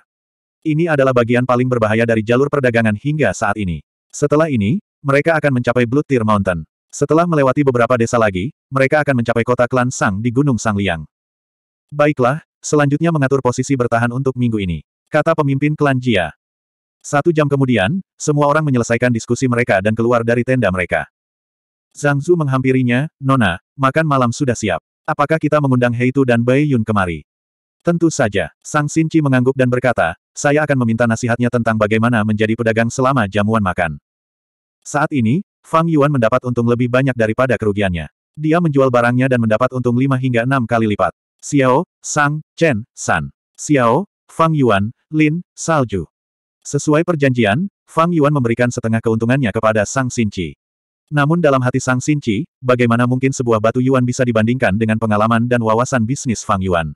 Ini adalah bagian paling berbahaya dari jalur perdagangan hingga saat ini. Setelah ini, mereka akan mencapai Blood Tear Mountain. Setelah melewati beberapa desa lagi, mereka akan mencapai kota klan Sang di Gunung Sang Liang. Baiklah, selanjutnya mengatur posisi bertahan untuk minggu ini. Kata pemimpin klan Jia. Satu jam kemudian, semua orang menyelesaikan diskusi mereka dan keluar dari tenda mereka. Zhang Zhu menghampirinya, Nona, makan malam sudah siap. Apakah kita mengundang tu dan Bai Yun kemari? Tentu saja, Sang xin chi mengangguk dan berkata, saya akan meminta nasihatnya tentang bagaimana menjadi pedagang selama jamuan makan. Saat ini, Fang Yuan mendapat untung lebih banyak daripada kerugiannya. Dia menjual barangnya dan mendapat untung 5 hingga 6 kali lipat. Xiao, Sang, Chen, San. Xiao, Fang Yuan, Lin, Salju. Sesuai perjanjian, Fang Yuan memberikan setengah keuntungannya kepada Sang Sinci. Namun dalam hati Sang Sinci, bagaimana mungkin sebuah batu Yuan bisa dibandingkan dengan pengalaman dan wawasan bisnis Fang Yuan?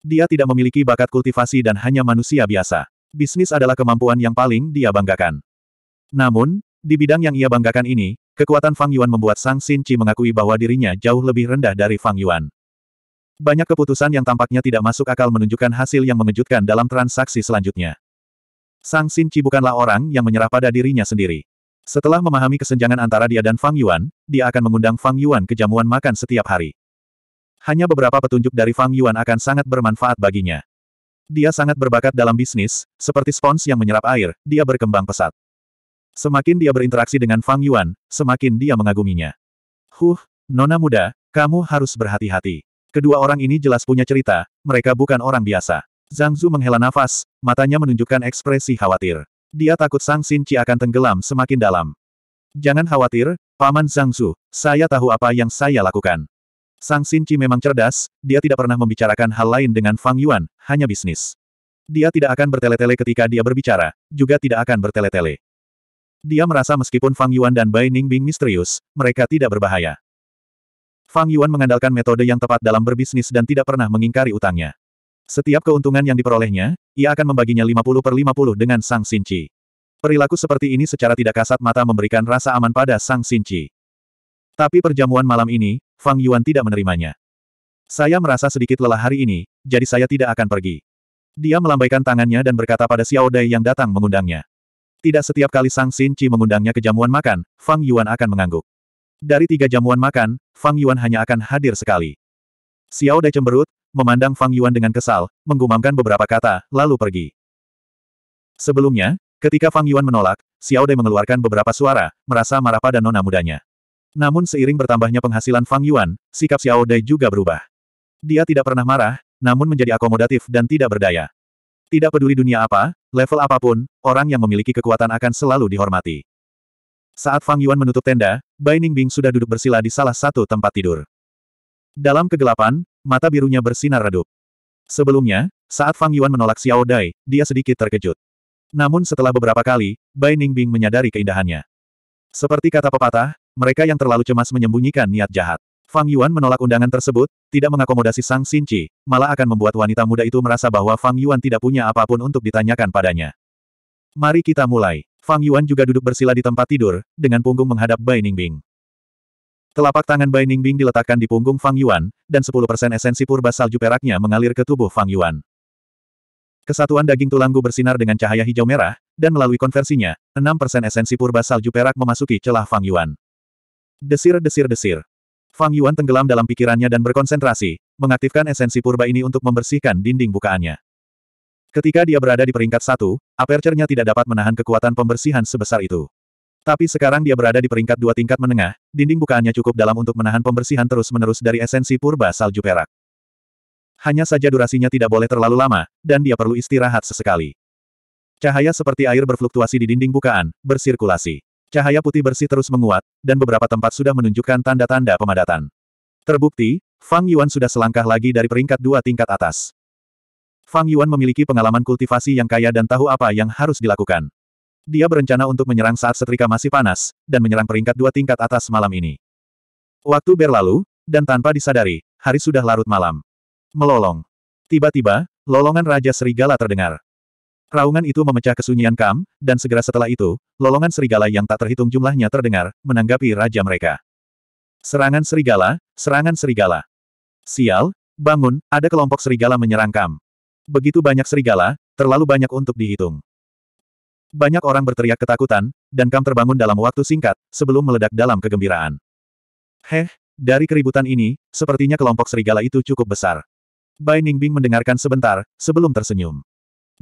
Dia tidak memiliki bakat kultivasi dan hanya manusia biasa. Bisnis adalah kemampuan yang paling dia banggakan. Namun, di bidang yang ia banggakan ini, kekuatan Fang Yuan membuat Sang Sinci mengakui bahwa dirinya jauh lebih rendah dari Fang Yuan. Banyak keputusan yang tampaknya tidak masuk akal menunjukkan hasil yang mengejutkan dalam transaksi selanjutnya. Sang Sinci bukanlah orang yang menyerah pada dirinya sendiri. Setelah memahami kesenjangan antara dia dan Fang Yuan, dia akan mengundang Fang Yuan ke jamuan makan setiap hari. Hanya beberapa petunjuk dari Fang Yuan akan sangat bermanfaat baginya. Dia sangat berbakat dalam bisnis, seperti spons yang menyerap air, dia berkembang pesat. Semakin dia berinteraksi dengan Fang Yuan, semakin dia mengaguminya. Huh, nona muda, kamu harus berhati-hati. Kedua orang ini jelas punya cerita, mereka bukan orang biasa. Zhang Zu menghela nafas, matanya menunjukkan ekspresi khawatir. Dia takut Sang Chi akan tenggelam semakin dalam. Jangan khawatir, Paman Zhang Zu, saya tahu apa yang saya lakukan. Sang Chi memang cerdas, dia tidak pernah membicarakan hal lain dengan Fang Yuan, hanya bisnis. Dia tidak akan bertele-tele ketika dia berbicara, juga tidak akan bertele-tele. Dia merasa meskipun Fang Yuan dan Bai Ningbing misterius, mereka tidak berbahaya. Fang Yuan mengandalkan metode yang tepat dalam berbisnis dan tidak pernah mengingkari utangnya. Setiap keuntungan yang diperolehnya, ia akan membaginya 50 per 50 dengan Sang Sinci. Perilaku seperti ini secara tidak kasat mata memberikan rasa aman pada Sang Sinci. Tapi perjamuan malam ini, Fang Yuan tidak menerimanya. Saya merasa sedikit lelah hari ini, jadi saya tidak akan pergi. Dia melambaikan tangannya dan berkata pada Xiao Dai yang datang mengundangnya. Tidak setiap kali Sang Sinci mengundangnya ke jamuan makan, Fang Yuan akan mengangguk. Dari tiga jamuan makan, Fang Yuan hanya akan hadir sekali. Xiao Dai cemberut, memandang Fang Yuan dengan kesal, menggumamkan beberapa kata, lalu pergi. Sebelumnya, ketika Fang Yuan menolak, Xiao Dai mengeluarkan beberapa suara, merasa marah pada nona mudanya. Namun seiring bertambahnya penghasilan Fang Yuan, sikap Xiao Dai juga berubah. Dia tidak pernah marah, namun menjadi akomodatif dan tidak berdaya. Tidak peduli dunia apa, level apapun, orang yang memiliki kekuatan akan selalu dihormati. Saat Fang Yuan menutup tenda, Bai Ningbing sudah duduk bersila di salah satu tempat tidur. Dalam kegelapan, mata birunya bersinar redup. Sebelumnya, saat Fang Yuan menolak Xiao Dai, dia sedikit terkejut. Namun setelah beberapa kali, Bai Ningbing menyadari keindahannya. Seperti kata pepatah, mereka yang terlalu cemas menyembunyikan niat jahat. Fang Yuan menolak undangan tersebut, tidak mengakomodasi Sang Sinci, malah akan membuat wanita muda itu merasa bahwa Fang Yuan tidak punya apapun untuk ditanyakan padanya. Mari kita mulai. Fang Yuan juga duduk bersila di tempat tidur, dengan punggung menghadap Bai Ningbing. Telapak tangan Bai Ningbing diletakkan di punggung Fang Yuan, dan 10% esensi purba salju peraknya mengalir ke tubuh Fang Yuan. Kesatuan daging tulanggu bersinar dengan cahaya hijau merah, dan melalui konversinya, 6% esensi purba salju perak memasuki celah Fang Yuan. Desir-desir-desir. Fang Yuan tenggelam dalam pikirannya dan berkonsentrasi, mengaktifkan esensi purba ini untuk membersihkan dinding bukaannya. Ketika dia berada di peringkat satu, aperture-nya tidak dapat menahan kekuatan pembersihan sebesar itu. Tapi sekarang dia berada di peringkat dua tingkat menengah, dinding bukaannya cukup dalam untuk menahan pembersihan terus-menerus dari esensi purba salju perak. Hanya saja durasinya tidak boleh terlalu lama, dan dia perlu istirahat sesekali. Cahaya seperti air berfluktuasi di dinding bukaan, bersirkulasi. Cahaya putih bersih terus menguat, dan beberapa tempat sudah menunjukkan tanda-tanda pemadatan. Terbukti, Fang Yuan sudah selangkah lagi dari peringkat dua tingkat atas. Fang Yuan memiliki pengalaman kultivasi yang kaya dan tahu apa yang harus dilakukan. Dia berencana untuk menyerang saat setrika masih panas, dan menyerang peringkat dua tingkat atas malam ini. Waktu berlalu, dan tanpa disadari, hari sudah larut malam. Melolong. Tiba-tiba, lolongan Raja Serigala terdengar. Raungan itu memecah kesunyian Kam, dan segera setelah itu, lolongan serigala yang tak terhitung jumlahnya terdengar, menanggapi raja mereka. Serangan serigala, serangan serigala. Sial, bangun, ada kelompok serigala menyerang Kam. Begitu banyak serigala, terlalu banyak untuk dihitung. Banyak orang berteriak ketakutan, dan Kam terbangun dalam waktu singkat, sebelum meledak dalam kegembiraan. Heh, dari keributan ini, sepertinya kelompok serigala itu cukup besar. Bai Ningbing mendengarkan sebentar, sebelum tersenyum.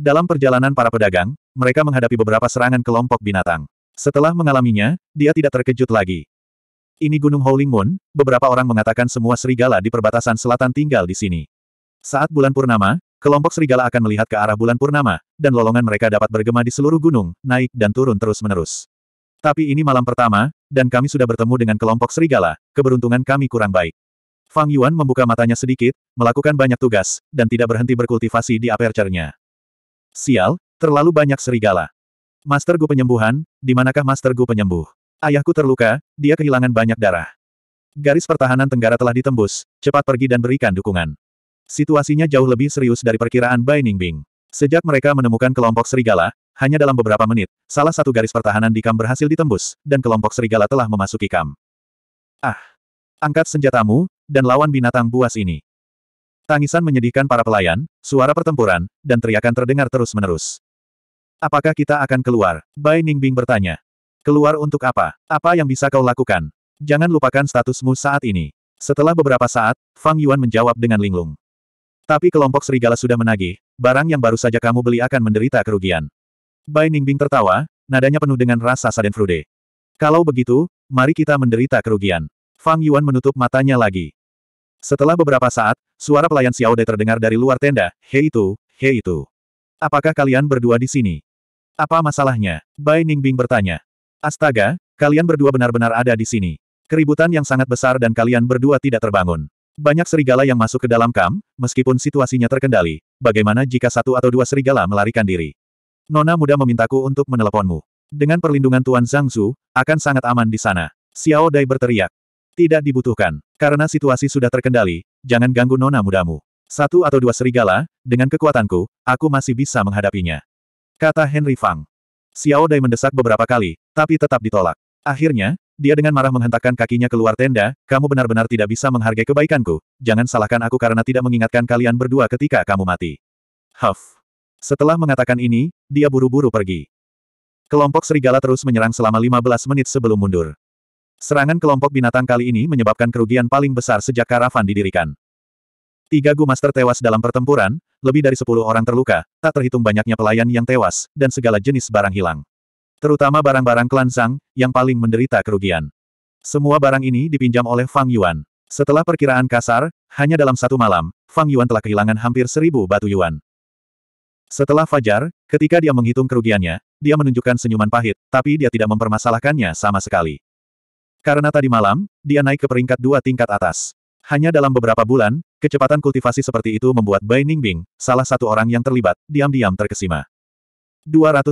Dalam perjalanan para pedagang, mereka menghadapi beberapa serangan kelompok binatang. Setelah mengalaminya, dia tidak terkejut lagi. Ini Gunung Howling Moon, beberapa orang mengatakan semua serigala di perbatasan selatan tinggal di sini. Saat bulan purnama, Kelompok serigala akan melihat ke arah bulan purnama, dan lolongan mereka dapat bergema di seluruh gunung, naik dan turun terus-menerus. Tapi ini malam pertama, dan kami sudah bertemu dengan kelompok serigala, keberuntungan kami kurang baik. Fang Yuan membuka matanya sedikit, melakukan banyak tugas, dan tidak berhenti berkultivasi di aperture-nya. Sial, terlalu banyak serigala. Master Gu penyembuhan, di manakah Master Gu penyembuh? Ayahku terluka, dia kehilangan banyak darah. Garis pertahanan Tenggara telah ditembus, cepat pergi dan berikan dukungan. Situasinya jauh lebih serius dari perkiraan Bai Ningbing. Sejak mereka menemukan kelompok serigala, hanya dalam beberapa menit, salah satu garis pertahanan di kam berhasil ditembus, dan kelompok serigala telah memasuki kam. Ah! Angkat senjatamu, dan lawan binatang buas ini. Tangisan menyedihkan para pelayan, suara pertempuran, dan teriakan terdengar terus-menerus. Apakah kita akan keluar? Bai Ningbing bertanya. Keluar untuk apa? Apa yang bisa kau lakukan? Jangan lupakan statusmu saat ini. Setelah beberapa saat, Fang Yuan menjawab dengan linglung. Tapi kelompok serigala sudah menagih, barang yang baru saja kamu beli akan menderita kerugian. Bai Ningbing tertawa, nadanya penuh dengan rasa sadenfrude. Kalau begitu, mari kita menderita kerugian. Fang Yuan menutup matanya lagi. Setelah beberapa saat, suara pelayan Xiao Xiaode terdengar dari luar tenda, Hei itu, hei itu. Apakah kalian berdua di sini? Apa masalahnya? Bai Ningbing bertanya. Astaga, kalian berdua benar-benar ada di sini. Keributan yang sangat besar dan kalian berdua tidak terbangun. Banyak serigala yang masuk ke dalam kam, meskipun situasinya terkendali. Bagaimana jika satu atau dua serigala melarikan diri? Nona muda memintaku untuk meneleponmu. Dengan perlindungan Tuan Zhang Zhu, akan sangat aman di sana. Xiao Dai berteriak. Tidak dibutuhkan. Karena situasi sudah terkendali, jangan ganggu Nona mudamu. Satu atau dua serigala, dengan kekuatanku, aku masih bisa menghadapinya. Kata Henry Fang. Xiao Dai mendesak beberapa kali, tapi tetap ditolak. Akhirnya, dia dengan marah menghentakkan kakinya keluar tenda, kamu benar-benar tidak bisa menghargai kebaikanku, jangan salahkan aku karena tidak mengingatkan kalian berdua ketika kamu mati. Huff. Setelah mengatakan ini, dia buru-buru pergi. Kelompok serigala terus menyerang selama 15 menit sebelum mundur. Serangan kelompok binatang kali ini menyebabkan kerugian paling besar sejak karavan didirikan. Tiga master tewas dalam pertempuran, lebih dari 10 orang terluka, tak terhitung banyaknya pelayan yang tewas, dan segala jenis barang hilang. Terutama barang-barang klan Zhang, yang paling menderita kerugian. Semua barang ini dipinjam oleh Fang Yuan. Setelah perkiraan kasar, hanya dalam satu malam, Fang Yuan telah kehilangan hampir seribu batu yuan. Setelah Fajar, ketika dia menghitung kerugiannya, dia menunjukkan senyuman pahit, tapi dia tidak mempermasalahkannya sama sekali. Karena tadi malam, dia naik ke peringkat dua tingkat atas. Hanya dalam beberapa bulan, kecepatan kultivasi seperti itu membuat Bai Ningbing, salah satu orang yang terlibat, diam-diam terkesima. 250.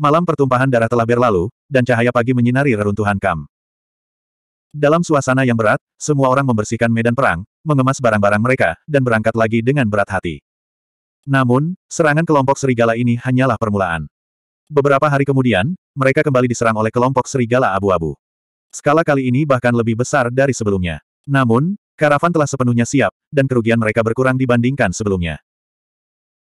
Malam pertumpahan darah telah berlalu, dan cahaya pagi menyinari reruntuhan Kam. Dalam suasana yang berat, semua orang membersihkan medan perang, mengemas barang-barang mereka, dan berangkat lagi dengan berat hati. Namun, serangan kelompok serigala ini hanyalah permulaan. Beberapa hari kemudian, mereka kembali diserang oleh kelompok serigala abu-abu. Skala kali ini bahkan lebih besar dari sebelumnya. Namun, karavan telah sepenuhnya siap, dan kerugian mereka berkurang dibandingkan sebelumnya.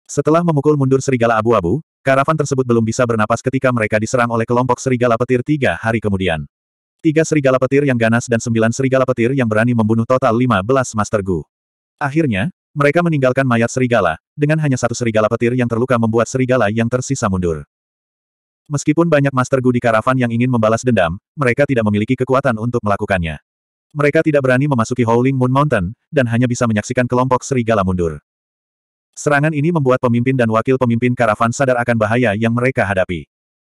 Setelah memukul mundur serigala abu-abu, Karavan tersebut belum bisa bernapas ketika mereka diserang oleh kelompok serigala petir tiga hari kemudian. Tiga serigala petir yang ganas dan sembilan serigala petir yang berani membunuh total lima belas Master Gu. Akhirnya, mereka meninggalkan mayat serigala, dengan hanya satu serigala petir yang terluka membuat serigala yang tersisa mundur. Meskipun banyak Master Gu di karavan yang ingin membalas dendam, mereka tidak memiliki kekuatan untuk melakukannya. Mereka tidak berani memasuki Howling Moon Mountain, dan hanya bisa menyaksikan kelompok serigala mundur. Serangan ini membuat pemimpin dan wakil pemimpin karavan sadar akan bahaya yang mereka hadapi.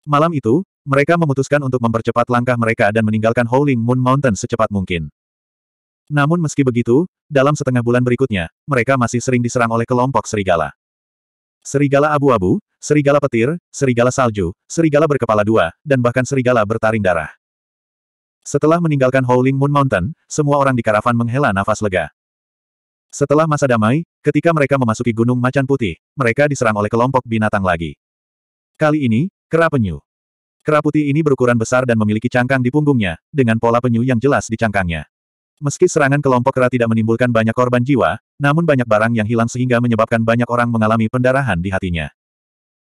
Malam itu, mereka memutuskan untuk mempercepat langkah mereka dan meninggalkan Howling Moon Mountain secepat mungkin. Namun meski begitu, dalam setengah bulan berikutnya, mereka masih sering diserang oleh kelompok serigala. Serigala abu-abu, serigala petir, serigala salju, serigala berkepala dua, dan bahkan serigala bertaring darah. Setelah meninggalkan Howling Moon Mountain, semua orang di karavan menghela nafas lega. Setelah masa damai, ketika mereka memasuki Gunung Macan Putih, mereka diserang oleh kelompok binatang lagi. Kali ini, kera penyu. Kera putih ini berukuran besar dan memiliki cangkang di punggungnya, dengan pola penyu yang jelas di cangkangnya. Meski serangan kelompok kera tidak menimbulkan banyak korban jiwa, namun banyak barang yang hilang sehingga menyebabkan banyak orang mengalami pendarahan di hatinya.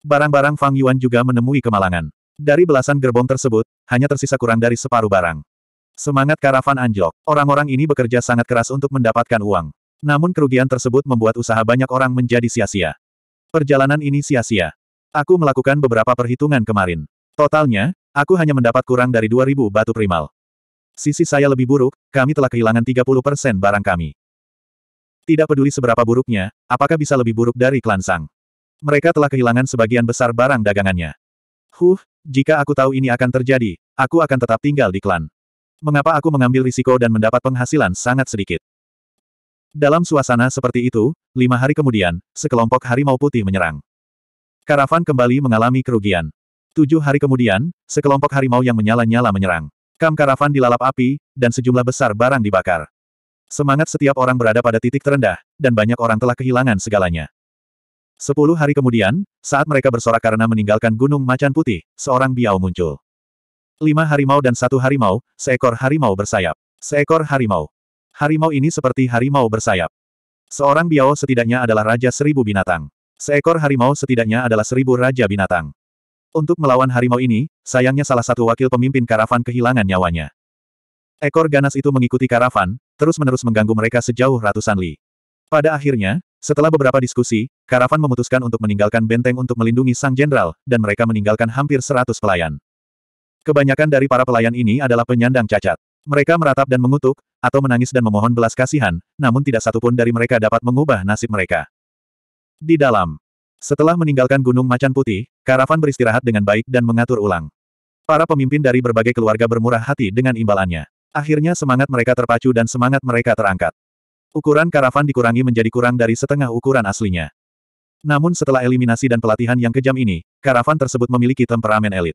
Barang-barang Fang Yuan juga menemui kemalangan. Dari belasan gerbong tersebut, hanya tersisa kurang dari separuh barang. Semangat karavan anjlok, orang-orang ini bekerja sangat keras untuk mendapatkan uang. Namun kerugian tersebut membuat usaha banyak orang menjadi sia-sia. Perjalanan ini sia-sia. Aku melakukan beberapa perhitungan kemarin. Totalnya, aku hanya mendapat kurang dari 2000 batu primal. Sisi saya lebih buruk, kami telah kehilangan 30% barang kami. Tidak peduli seberapa buruknya, apakah bisa lebih buruk dari klan Sang. Mereka telah kehilangan sebagian besar barang dagangannya. Huh, jika aku tahu ini akan terjadi, aku akan tetap tinggal di klan. Mengapa aku mengambil risiko dan mendapat penghasilan sangat sedikit? Dalam suasana seperti itu, lima hari kemudian, sekelompok harimau putih menyerang. Karavan kembali mengalami kerugian. Tujuh hari kemudian, sekelompok harimau yang menyala-nyala menyerang. Kam karavan dilalap api, dan sejumlah besar barang dibakar. Semangat setiap orang berada pada titik terendah, dan banyak orang telah kehilangan segalanya. Sepuluh hari kemudian, saat mereka bersorak karena meninggalkan Gunung Macan Putih, seorang biau muncul. Lima harimau dan satu harimau, seekor harimau bersayap. Seekor harimau. Harimau ini seperti harimau bersayap. Seorang biao setidaknya adalah raja seribu binatang. Seekor harimau setidaknya adalah seribu raja binatang. Untuk melawan harimau ini, sayangnya salah satu wakil pemimpin karavan kehilangan nyawanya. Ekor ganas itu mengikuti karavan, terus-menerus mengganggu mereka sejauh ratusan li. Pada akhirnya, setelah beberapa diskusi, karavan memutuskan untuk meninggalkan benteng untuk melindungi sang jenderal, dan mereka meninggalkan hampir seratus pelayan. Kebanyakan dari para pelayan ini adalah penyandang cacat. Mereka meratap dan mengutuk, atau menangis dan memohon belas kasihan, namun tidak satupun dari mereka dapat mengubah nasib mereka. Di dalam, setelah meninggalkan Gunung Macan Putih, karavan beristirahat dengan baik dan mengatur ulang. Para pemimpin dari berbagai keluarga bermurah hati dengan imbalannya. Akhirnya semangat mereka terpacu dan semangat mereka terangkat. Ukuran karavan dikurangi menjadi kurang dari setengah ukuran aslinya. Namun setelah eliminasi dan pelatihan yang kejam ini, karavan tersebut memiliki temperamen elit.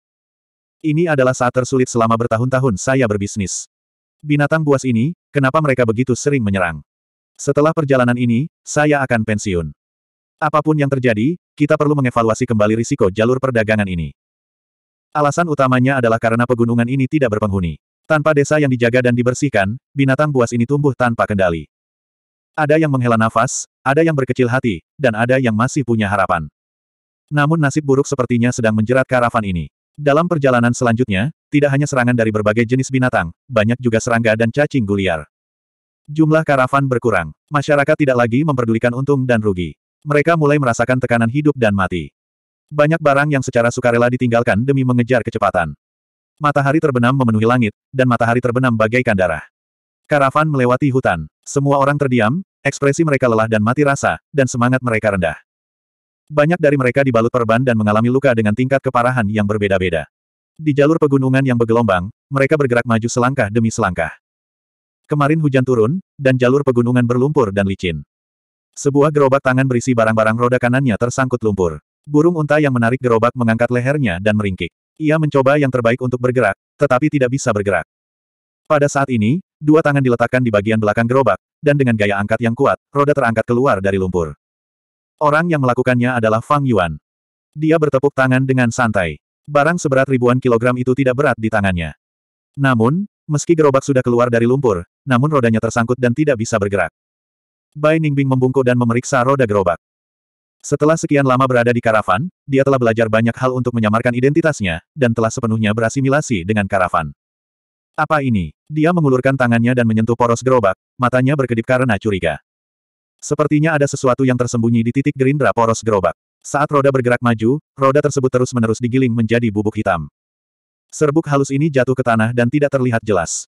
Ini adalah saat tersulit selama bertahun-tahun saya berbisnis. Binatang buas ini, kenapa mereka begitu sering menyerang? Setelah perjalanan ini, saya akan pensiun. Apapun yang terjadi, kita perlu mengevaluasi kembali risiko jalur perdagangan ini. Alasan utamanya adalah karena pegunungan ini tidak berpenghuni. Tanpa desa yang dijaga dan dibersihkan, binatang buas ini tumbuh tanpa kendali. Ada yang menghela nafas, ada yang berkecil hati, dan ada yang masih punya harapan. Namun nasib buruk sepertinya sedang menjerat karavan ini. Dalam perjalanan selanjutnya, tidak hanya serangan dari berbagai jenis binatang, banyak juga serangga dan cacing guliar. Jumlah karavan berkurang. Masyarakat tidak lagi memperdulikan untung dan rugi. Mereka mulai merasakan tekanan hidup dan mati. Banyak barang yang secara sukarela ditinggalkan demi mengejar kecepatan. Matahari terbenam memenuhi langit, dan matahari terbenam bagaikan darah. Karavan melewati hutan. Semua orang terdiam, ekspresi mereka lelah dan mati rasa, dan semangat mereka rendah. Banyak dari mereka dibalut perban dan mengalami luka dengan tingkat keparahan yang berbeda-beda. Di jalur pegunungan yang bergelombang, mereka bergerak maju selangkah demi selangkah. Kemarin hujan turun, dan jalur pegunungan berlumpur dan licin. Sebuah gerobak tangan berisi barang-barang roda kanannya tersangkut lumpur. Burung unta yang menarik gerobak mengangkat lehernya dan meringkik. Ia mencoba yang terbaik untuk bergerak, tetapi tidak bisa bergerak. Pada saat ini, dua tangan diletakkan di bagian belakang gerobak, dan dengan gaya angkat yang kuat, roda terangkat keluar dari lumpur. Orang yang melakukannya adalah Fang Yuan. Dia bertepuk tangan dengan santai. Barang seberat ribuan kilogram itu tidak berat di tangannya. Namun, meski gerobak sudah keluar dari lumpur, namun rodanya tersangkut dan tidak bisa bergerak. Bai Ningbing membungkuk dan memeriksa roda gerobak. Setelah sekian lama berada di karavan, dia telah belajar banyak hal untuk menyamarkan identitasnya, dan telah sepenuhnya berasimilasi dengan karavan. Apa ini? Dia mengulurkan tangannya dan menyentuh poros gerobak, matanya berkedip karena curiga. Sepertinya ada sesuatu yang tersembunyi di titik gerindra poros gerobak. Saat roda bergerak maju, roda tersebut terus-menerus digiling menjadi bubuk hitam. Serbuk halus ini jatuh ke tanah dan tidak terlihat jelas.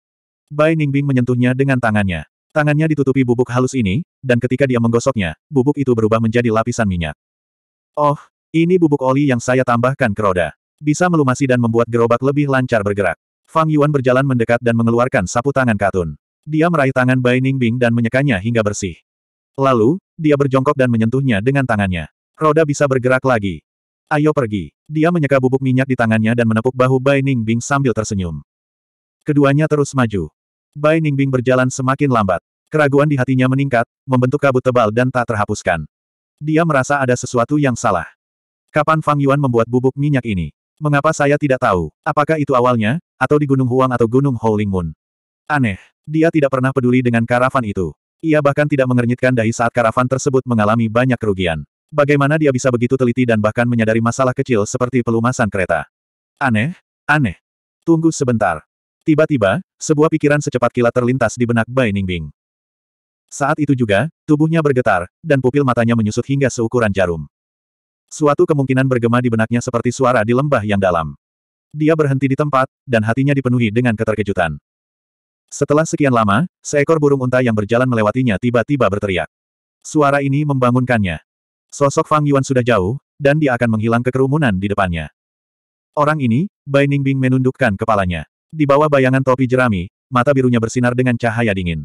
Bai Ningbing menyentuhnya dengan tangannya. Tangannya ditutupi bubuk halus ini, dan ketika dia menggosoknya, bubuk itu berubah menjadi lapisan minyak. Oh, ini bubuk oli yang saya tambahkan ke roda. Bisa melumasi dan membuat gerobak lebih lancar bergerak. Fang Yuan berjalan mendekat dan mengeluarkan sapu tangan katun. Dia meraih tangan Bai Ningbing dan menyekanya hingga bersih. Lalu, dia berjongkok dan menyentuhnya dengan tangannya. Roda bisa bergerak lagi. Ayo pergi. Dia menyeka bubuk minyak di tangannya dan menepuk bahu Bai Ningbing sambil tersenyum. Keduanya terus maju. Bai Ningbing berjalan semakin lambat. Keraguan di hatinya meningkat, membentuk kabut tebal dan tak terhapuskan. Dia merasa ada sesuatu yang salah. Kapan Fang Yuan membuat bubuk minyak ini? Mengapa saya tidak tahu? Apakah itu awalnya, atau di Gunung Huang atau Gunung Howling Moon? Aneh. Dia tidak pernah peduli dengan karavan itu. Ia bahkan tidak mengernyitkan dahi saat karavan tersebut mengalami banyak kerugian. Bagaimana dia bisa begitu teliti dan bahkan menyadari masalah kecil seperti pelumasan kereta? Aneh, aneh. Tunggu sebentar. Tiba-tiba, sebuah pikiran secepat kilat terlintas di benak Bai Ningbing. Saat itu juga, tubuhnya bergetar, dan pupil matanya menyusut hingga seukuran jarum. Suatu kemungkinan bergema di benaknya seperti suara di lembah yang dalam. Dia berhenti di tempat, dan hatinya dipenuhi dengan keterkejutan. Setelah sekian lama, seekor burung unta yang berjalan melewatinya tiba-tiba berteriak. Suara ini membangunkannya. Sosok Fang Yuan sudah jauh, dan dia akan menghilang ke kerumunan di depannya. Orang ini, Bai Ningbing menundukkan kepalanya. Di bawah bayangan topi jerami, mata birunya bersinar dengan cahaya dingin.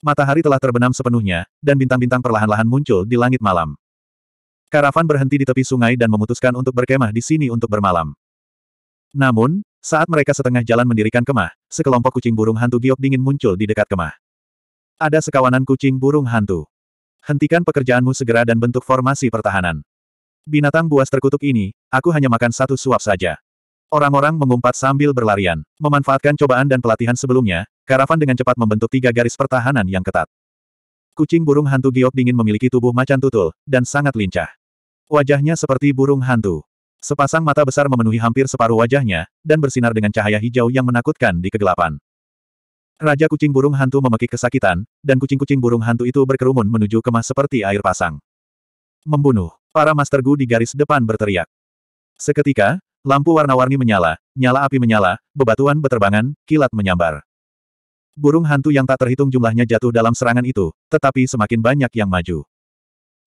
Matahari telah terbenam sepenuhnya, dan bintang-bintang perlahan-lahan muncul di langit malam. Karavan berhenti di tepi sungai dan memutuskan untuk berkemah di sini untuk bermalam. Namun, saat mereka setengah jalan mendirikan kemah, sekelompok kucing burung hantu giok dingin muncul di dekat kemah. Ada sekawanan kucing burung hantu. Hentikan pekerjaanmu segera dan bentuk formasi pertahanan. Binatang buas terkutuk ini, aku hanya makan satu suap saja. Orang-orang mengumpat sambil berlarian, memanfaatkan cobaan dan pelatihan sebelumnya, karavan dengan cepat membentuk tiga garis pertahanan yang ketat. Kucing burung hantu giok dingin memiliki tubuh macan tutul, dan sangat lincah. Wajahnya seperti burung hantu. Sepasang mata besar memenuhi hampir separuh wajahnya, dan bersinar dengan cahaya hijau yang menakutkan di kegelapan. Raja kucing burung hantu memekik kesakitan, dan kucing-kucing burung hantu itu berkerumun menuju kemah seperti air pasang. Membunuh. Para Master Gu di garis depan berteriak. Seketika, lampu warna-warni menyala, nyala api menyala, bebatuan beterbangan, kilat menyambar. Burung hantu yang tak terhitung jumlahnya jatuh dalam serangan itu, tetapi semakin banyak yang maju.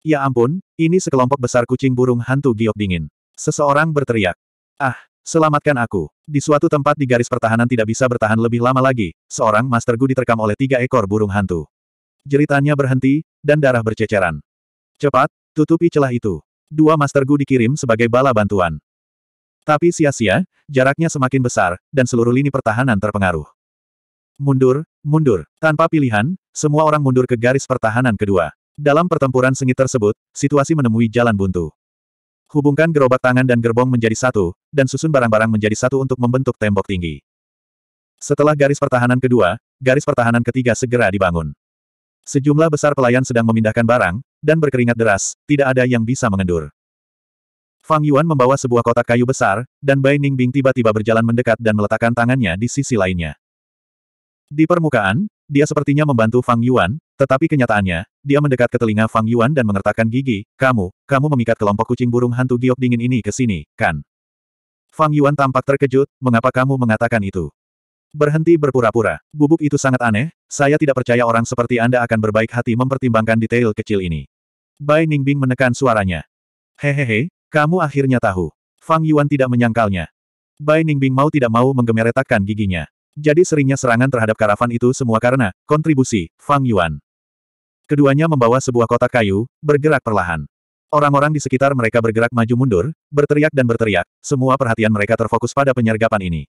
Ya ampun, ini sekelompok besar kucing burung hantu giok dingin. Seseorang berteriak. Ah, selamatkan aku. Di suatu tempat di garis pertahanan tidak bisa bertahan lebih lama lagi, seorang Master Gu diterkam oleh tiga ekor burung hantu. Jeritannya berhenti, dan darah berceceran. Cepat, tutupi celah itu. Dua Master Gu dikirim sebagai bala bantuan. Tapi sia-sia, jaraknya semakin besar, dan seluruh lini pertahanan terpengaruh. Mundur, mundur. Tanpa pilihan, semua orang mundur ke garis pertahanan kedua. Dalam pertempuran sengit tersebut, situasi menemui jalan buntu. Hubungkan gerobak tangan dan gerbong menjadi satu, dan susun barang-barang menjadi satu untuk membentuk tembok tinggi. Setelah garis pertahanan kedua, garis pertahanan ketiga segera dibangun. Sejumlah besar pelayan sedang memindahkan barang, dan berkeringat deras, tidak ada yang bisa mengendur. Fang Yuan membawa sebuah kotak kayu besar, dan Bai Ningbing tiba-tiba berjalan mendekat dan meletakkan tangannya di sisi lainnya. Di permukaan, dia sepertinya membantu Fang Yuan, tetapi kenyataannya, dia mendekat ke telinga Fang Yuan dan mengertakkan gigi, kamu, kamu memikat kelompok kucing burung hantu giok dingin ini ke sini, kan? Fang Yuan tampak terkejut, mengapa kamu mengatakan itu? Berhenti berpura-pura, bubuk itu sangat aneh, saya tidak percaya orang seperti Anda akan berbaik hati mempertimbangkan detail kecil ini. Bai Ningbing menekan suaranya. Hehehe, kamu akhirnya tahu. Fang Yuan tidak menyangkalnya. Bai Ningbing mau tidak mau menggemeretakkan giginya. Jadi seringnya serangan terhadap karavan itu semua karena kontribusi Fang Yuan. Keduanya membawa sebuah kotak kayu, bergerak perlahan. Orang-orang di sekitar mereka bergerak maju mundur, berteriak dan berteriak, semua perhatian mereka terfokus pada penyergapan ini.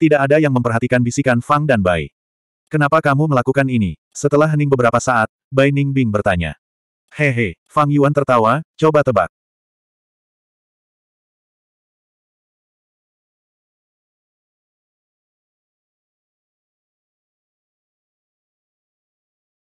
Tidak ada yang memperhatikan bisikan Fang dan Bai. Kenapa kamu melakukan ini? Setelah hening beberapa saat, Bai Ningbing bertanya. Hehe, Fang Yuan tertawa, coba tebak.